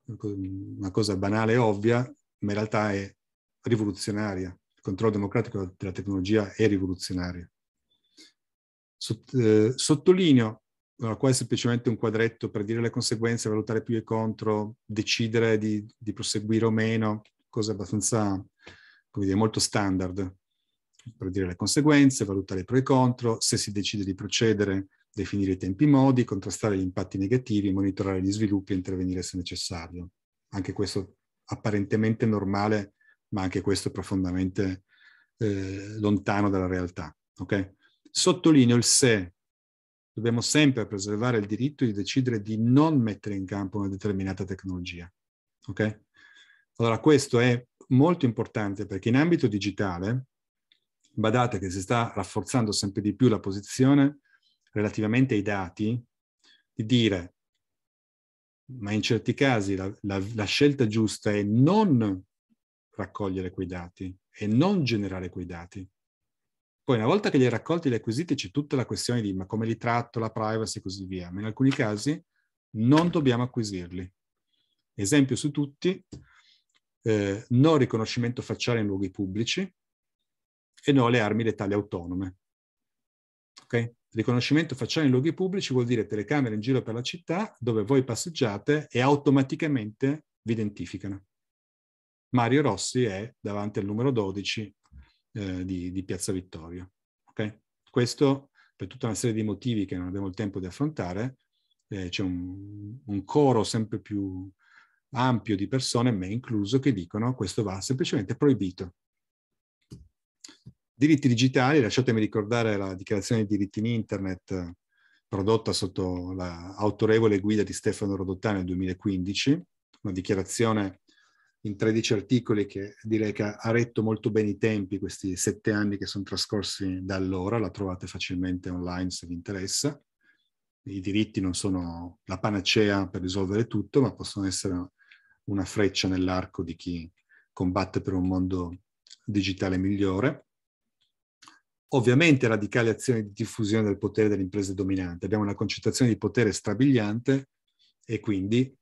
una cosa banale e ovvia, ma in realtà è rivoluzionaria. Il controllo democratico della tecnologia è rivoluzionario. Eh, sottolineo, qua è semplicemente un quadretto per dire le conseguenze, valutare più e contro, decidere di, di proseguire o meno, cosa abbastanza, come dire, molto standard per dire le conseguenze, valutare i pro e i contro, se si decide di procedere definire i tempi modi, contrastare gli impatti negativi, monitorare gli sviluppi e intervenire se necessario. Anche questo apparentemente normale, ma anche questo profondamente eh, lontano dalla realtà. Okay? Sottolineo il se. Dobbiamo sempre preservare il diritto di decidere di non mettere in campo una determinata tecnologia. Okay? Allora, questo è molto importante perché in ambito digitale, badate che si sta rafforzando sempre di più la posizione relativamente ai dati, di dire, ma in certi casi la, la, la scelta giusta è non raccogliere quei dati e non generare quei dati. Poi una volta che li hai raccolti e li acquisiti c'è tutta la questione di ma come li tratto, la privacy e così via, ma in alcuni casi non dobbiamo acquisirli. Esempio su tutti, eh, no riconoscimento facciale in luoghi pubblici e no alle armi letali autonome. Okay? Riconoscimento facciale in luoghi pubblici vuol dire telecamere in giro per la città dove voi passeggiate e automaticamente vi identificano. Mario Rossi è davanti al numero 12 eh, di, di, Piazza Vittorio. Okay? Questo per tutta una serie di motivi che non abbiamo il tempo di affrontare, eh, c'è un, un coro sempre più ampio di persone, me incluso, che dicono che questo va semplicemente proibito diritti digitali, lasciatemi ricordare la dichiarazione di diritti in internet prodotta sotto l'autorevole guida di Stefano Rodottà nel 2015, una dichiarazione in 13 articoli che direi che ha retto molto bene i tempi, questi sette anni che sono trascorsi da allora, la trovate facilmente online se vi interessa. I diritti non sono la panacea per risolvere tutto, ma possono essere una freccia nell'arco di chi combatte per un mondo digitale migliore ovviamente radicali azioni di diffusione del potere delle imprese dominanti. Abbiamo una concentrazione di potere strabiliante e quindi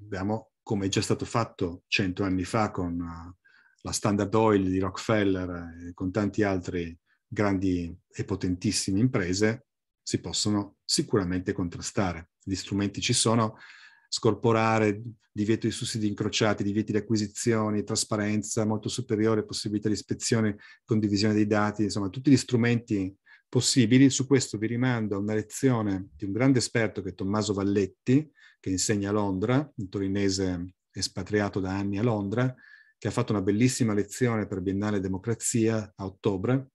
abbiamo, come è già stato fatto cento anni fa con eh, la Standard Oil di Rockefeller e con tante altre grandi e potentissime imprese, si possono sicuramente contrastare. Gli strumenti ci sono, scorporare, divieto di sussidi incrociati, divieti di acquisizioni, trasparenza molto superiore, possibilità di ispezione, condivisione dei dati, insomma tutti gli strumenti possibili. Su questo vi rimando a una lezione di un grande esperto che è Tommaso Valletti, che insegna a Londra, un torinese espatriato da anni a Londra, che ha fatto una bellissima lezione per Biennale Democrazia a ottobre,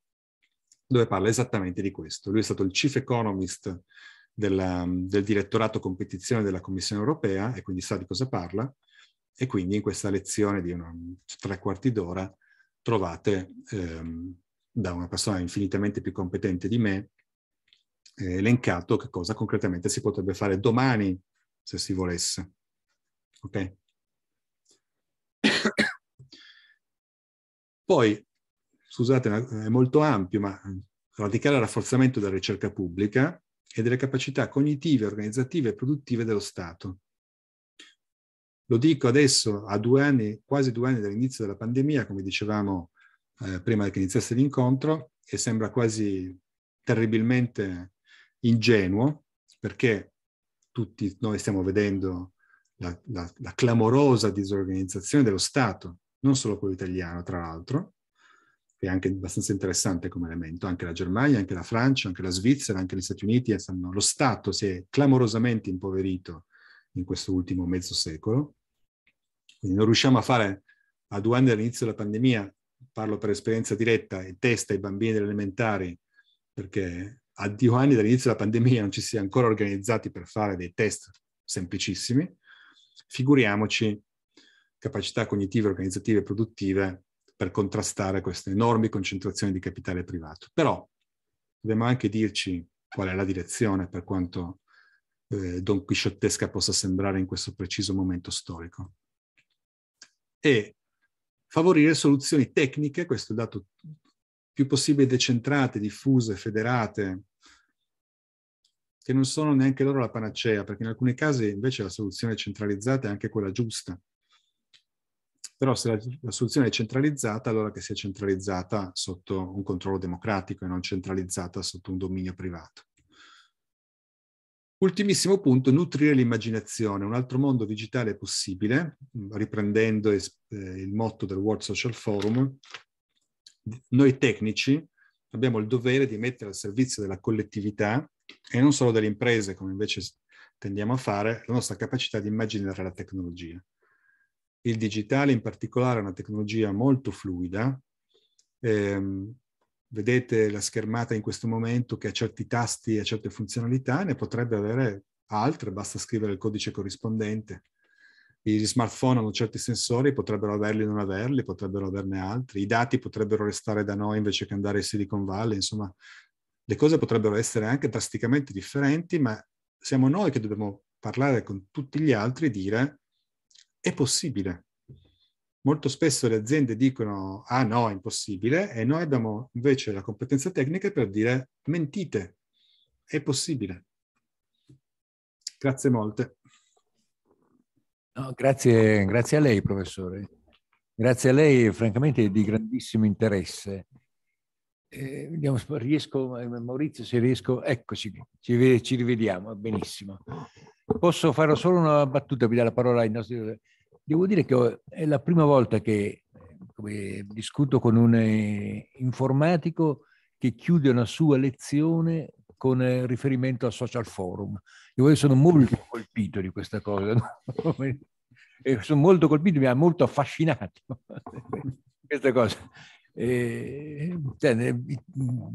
dove parla esattamente di questo. Lui è stato il chief economist della, del direttorato competizione della Commissione europea e quindi sa di cosa parla e quindi in questa lezione di una, tre quarti d'ora trovate ehm, da una persona infinitamente più competente di me eh, elencato che cosa concretamente si potrebbe fare domani se si volesse. Ok? Poi, scusate, è molto ampio, ma radicale rafforzamento della ricerca pubblica, e delle capacità cognitive, organizzative e produttive dello Stato. Lo dico adesso, a due anni, quasi due anni dall'inizio della pandemia, come dicevamo eh, prima che iniziasse l'incontro, e sembra quasi terribilmente ingenuo, perché tutti noi stiamo vedendo la, la, la clamorosa disorganizzazione dello Stato, non solo quello italiano, tra l'altro, che è anche abbastanza interessante come elemento. Anche la Germania, anche la Francia, anche la Svizzera, anche gli Stati Uniti, stanno, lo Stato si è clamorosamente impoverito in questo ultimo mezzo secolo. Quindi non riusciamo a fare, a due anni dall'inizio della pandemia, parlo per esperienza diretta, e testa ai bambini delle elementari, perché a due anni dall'inizio della pandemia non ci si è ancora organizzati per fare dei test semplicissimi, figuriamoci capacità cognitive, organizzative e produttive per contrastare queste enormi concentrazioni di capitale privato. Però dobbiamo anche dirci qual è la direzione per quanto eh, don Quixotesca possa sembrare in questo preciso momento storico. E favorire soluzioni tecniche, questo è il dato più possibile decentrate, diffuse, federate, che non sono neanche loro la panacea, perché in alcuni casi invece la soluzione centralizzata è anche quella giusta, però se la, soluzione è centralizzata, allora che sia centralizzata sotto un controllo democratico e non centralizzata sotto un dominio privato. Ultimissimo punto, nutrire l'immaginazione, un altro mondo digitale possibile, riprendendo eh, il motto del World Social Forum, noi tecnici abbiamo il dovere di mettere al servizio della collettività e non solo delle imprese, come invece tendiamo a fare, la nostra capacità di immaginare la tecnologia. Il digitale in particolare è una tecnologia molto fluida. Eh, vedete la schermata in questo momento che ha certi tasti e certe funzionalità, ne potrebbe avere altre, basta scrivere il codice corrispondente. Gli smartphone hanno certi sensori, potrebbero averli o non averli, potrebbero averne altri. I dati potrebbero restare da noi invece che andare in Silicon Valley. Insomma, le cose potrebbero essere anche drasticamente differenti, ma siamo noi che dobbiamo parlare con tutti gli altri e dire è possibile. Molto spesso le aziende dicono ah no, è impossibile e noi abbiamo invece la competenza tecnica per dire mentite, è possibile. Grazie molte. No, grazie, grazie a lei professore. Grazie a lei, francamente, di grandissimo interesse. Eh, vediamo, riesco, eh, Maurizio, se riesco, eccoci, ci, ci rivediamo, benissimo. Posso fare solo una battuta, vi dà la parola ai nostri... Devo dire che è la prima volta che discuto con un eh, informatico che chiude una sua lezione con eh, riferimento al social forum. Io sono molto colpito di questa cosa. No? sono molto colpito, mi ha molto affascinato questa cosa. E, cioè,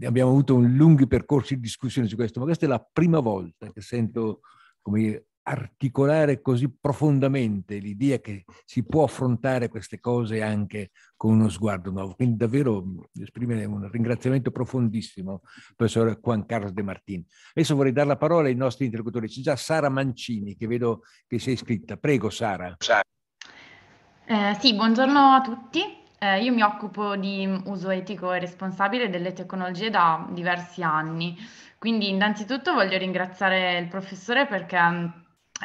abbiamo avuto lunghi percorsi di discussione su questo, ma questa è la prima volta che sento come articolare così profondamente l'idea che si può affrontare queste cose anche con uno sguardo nuovo. Quindi davvero esprimere un ringraziamento profondissimo al professor Juan Carlos De Martin. Adesso vorrei dare la parola ai nostri interlocutori. C'è già Sara Mancini che vedo che si è iscritta. Prego Sara. Eh, sì, buongiorno a tutti. Eh, io mi occupo di uso etico e responsabile delle tecnologie da diversi anni. Quindi innanzitutto voglio ringraziare il professore perché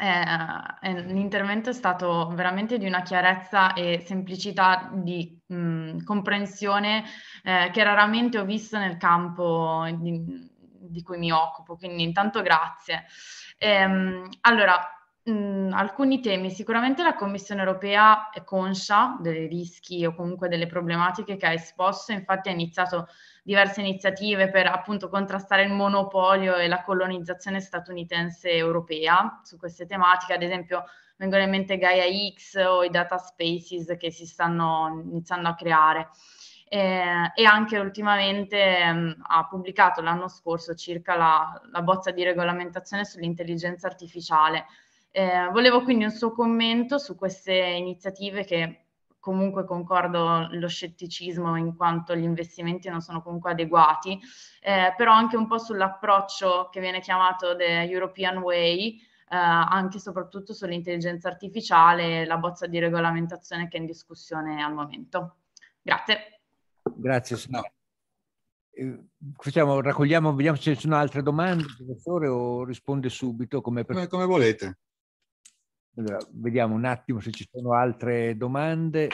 eh, eh, l'intervento è stato veramente di una chiarezza e semplicità di mh, comprensione eh, che raramente ho visto nel campo di, di cui mi occupo, quindi intanto grazie. Ehm, allora, mh, alcuni temi, sicuramente la Commissione europea è conscia dei rischi o comunque delle problematiche che ha esposto, infatti ha iniziato diverse iniziative per appunto contrastare il monopolio e la colonizzazione statunitense europea su queste tematiche, ad esempio vengono in mente Gaia X o i data spaces che si stanno iniziando a creare. Eh, e anche ultimamente mh, mm, ha pubblicato l'anno scorso circa la, la bozza di regolamentazione sull'intelligenza artificiale. Eh, volevo quindi un suo commento su queste iniziative che comunque concordo lo scetticismo in quanto gli investimenti non sono comunque adeguati, eh, però anche un po' sull'approccio che viene chiamato The European Way, eh, anche e soprattutto sull'intelligenza artificiale e la bozza di regolamentazione che è in discussione al momento. Grazie. Grazie. No. Eh, facciamo, raccogliamo, vediamo se ci sono altre domande, professore, o risponde subito come, per... come, come volete. Allora, vediamo un attimo se ci sono altre domande.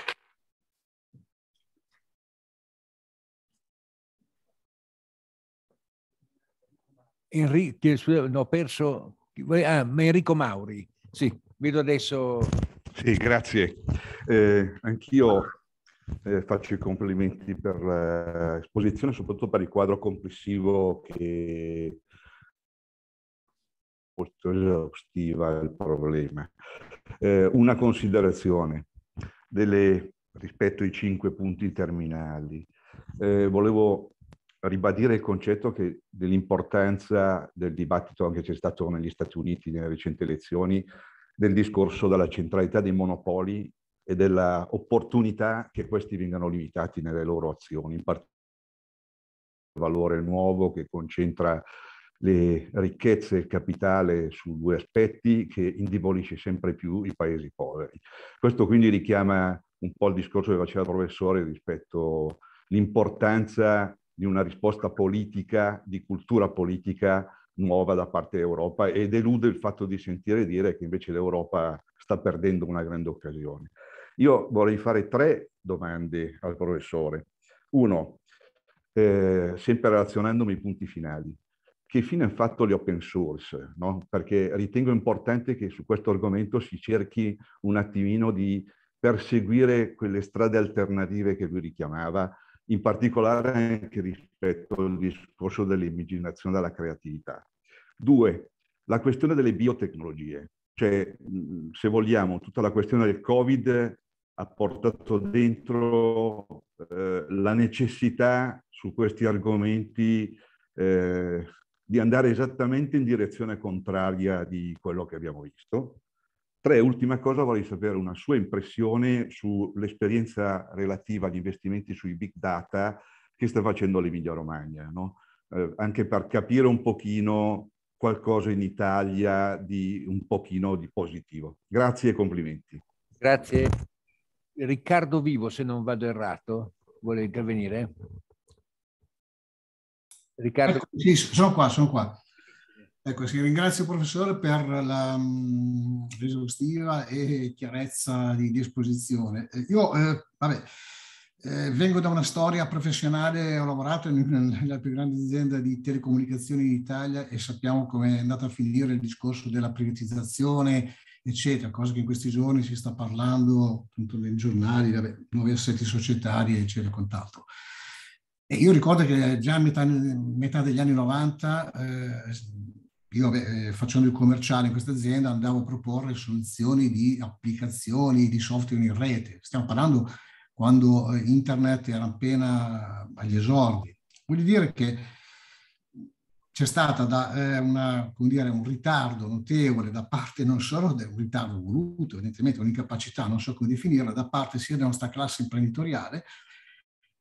Enrico, no, perso, ah, Enrico Mauri, sì, vedo adesso. Sì, grazie. Eh, anch'io eh, faccio i complimenti per l'esposizione, eh, soprattutto per il quadro complessivo che esaustiva il problema. Eh, una considerazione delle, rispetto ai cinque punti terminali. Eh, volevo ribadire il concetto dell'importanza del dibattito anche c'è stato negli Stati Uniti nelle recenti elezioni, del discorso della centralità dei monopoli e della opportunità che questi vengano limitati nelle loro azioni, in particolare il valore nuovo che concentra le ricchezze e il capitale su due aspetti che indebolisce sempre più i paesi poveri. Questo quindi richiama un po' il discorso che faceva il professore rispetto all'importanza di una risposta politica, di cultura politica nuova da parte dell'Europa ed elude il fatto di sentire dire che invece l'Europa sta perdendo una grande occasione. Io vorrei fare tre domande al professore. Uno, eh, sempre relazionandomi ai punti finali che fine hanno fatto le open source, no? perché ritengo importante che su questo argomento si cerchi un attimino di perseguire quelle strade alternative che lui richiamava, in particolare anche rispetto al discorso dell'immaginazione della creatività. Due, la questione delle biotecnologie, cioè se vogliamo tutta la questione del Covid ha portato dentro eh, la necessità su questi argomenti eh, di andare esattamente in direzione contraria di quello che abbiamo visto. Tre, ultima cosa, vorrei sapere una sua impressione sull'esperienza relativa agli investimenti sui big data che sta facendo l'Emilia Romagna, no? eh, anche per capire un pochino qualcosa in Italia di un pochino di positivo. Grazie e complimenti. Grazie. Riccardo Vivo, se non vado errato, vuole intervenire? Riccardo. Ecco, sì, sono qua, sono qua. Ecco, sì, ringrazio il professore per la um, mm, esaustiva e chiarezza di, di esposizione. Eh, io, eh, vabbè, eh, vengo da una storia professionale, ho lavorato nella più grande azienda di telecomunicazioni d'Italia e sappiamo come è andato a finire il discorso della privatizzazione, eccetera, cosa che in questi giorni si sta parlando appunto nei giornali, vabbè, nuovi assetti societari, eccetera, quant'altro. E io ricordo che già a metà, metà degli anni 90, eh, io eh, facendo il commerciale in questa azienda andavo a proporre soluzioni di applicazioni, di software in rete. Stiamo parlando quando eh, internet era appena agli esordi. Voglio dire che c'è stato eh, un ritardo notevole da parte non solo del ritardo voluto, evidentemente un'incapacità, non so come definirla, da parte sia della nostra classe imprenditoriale,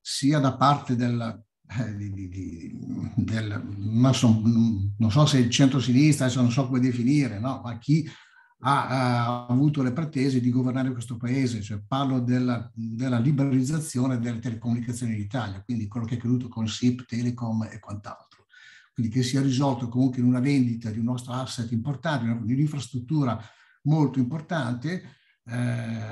sia da parte del, eh, di, di, del non, so, non, so, se il centro-sinistra, adesso non so come definire, no? ma chi ha, ha, eh, avuto le pretese di governare questo paese, cioè parlo della, della liberalizzazione delle telecomunicazioni in Italia, quindi quello che è accaduto con SIP, Telecom e quant'altro. Quindi che sia risolto comunque in una vendita di un nostro asset importante, di un'infrastruttura molto importante, eh,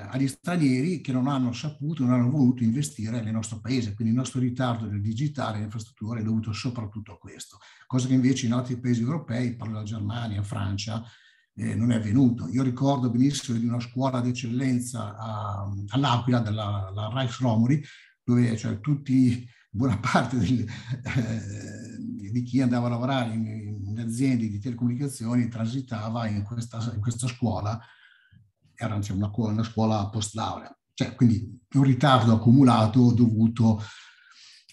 agli stranieri che non hanno saputo, non hanno voluto investire nel nostro paese. Quindi il nostro ritardo nel digitale e infrastrutture è dovuto soprattutto a questo, cosa che invece in altri paesi europei, parlo della Germania, Francia, eh, non è avvenuto. Io ricordo benissimo di una scuola d'eccellenza all'Aquila, della la Reich Romoli, dove cioè, tutti, buona parte del, eh, di chi andava a lavorare in, in, aziende di telecomunicazioni transitava in questa, in questa scuola era cioè, una, una, scuola post laurea, cioè, quindi un ritardo accumulato dovuto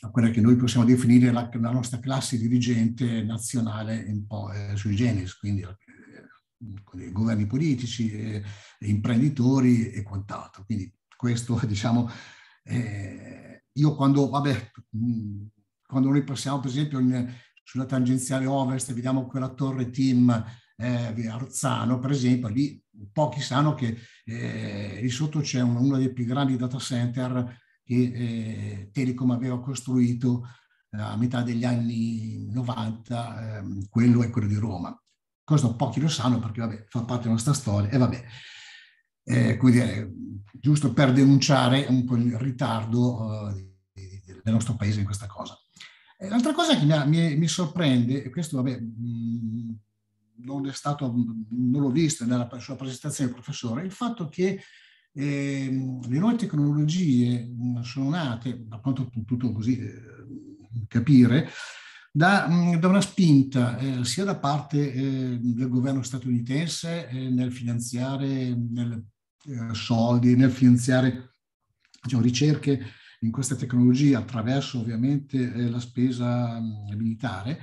a quella che noi possiamo definire la, la nostra classe dirigente nazionale un po' eh, sui generis, quindi eh, governi politici, eh, imprenditori e quant'altro. Quindi questo, diciamo, eh, io quando, vabbè, mh, mm, quando noi passiamo per esempio in, sulla tangenziale ovest, vediamo quella torre team eh, Arzano, per esempio, lì pochi sanno che eh, lì sotto c'è un, uno dei più grandi data center che eh, Telecom aveva costruito eh, a metà degli anni 90, ehm, quello è quello di Roma. Questo pochi lo sanno perché vabbè, fa parte della nostra storia e vabbè. quindi eh, è giusto per denunciare un po' il ritardo eh, del nostro paese in questa cosa. L'altra cosa che mi, mi, mi sorprende, e questo vabbè, mh, mm, non è stato, non l'ho visto nella sua presentazione il professore, il fatto che eh, le nuove tecnologie mm, sono nate, da quanto ho potuto così eh, capire, da, mm, da, una spinta eh, sia da parte eh, del governo statunitense eh, nel finanziare nel, eh, soldi, nel finanziare diciamo, ricerche in questa tecnologia attraverso ovviamente eh, la spesa mm, militare,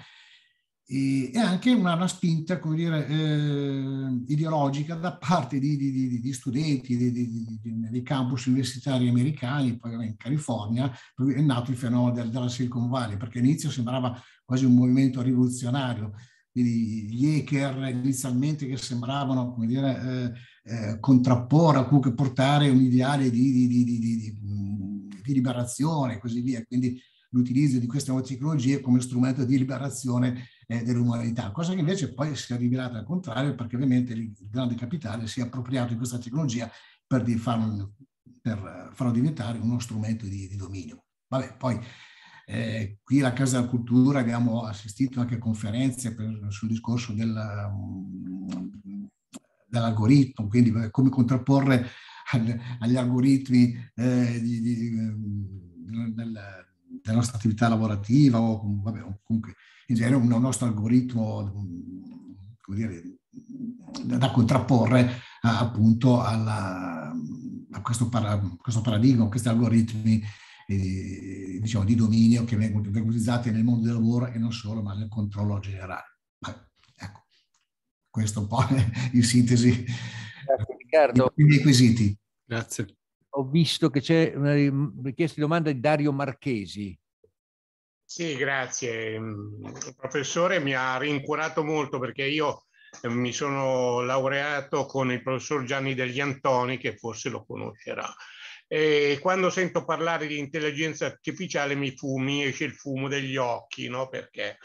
e, e anche una, una spinta dire, eh, ideologica da parte di, di, di, di studenti dei campus universitari americani, poi in California, è nato il fenomeno della, della Silicon Valley, perché all'inizio sembrava quasi un movimento rivoluzionario quindi gli hacker inizialmente che sembravano come dire, eh, eh, contrapporre comunque portare un ideale di, di, di, di, liberazione e così via. Quindi l'utilizzo di queste nuove tecnologie come strumento di liberazione eh, dell'umanità, cosa che invece poi si è rivelata al contrario perché ovviamente il grande capitale si è appropriato di questa tecnologia per, di farlo, per farlo, diventare uno strumento di, di dominio. Vabbè, poi eh, qui alla Casa della Cultura abbiamo assistito anche a conferenze per, sul discorso del, mm, dell'algoritmo, quindi eh, come contrapporre agli algoritmi eh, di, di, nel, della nostra attività lavorativa o vabbè, comunque in genere un nostro algoritmo come dire, da contrapporre a, appunto alla, a questo, para, questo paradigma, a questi algoritmi eh, diciamo, di dominio che vengono utilizzati nel mondo del lavoro e non solo, ma nel controllo generale. Ma, ecco, questo un po' in sintesi Grazie, certo, Riccardo. i quesiti. Grazie ho visto che c'è una richiesta di domanda di Dario Marchesi. Sì, grazie. Mm, il professore mi ha rincurato molto perché io eh, mi sono laureato con il professor Gianni degli Antoni, che forse lo conoscerà. E quando sento parlare di intelligenza artificiale mi, fu, mi esce il fumo degli occhi, no? Perché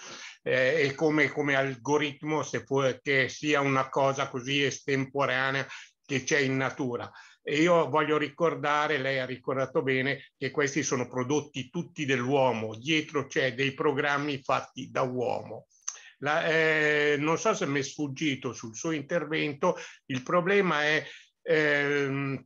eh, è come, come algoritmo se può, che sia una cosa così estemporanea che c'è in natura. E io voglio ricordare, lei ha ricordato bene, che questi sono prodotti tutti dell'uomo, dietro c'è dei programmi fatti da uomo. La, eh, non so se mi è sfuggito sul suo intervento, il problema è ehm,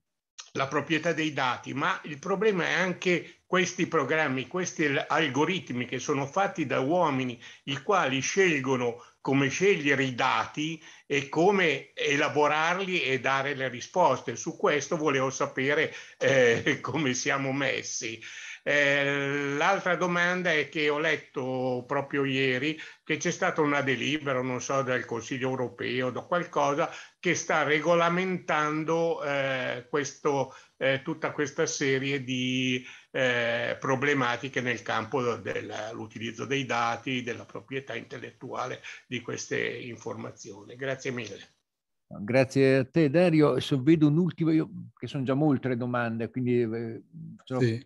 la proprietà dei dati, ma il problema è anche questi programmi, questi algoritmi che sono fatti da uomini, i quali scelgono come scegliere i dati e come elaborarli e dare le risposte. Su questo volevo sapere eh, come siamo messi. Eh, l'altra domanda è che ho letto proprio ieri che c'è stata una delibera, non so, dal Consiglio europeo, da qualcosa che sta regolamentando eh, questo, eh, tutta questa serie di eh, problematiche nel campo dell'utilizzo dei dati, della proprietà intellettuale di queste informazioni. Grazie mille. Grazie a te Dario. Se vedo un'ultima, io, che sono già molte le domande, quindi eh, so, sì.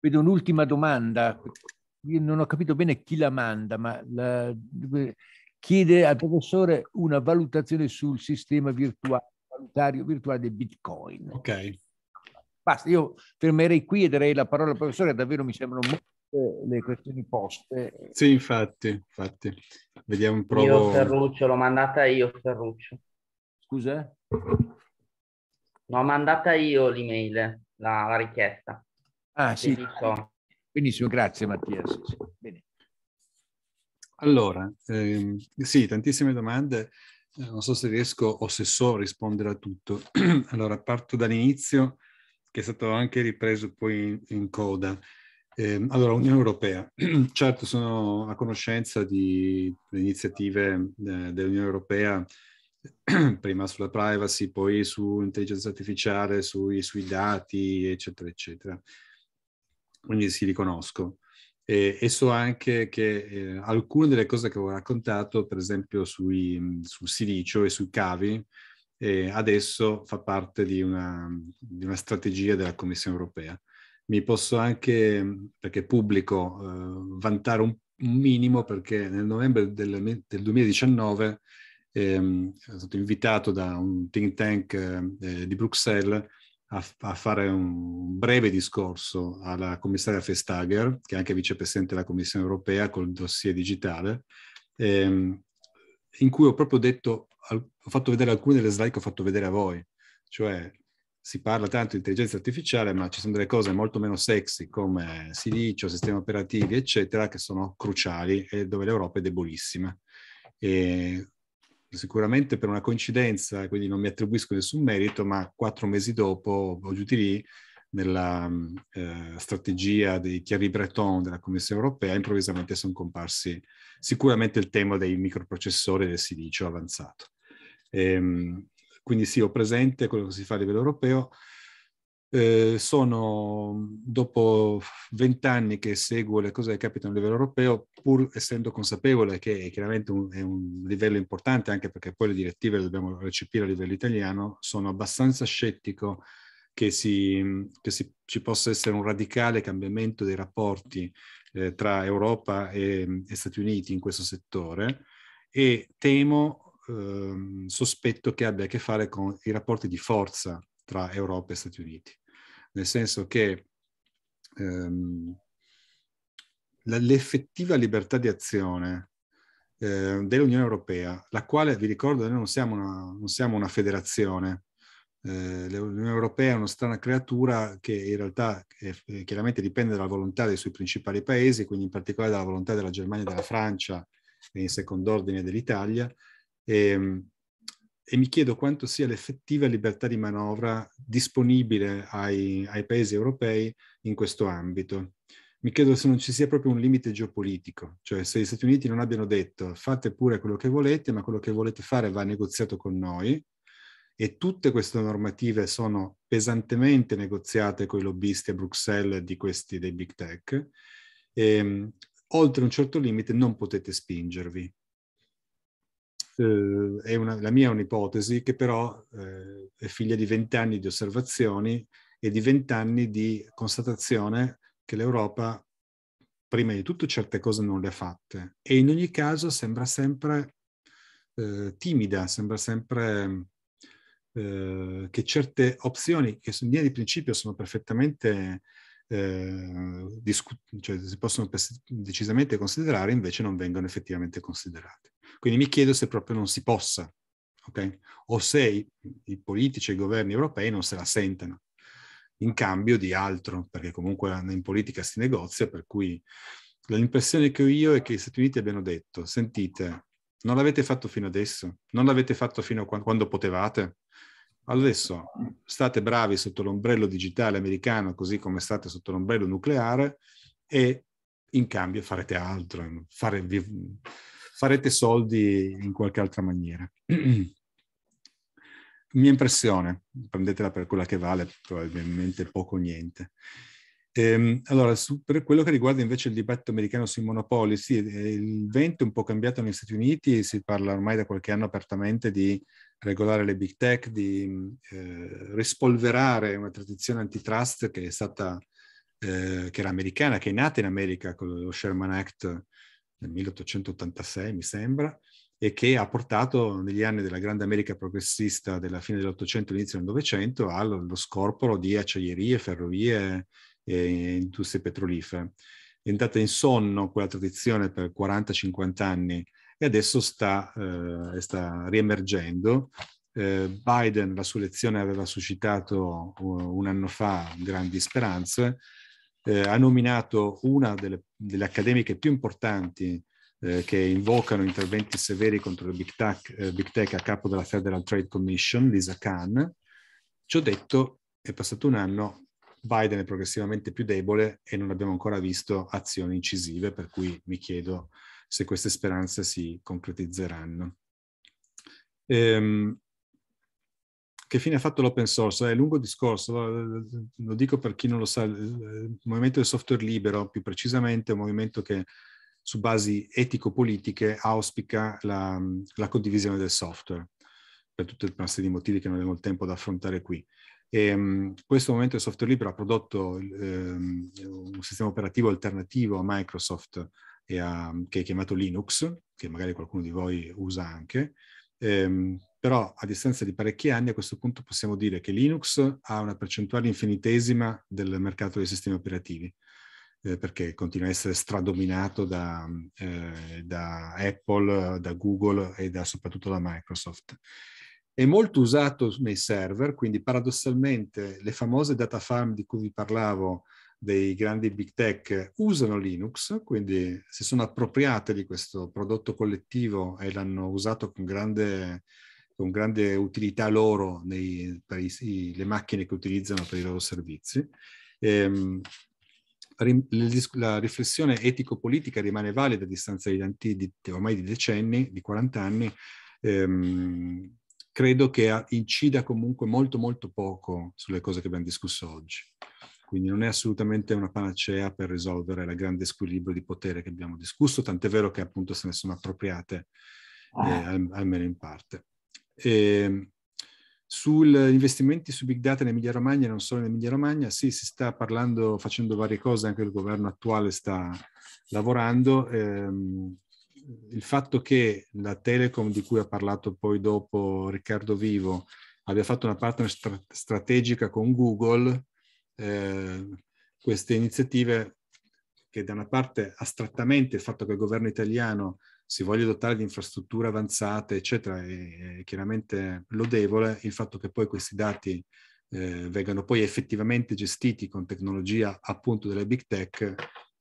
vedo un'ultima domanda. Io non ho capito bene chi la manda, ma la, chiede al professore una valutazione sul sistema virtuale, valutario virtuale del Bitcoin. Ok. Basta, io fermerei qui e darei la parola al professore, davvero mi sembrano molte le questioni poste. Sì, infatti, infatti. Vediamo un po'. Io Ferruccio, l'ho mandata io Ferruccio. Scusa? L'ho mandata io l'email, la, la richiesta. Ah sì. Dico... Benissimo, grazie Mattia. Sì, sì. Bene. Allora, ehm, sì, tantissime domande. Eh, non so se riesco o se so rispondere a tutto. allora, parto dall'inizio che è stato anche ripreso poi in, in coda. Eh, allora, Unione Europea. Certo, sono a conoscenza di, iniziative eh, dell'Unione Europea, prima sulla privacy, poi sull'intelligenza artificiale, sui, sui dati, eccetera, eccetera. Quindi si riconosco. E, e, so anche che eh, alcune delle cose che ho raccontato, per esempio sui, sul silicio e sui cavi, e adesso fa parte di una, di una strategia della Commissione europea. Mi posso anche, perché pubblico, eh, vantare un, un, minimo perché nel novembre del, del 2019 ehm, sono stato invitato da un think tank eh, eh, di Bruxelles a, a, fare un breve discorso alla commissaria Festager, che è anche vicepresidente della Commissione europea col dossier digitale, ehm, in cui ho proprio detto ho fatto vedere alcune delle slide che ho fatto vedere a voi, cioè si parla tanto di intelligenza artificiale, ma ci sono delle cose molto meno sexy come silicio, sistemi operativi, eccetera, che sono cruciali e dove l'Europa è debolissima. E sicuramente per una coincidenza, quindi non mi attribuisco nessun merito, ma quattro mesi dopo oggi lì, nella eh, strategia di Thierry Breton della Commissione europea, improvvisamente sono comparsi sicuramente il tema dei microprocessori e del silicio avanzato. Ehm, quindi sì, ho presente quello che si fa a livello europeo. Eh, sono dopo vent'anni che seguo le cose che capitano a livello europeo, pur essendo consapevole che è chiaramente un, è un livello importante, anche perché poi le direttive le dobbiamo recepire a livello italiano, sono abbastanza scettico che, si, che si, ci possa essere un radicale cambiamento dei rapporti eh, tra Europa e, e Stati Uniti in questo settore e temo eh, sospetto che abbia a che fare con i rapporti di forza tra Europa e Stati Uniti, nel senso che ehm, la, l'effettiva libertà di azione eh, dell'Unione Europea, la quale, vi ricordo, noi non siamo una, non siamo una federazione, eh, L'Unione Europea è una strana creatura che in realtà eh, chiaramente dipende dalla volontà dei suoi principali paesi, quindi in particolare dalla volontà della Germania e della Francia e in secondo ordine dell'Italia, e, ehm, e mi chiedo quanto sia l'effettiva libertà di manovra disponibile ai, ai, paesi europei in questo ambito. Mi chiedo se non ci sia proprio un limite geopolitico, cioè se gli Stati Uniti non abbiano detto fate pure quello che volete, ma quello che volete fare va negoziato con noi e tutte queste normative sono pesantemente negoziate con i lobbisti a Bruxelles di questi dei big tech. E, ehm, oltre un certo limite non potete spingervi eh, una, la mia è un'ipotesi che però eh, è figlia di vent'anni di osservazioni e di vent'anni di constatazione che l'Europa, prima di tutto, certe cose non le ha fatte e in ogni caso sembra sempre eh, timida, sembra sempre che certe opzioni che in linea di principio sono perfettamente eh, discu- cioè si possono decisamente considerare, invece non vengono effettivamente considerate. Quindi mi chiedo se proprio non si possa, okay? o se i, i politici e i governi europei non se la sentano in cambio di altro, perché comunque in politica si negozia, per cui l'impressione che ho io è che gli Stati Uniti abbiano detto, sentite, non l'avete fatto fino adesso, non l'avete fatto fino a quando, quando potevate, adesso state bravi sotto l'ombrello digitale americano, così come state sotto l'ombrello nucleare, e in cambio farete altro, fare, farete soldi in qualche altra maniera. Mia impressione, prendetela per quella che vale, probabilmente poco o niente. Ehm, allora, su, per quello che riguarda invece il dibattito americano sui monopoli, sì, eh, il vento è un po' cambiato negli Stati Uniti, si parla ormai da qualche anno apertamente di regolare le big tech, di eh, rispolverare una tradizione antitrust che è stata, eh, che era americana, che è nata in America con lo Sherman Act nel 1886 mi sembra, e che ha portato negli anni della grande America progressista della fine dell'Ottocento e inizio del Novecento allo scorporo di acciaierie, ferrovie e industrie petrolifere. È andata in sonno quella tradizione per 40-50 anni e adesso sta, eh, sta riemergendo. Eh, Biden, la sua elezione aveva suscitato uh, un anno fa grandi speranze, eh, ha nominato una delle, delle accademiche più importanti eh, che invocano interventi severi contro il Big Tech, eh, Big Tech a capo della Federal Trade Commission, Lisa Khan. Ciò detto, è passato un anno, Biden è progressivamente più debole e non abbiamo ancora visto azioni incisive, per cui mi chiedo se queste speranze si concretizzeranno. Ehm, che fine ha fatto l'open source? Eh, è lungo discorso, eh, eh, lo dico per chi non lo sa, il movimento del software libero, più precisamente, è un movimento che su basi etico-politiche auspica la, la condivisione del software, per tutta una serie di motivi che non abbiamo il tempo da affrontare qui. E, um, questo movimento del software libero ha prodotto um, un sistema operativo alternativo a Microsoft a, che è chiamato Linux, che magari qualcuno di voi usa anche, um, però a distanza di parecchi anni a questo punto possiamo dire che Linux ha una percentuale infinitesima del mercato dei sistemi operativi, eh, perché continua a essere stradominato da, eh, da Apple, da Google e da, soprattutto da Microsoft è molto usato nei server, quindi paradossalmente le famose data farm di cui vi parlavo dei grandi big tech usano Linux, quindi si sono appropriate di questo prodotto collettivo e l'hanno usato con grande con grande utilità loro nei, per i, le macchine che utilizzano per i loro servizi. Ehm, la riflessione etico-politica rimane valida a distanza di, tanti, di, ormai di decenni, di 40 anni, ehm, credo che ah, incida comunque molto molto poco sulle cose che abbiamo discusso oggi. Quindi non è assolutamente una panacea per risolvere il grande squilibrio di potere che abbiamo discusso, tant'è vero che appunto se ne sono appropriate, eh, ah. almeno in parte. Eh, sugli investimenti su big data in Emilia Romagna, non solo in Emilia Romagna, sì, si sta parlando, facendo varie cose, anche il governo attuale sta lavorando. Eh, il fatto che la Telecom, di cui ha parlato poi dopo Riccardo Vivo, abbia fatto una partnership stra- strategica con Google, eh, queste iniziative che da una parte astrattamente il fatto che il governo italiano si voglia dotare di infrastrutture avanzate, eccetera, è, chiaramente lodevole. Il fatto che poi questi dati eh, vengano poi effettivamente gestiti con tecnologia appunto delle big tech,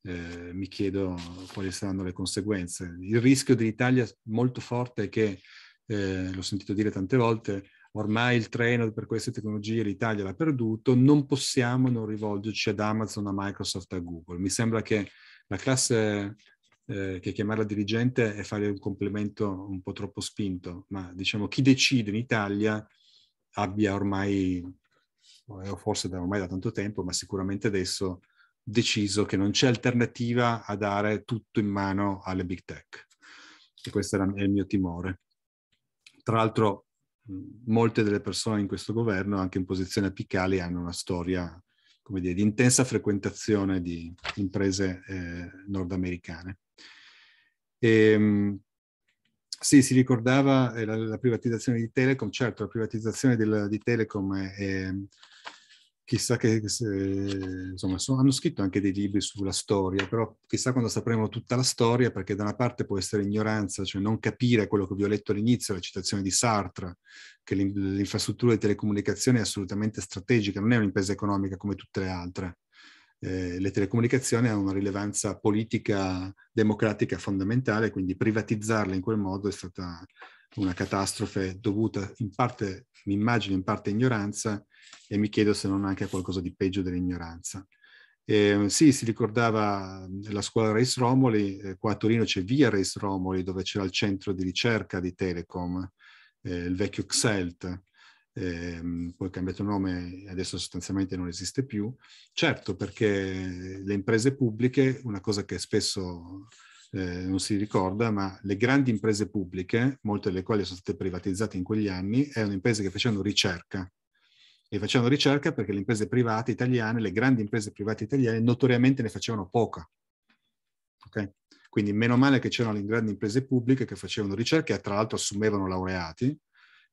eh, mi chiedo quali saranno le conseguenze. Il rischio dell'Italia molto forte è che, eh, l'ho sentito dire tante volte, ormai il treno per queste tecnologie l'Italia l'ha perduto, non possiamo non rivolgerci ad Amazon, a Microsoft, a Google. Mi sembra che la classe eh, che chiamarla dirigente è fare un complimento un po' troppo spinto, ma diciamo chi decide in Italia abbia ormai, eh, o forse da ormai da tanto tempo, ma sicuramente adesso deciso che non c'è alternativa a dare tutto in mano alle big tech. E questo era, è il mio timore. Tra l'altro molte delle persone in questo governo, anche in posizioni apicali, hanno una storia, come dire, di intensa frequentazione di imprese eh, nordamericane. E, ehm, sì, si ricordava eh, la, la, privatizzazione di Telecom, certo la privatizzazione del, di Telecom è, è chissà che, eh, insomma, sono, hanno scritto anche dei libri sulla storia, però chissà quando sapremo tutta la storia, perché da una parte può essere ignoranza, cioè non capire quello che vi ho letto all'inizio, la citazione di Sartre, che l'infrastruttura di telecomunicazione è assolutamente strategica, non è un'impresa economica come tutte le altre. Eh, le telecomunicazioni hanno una rilevanza politica democratica fondamentale, quindi privatizzarle in quel modo è stata una catastrofe dovuta in parte, mi immagino, in parte ignoranza e mi chiedo se non anche a qualcosa di peggio dell'ignoranza. Eh, sì, si ricordava la scuola Reis Romoli, eh, qua a Torino c'è via Reis Romoli dove c'era il centro di ricerca di Telecom, eh, il vecchio XELT, Ehm, poi ha cambiato nome, adesso sostanzialmente non esiste più. Certo, perché le imprese pubbliche, una cosa che spesso eh, non si ricorda, ma le grandi imprese pubbliche, molte delle quali sono state privatizzate in quegli anni, erano imprese che facevano ricerca. E facevano ricerca perché le imprese private italiane, le grandi imprese private italiane, notoriamente ne facevano poca. Okay? Quindi meno male che c'erano le grandi imprese pubbliche che facevano ricerca e tra l'altro assumevano laureati,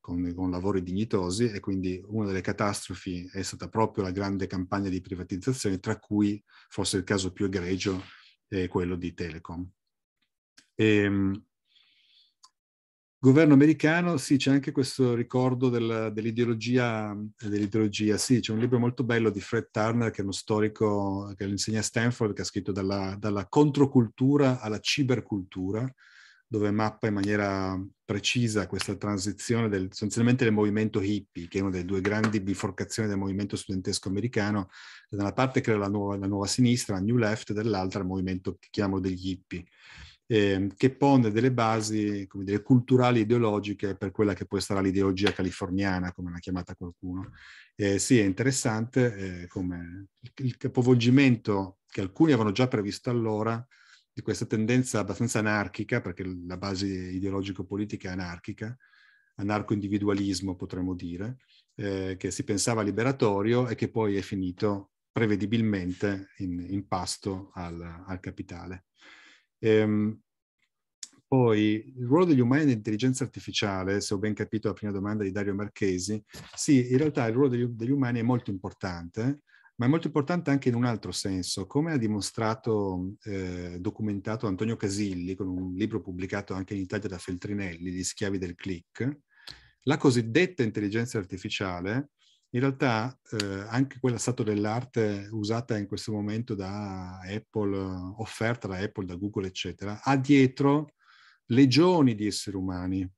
con, con, lavori dignitosi e quindi una delle catastrofi è stata proprio la grande campagna di privatizzazione, tra cui forse il caso più egregio è quello di Telecom. E, ehm, governo americano, sì, c'è anche questo ricordo del, dell'ideologia, dell'ideologia, sì, c'è un libro molto bello di Fred Turner, che è uno storico che insegna a Stanford, che ha scritto dalla, dalla controcultura alla cibercultura, dove mappa in maniera precisa questa transizione del, sostanzialmente del movimento hippie, che è una delle due grandi biforcazioni del movimento studentesco americano, da una parte crea la nuova, la nuova sinistra, la New Left, e dall'altra il movimento che chiamo degli hippie, ehm, che pone delle basi come dire, culturali ideologiche per quella che poi sarà l'ideologia californiana, come l'ha chiamata qualcuno. Eh, sì, è interessante eh, come il capovolgimento che alcuni avevano già previsto allora, di questa tendenza abbastanza anarchica, perché la base ideologico-politica è anarchica, anarco-individualismo potremmo dire, eh, che si pensava liberatorio e che poi è finito prevedibilmente in, in pasto al, al capitale. Ehm, poi il ruolo degli umani nell'intelligenza artificiale, se ho ben capito la prima domanda di Dario Marchesi, sì, in realtà il ruolo degli, degli umani è molto importante ma è molto importante anche in un altro senso. Come ha dimostrato, eh, documentato Antonio Casilli con un libro pubblicato anche in Italia da Feltrinelli, Gli schiavi del click, la cosiddetta intelligenza artificiale, in realtà eh, anche quella stato dell'arte usata in questo momento da Apple, eh, offerta da Apple, da Google, eccetera, ha dietro legioni di esseri umani,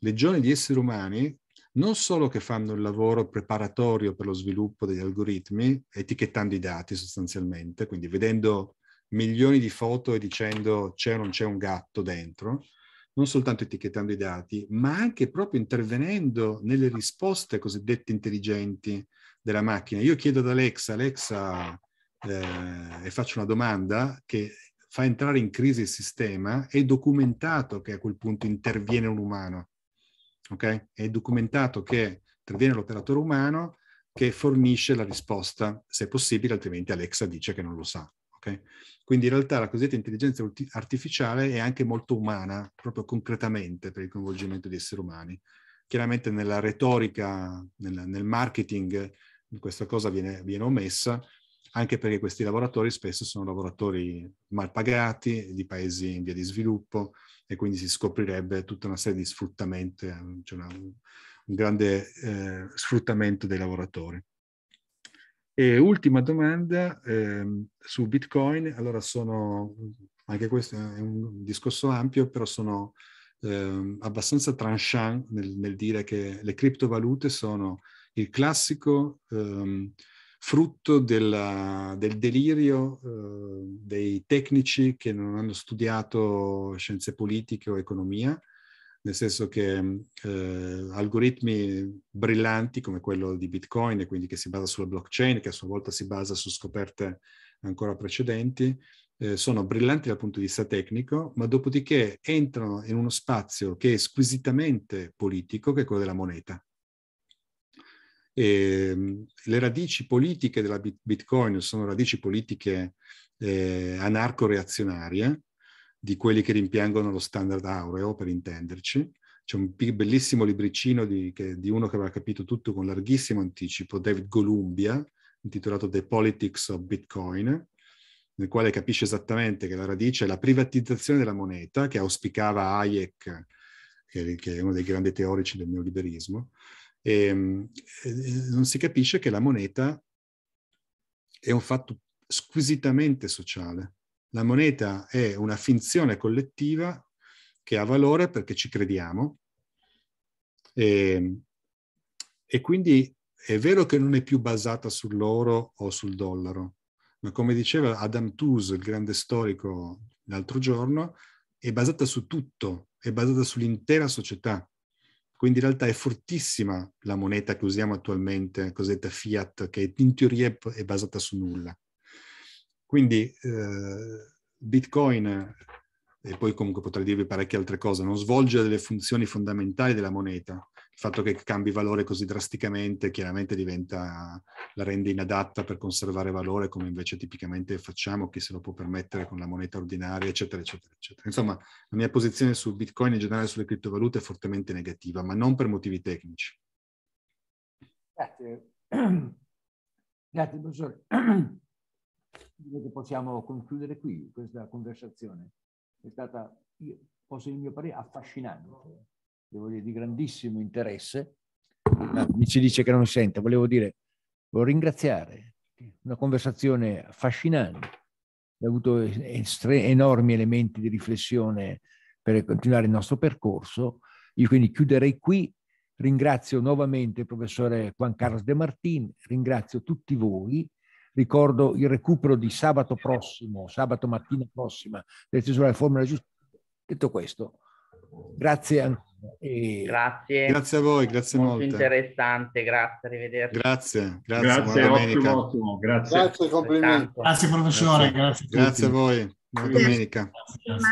legioni di esseri umani non solo che fanno il lavoro preparatorio per lo sviluppo degli algoritmi, etichettando i dati sostanzialmente, quindi vedendo milioni di foto e dicendo c'è o non c'è un gatto dentro, non soltanto etichettando i dati, ma anche proprio intervenendo nelle risposte cosiddette intelligenti della macchina. Io chiedo ad Alexa, Alexa, eh, e faccio una domanda che fa entrare in crisi il sistema, è documentato che a quel punto interviene un umano Okay? È documentato che interviene l'operatore umano che fornisce la risposta, se possibile, altrimenti Alexa dice che non lo sa. Okay? Quindi in realtà la cosiddetta intelligenza artificiale è anche molto umana, proprio concretamente, per il coinvolgimento di esseri umani. Chiaramente nella retorica, nel, nel marketing, questa cosa viene, viene omessa, anche perché questi lavoratori spesso sono lavoratori mal pagati, di paesi in via di sviluppo, e quindi si scoprirebbe tutta una serie di sfruttamenti, ehm, cioè una, un grande eh, sfruttamento dei lavoratori. E ultima domanda eh, su Bitcoin, allora sono, anche questo è un discorso ampio, però sono eh, abbastanza tranchant nel, nel, dire che le criptovalute sono il classico... Ehm, frutto della, del delirio eh, dei tecnici che non hanno studiato scienze politiche o economia, nel senso che eh, algoritmi brillanti come quello di Bitcoin, e quindi che si basa sulla blockchain, che a sua volta si basa su scoperte ancora precedenti, eh, sono brillanti dal punto di vista tecnico, ma dopodiché entrano in uno spazio che è squisitamente politico, che è quello della moneta. E, ehm, le radici politiche della Bitcoin sono radici politiche eh, anarco-reazionarie, di quelli che rimpiangono lo standard aureo, per intenderci. C'è un bellissimo libricino di, che, di uno che aveva capito tutto con larghissimo anticipo, David Golumbia, intitolato The Politics of Bitcoin, nel quale capisce esattamente che la radice è la privatizzazione della moneta, che auspicava Hayek, che, che è uno dei grandi teorici del neoliberismo, e, ehm, eh, non si capisce che la moneta è un fatto squisitamente sociale. La moneta è una finzione collettiva che ha valore perché ci crediamo e, ehm, e quindi è vero che non è più basata sull'oro o sul dollaro, ma come diceva Adam Tooze, il grande storico, l'altro giorno, è basata su tutto, è basata sull'intera società. Quindi in realtà è fortissima la moneta che usiamo attualmente, cosiddetta fiat, che in teoria è basata su nulla. Quindi eh, Bitcoin, e poi comunque potrei dirvi parecchie altre cose, non svolge delle funzioni fondamentali della moneta, il fatto che cambi valore così drasticamente chiaramente diventa, la rende inadatta per conservare valore come invece tipicamente facciamo, chi se lo può permettere con la moneta ordinaria, eccetera, eccetera, eccetera. Insomma, la mia posizione su Bitcoin in generale sulle criptovalute è fortemente negativa, ma non per motivi tecnici. Grazie. Grazie, professore. Direi che possiamo concludere qui questa conversazione. È stata, io, posso il mio parere, affascinante devo dire, di grandissimo interesse. Ah, mi ci dice che non sente, volevo dire, volevo ringraziare, una conversazione affascinante, ha avuto estre- enormi elementi di riflessione per continuare il nostro percorso. Io quindi chiuderei qui, ringrazio nuovamente il professore Juan Carlos De Martin, ringrazio tutti voi, ricordo il recupero di sabato prossimo, sabato mattina prossima, del Tesoro della Formula Giustizia. Detto questo, grazie ancora grazie. Grazie a voi, grazie Molto molte. interessante, grazie, arrivederci. Grazie, grazie, grazie ottimo, ottimo, grazie. Grazie, complimenti. Grazie professore, grazie. Grazie, grazie a voi, buona domenica. Grazie,